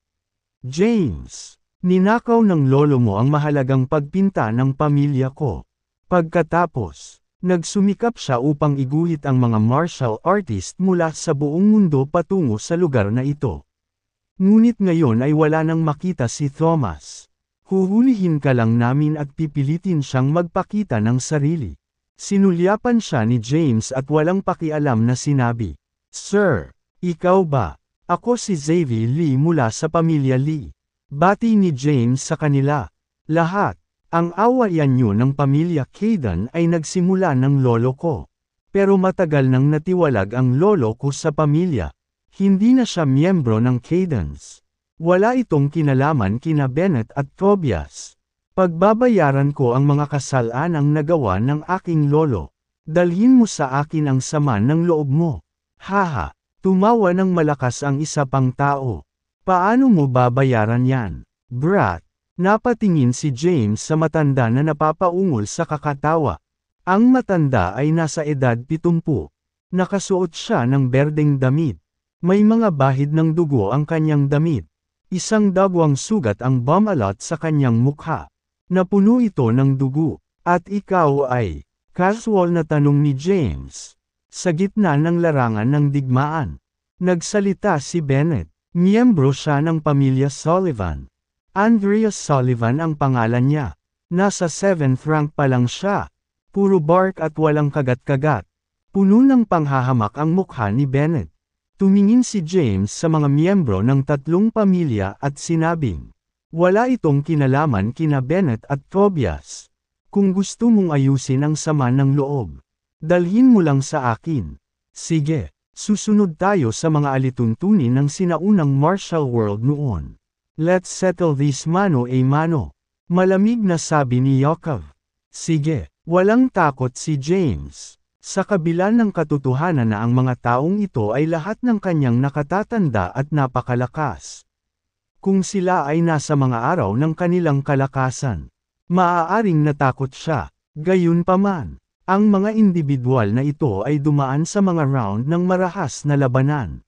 James, ninakaw ng lolo mo ang mahalagang pagpinta ng pamilya ko. Pagkatapos, Nagsumikap siya upang iguhit ang mga martial artist mula sa buong mundo patungo sa lugar na ito. Ngunit ngayon ay wala nang makita si Thomas. Huhulihin ka lang namin at pipilitin siyang magpakita ng sarili. Sinulyapan siya ni James at walang pakialam na sinabi, Sir, ikaw ba? Ako si Xavier Lee mula sa pamilya Lee. Bati ni James sa kanila. Lahat. Ang awayan nyo ng pamilya Kaden ay nagsimula ng lolo ko. Pero matagal nang natiwalag ang lolo ko sa pamilya. Hindi na siya miyembro ng Cadence. Wala itong kinalaman kina Bennett at Tobias. Pagbabayaran ko ang mga ang nagawa ng aking lolo. Dalhin mo sa akin ang sama ng loob mo. Haha, tumawa ng malakas ang isa pang tao. Paano mo babayaran yan? Brat, Napatingin si James sa matanda na napapaungol sa kakatawa. Ang matanda ay nasa edad 70. Nakasuot siya ng berdeng damit. May mga bahid ng dugo ang kanyang damit. Isang dagwang sugat ang bumalot sa kanyang mukha. Napuno ito ng dugo. At ikaw ay, casual na tanong ni James. Sa gitna ng larangan ng digmaan, nagsalita si Bennett. Miyembro siya ng pamilya Sullivan. Andrea Sullivan ang pangalan niya. Nasa 7th rank pa lang siya. Puro bark at walang kagat-kagat. Puno ng panghahamak ang mukha ni Bennett. Tumingin si James sa mga miyembro ng tatlong pamilya at sinabing, wala itong kinalaman kina Bennett at Tobias. Kung gusto mong ayusin ang sama ng loob, dalhin mo lang sa akin. Sige, susunod tayo sa mga alituntunin ng sinaunang martial world noon. Let's settle this mano a mano. Malamig na sabi ni Yakov. Sige, walang takot si James. Sa kabila ng katotohanan na ang mga taong ito ay lahat ng kanyang nakatatanda at napakalakas. Kung sila ay nasa mga araw ng kanilang kalakasan, maaaring natakot siya. Gayunpaman, ang mga individual na ito ay dumaan sa mga round ng marahas na labanan.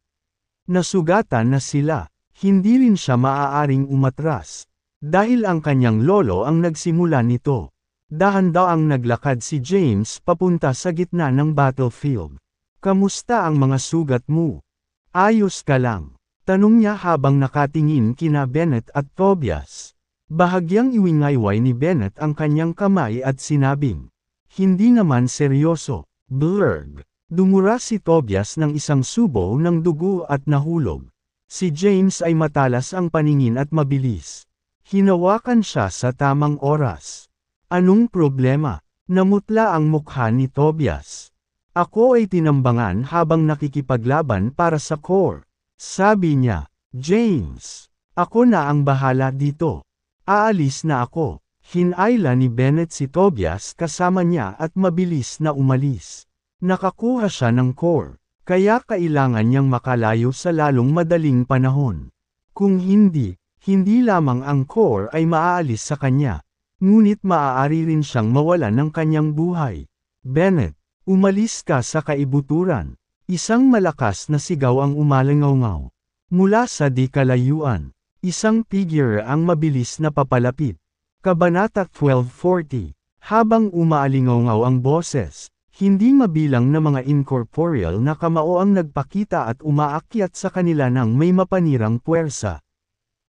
Nasugatan na sila, hindi rin siya maaaring umatras. Dahil ang kanyang lolo ang nagsimula nito. Dahan daw ang naglakad si James papunta sa gitna ng battlefield. Kamusta ang mga sugat mo? Ayos ka lang. Tanong niya habang nakatingin kina Bennett at Tobias. Bahagyang iwingayway ni Bennett ang kanyang kamay at sinabing, Hindi naman seryoso, blurg. Dumura si Tobias ng isang subo ng dugo at nahulog. Si James ay matalas ang paningin at mabilis. Hinawakan siya sa tamang oras. Anong problema? Namutla ang mukha ni Tobias. Ako ay tinambangan habang nakikipaglaban para sa core. Sabi niya, James, ako na ang bahala dito. Aalis na ako. Hinayla ni Bennett si Tobias kasama niya at mabilis na umalis. Nakakuha siya ng core. Kaya kailangan niyang makalayo sa lalong madaling panahon. Kung hindi, hindi lamang ang core ay maaalis sa kanya. Ngunit maaari rin siyang mawala ng kanyang buhay. Bennett, umalis ka sa kaibuturan. Isang malakas na sigaw ang umalangaw Mula sa di kalayuan, isang figure ang mabilis na papalapit. Kabanata 1240 Habang umaalingaw ang boses, hindi mabilang na mga incorporeal na kamao ang nagpakita at umaakyat sa kanila ng may mapanirang puwersa.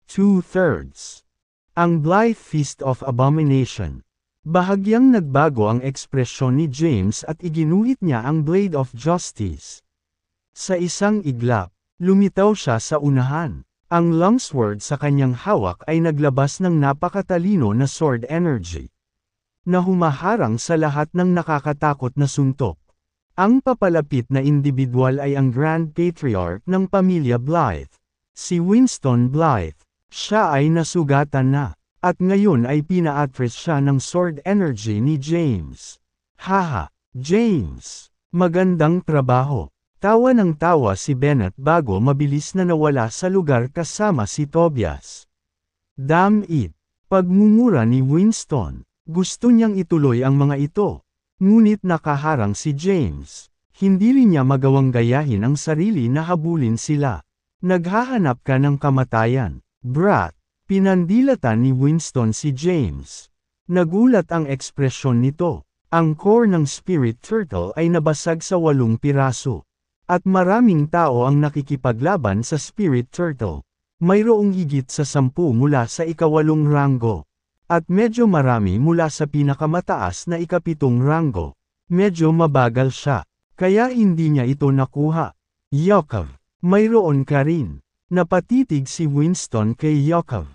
Two-thirds. Ang Blythe Feast of Abomination. Bahagyang nagbago ang ekspresyon ni James at iginuhit niya ang Blade of Justice. Sa isang iglap, lumitaw siya sa unahan. Ang longsword sa kanyang hawak ay naglabas ng napakatalino na sword energy na humaharang sa lahat ng nakakatakot na suntok. Ang papalapit na individual ay ang Grand Patriarch ng pamilya Blythe. Si Winston Blythe. Siya ay nasugatan na, at ngayon ay pina-address siya ng sword energy ni James. Haha, James! Magandang trabaho. Tawa ng tawa si Bennett bago mabilis na nawala sa lugar kasama si Tobias. Damn it! Pagmumura ni Winston. Gusto niyang ituloy ang mga ito. Ngunit nakaharang si James. Hindi rin niya magawang gayahin ang sarili na habulin sila. Naghahanap ka ng kamatayan, brat. Pinandilatan ni Winston si James. Nagulat ang ekspresyon nito. Ang core ng Spirit Turtle ay nabasag sa walong piraso. At maraming tao ang nakikipaglaban sa Spirit Turtle. Mayroong higit sa sampu mula sa ikawalong ranggo. At medyo marami mula sa pinakamataas na ikapitong ranggo. Medyo mabagal siya. Kaya hindi niya ito nakuha. Yakov. Mayroon ka rin. Napatitig si Winston kay Yakov.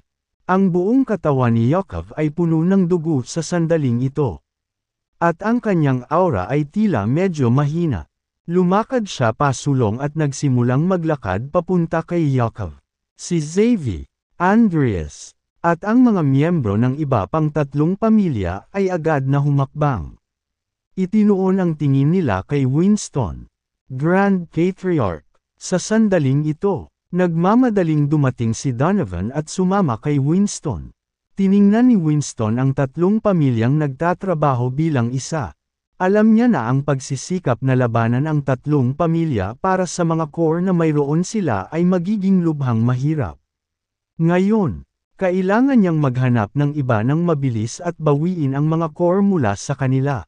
Ang buong katawan ni Yakov ay puno ng dugo sa sandaling ito. At ang kanyang aura ay tila medyo mahina. Lumakad siya pasulong at nagsimulang maglakad papunta kay Yakov. Si Xavi, Andreas, at ang mga miyembro ng iba pang tatlong pamilya ay agad na humakbang. Itinuon ang tingin nila kay Winston, Grand Patriarch. Sa sandaling ito, nagmamadaling dumating si Donovan at sumama kay Winston. Tiningnan ni Winston ang tatlong pamilyang nagtatrabaho bilang isa. Alam niya na ang pagsisikap na labanan ang tatlong pamilya para sa mga core na mayroon sila ay magiging lubhang mahirap. Ngayon, kailangan niyang maghanap ng iba ng mabilis at bawiin ang mga core mula sa kanila.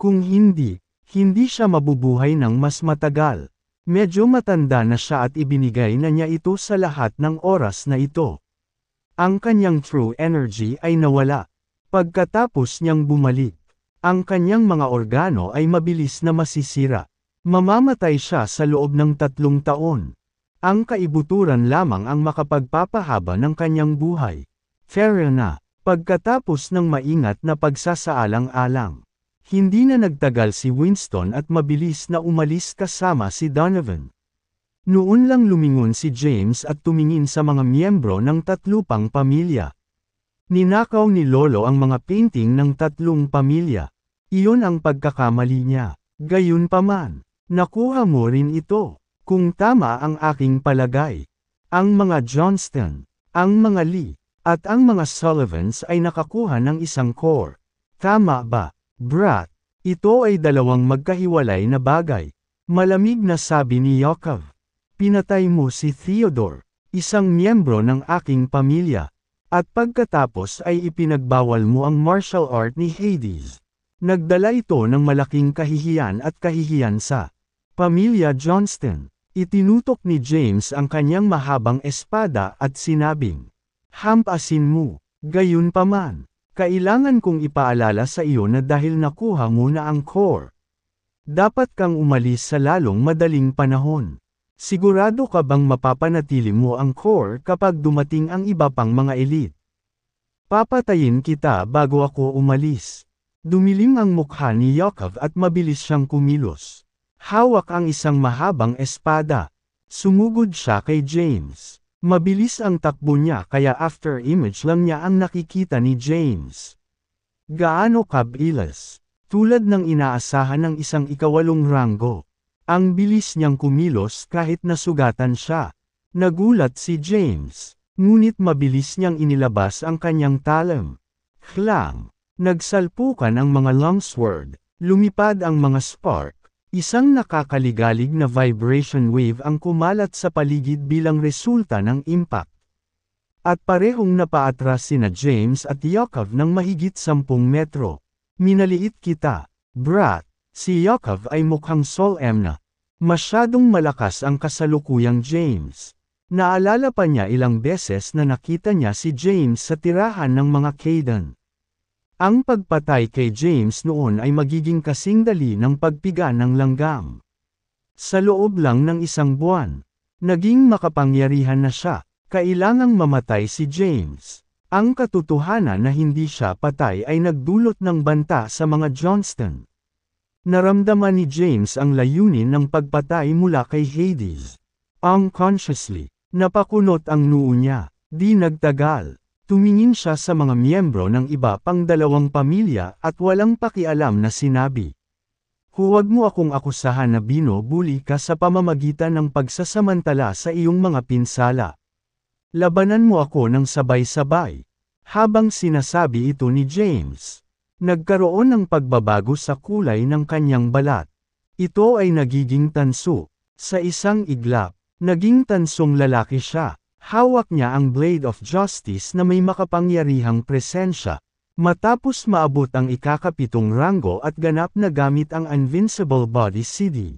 Kung hindi, hindi siya mabubuhay ng mas matagal. Medyo matanda na siya at ibinigay na niya ito sa lahat ng oras na ito. Ang kanyang true energy ay nawala. Pagkatapos niyang bumalik, ang kanyang mga organo ay mabilis na masisira. Mamamatay siya sa loob ng tatlong taon. Ang kaibuturan lamang ang makapagpapahaba ng kanyang buhay. Fair na, pagkatapos ng maingat na pagsasaalang-alang. Hindi na nagtagal si Winston at mabilis na umalis kasama si Donovan. Noon lang lumingon si James at tumingin sa mga miyembro ng tatlo pang pamilya. Ninakaw ni Lolo ang mga painting ng tatlong pamilya. Iyon ang pagkakamali niya. Gayunpaman, nakuha mo rin ito. Kung tama ang aking palagay, ang mga Johnston, ang mga Lee, at ang mga Sullivans ay nakakuha ng isang core. Tama ba, Brat? Ito ay dalawang magkahiwalay na bagay. Malamig na sabi ni Yakov. Pinatay mo si Theodore, isang miyembro ng aking pamilya. At pagkatapos ay ipinagbawal mo ang martial art ni Hades. Nagdala ito ng malaking kahihiyan at kahihiyan sa pamilya Johnston. Itinutok ni James ang kanyang mahabang espada at sinabing, Hampasin mo, gayon gayunpaman, kailangan kong ipaalala sa iyo na dahil nakuha mo na ang core. Dapat kang umalis sa lalong madaling panahon. Sigurado ka bang mapapanatili mo ang core kapag dumating ang iba pang mga elite? Papatayin kita bago ako umalis. Dumilim ang mukha ni Yakov at mabilis siyang kumilos. Hawak ang isang mahabang espada. Sumugod siya kay James. Mabilis ang takbo niya kaya after image lang niya ang nakikita ni James. Gaano kabilis? Tulad ng inaasahan ng isang ikawalong ranggo. Ang bilis niyang kumilos kahit nasugatan siya. Nagulat si James. Ngunit mabilis niyang inilabas ang kanyang talam. Klang! Nagsalpukan ang mga longsword. Lumipad ang mga spark. Isang nakakaligalig na vibration wave ang kumalat sa paligid bilang resulta ng impact. At parehong napaatras sina James at Yakov ng mahigit 10 metro. Minaliit kita, brat. Si Yakov ay mukhang sol emna. Masyadong malakas ang kasalukuyang James. Naalala pa niya ilang beses na nakita niya si James sa tirahan ng mga Caden. Ang pagpatay kay James noon ay magiging kasing dali ng pagpiga ng langgam. Sa loob lang ng isang buwan, naging makapangyarihan na siya, kailangang mamatay si James. Ang katotohanan na hindi siya patay ay nagdulot ng banta sa mga Johnston. Naramdaman ni James ang layunin ng pagpatay mula kay Hades. Unconsciously, napakunot ang noo niya, di nagtagal, Tumingin siya sa mga miyembro ng iba pang dalawang pamilya at walang pakialam na sinabi. Huwag mo akong akusahan na binubuli ka sa pamamagitan ng pagsasamantala sa iyong mga pinsala. Labanan mo ako ng sabay-sabay. Habang sinasabi ito ni James, nagkaroon ng pagbabago sa kulay ng kanyang balat. Ito ay nagiging tanso. Sa isang iglap, naging tansong lalaki siya. Hawak niya ang Blade of Justice na may makapangyarihang presensya. Matapos maabot ang ikakapitong ranggo at ganap na gamit ang Invincible Body CD.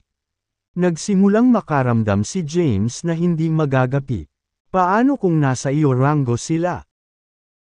Nagsimulang makaramdam si James na hindi magagapi. Paano kung nasa iyo ranggo sila?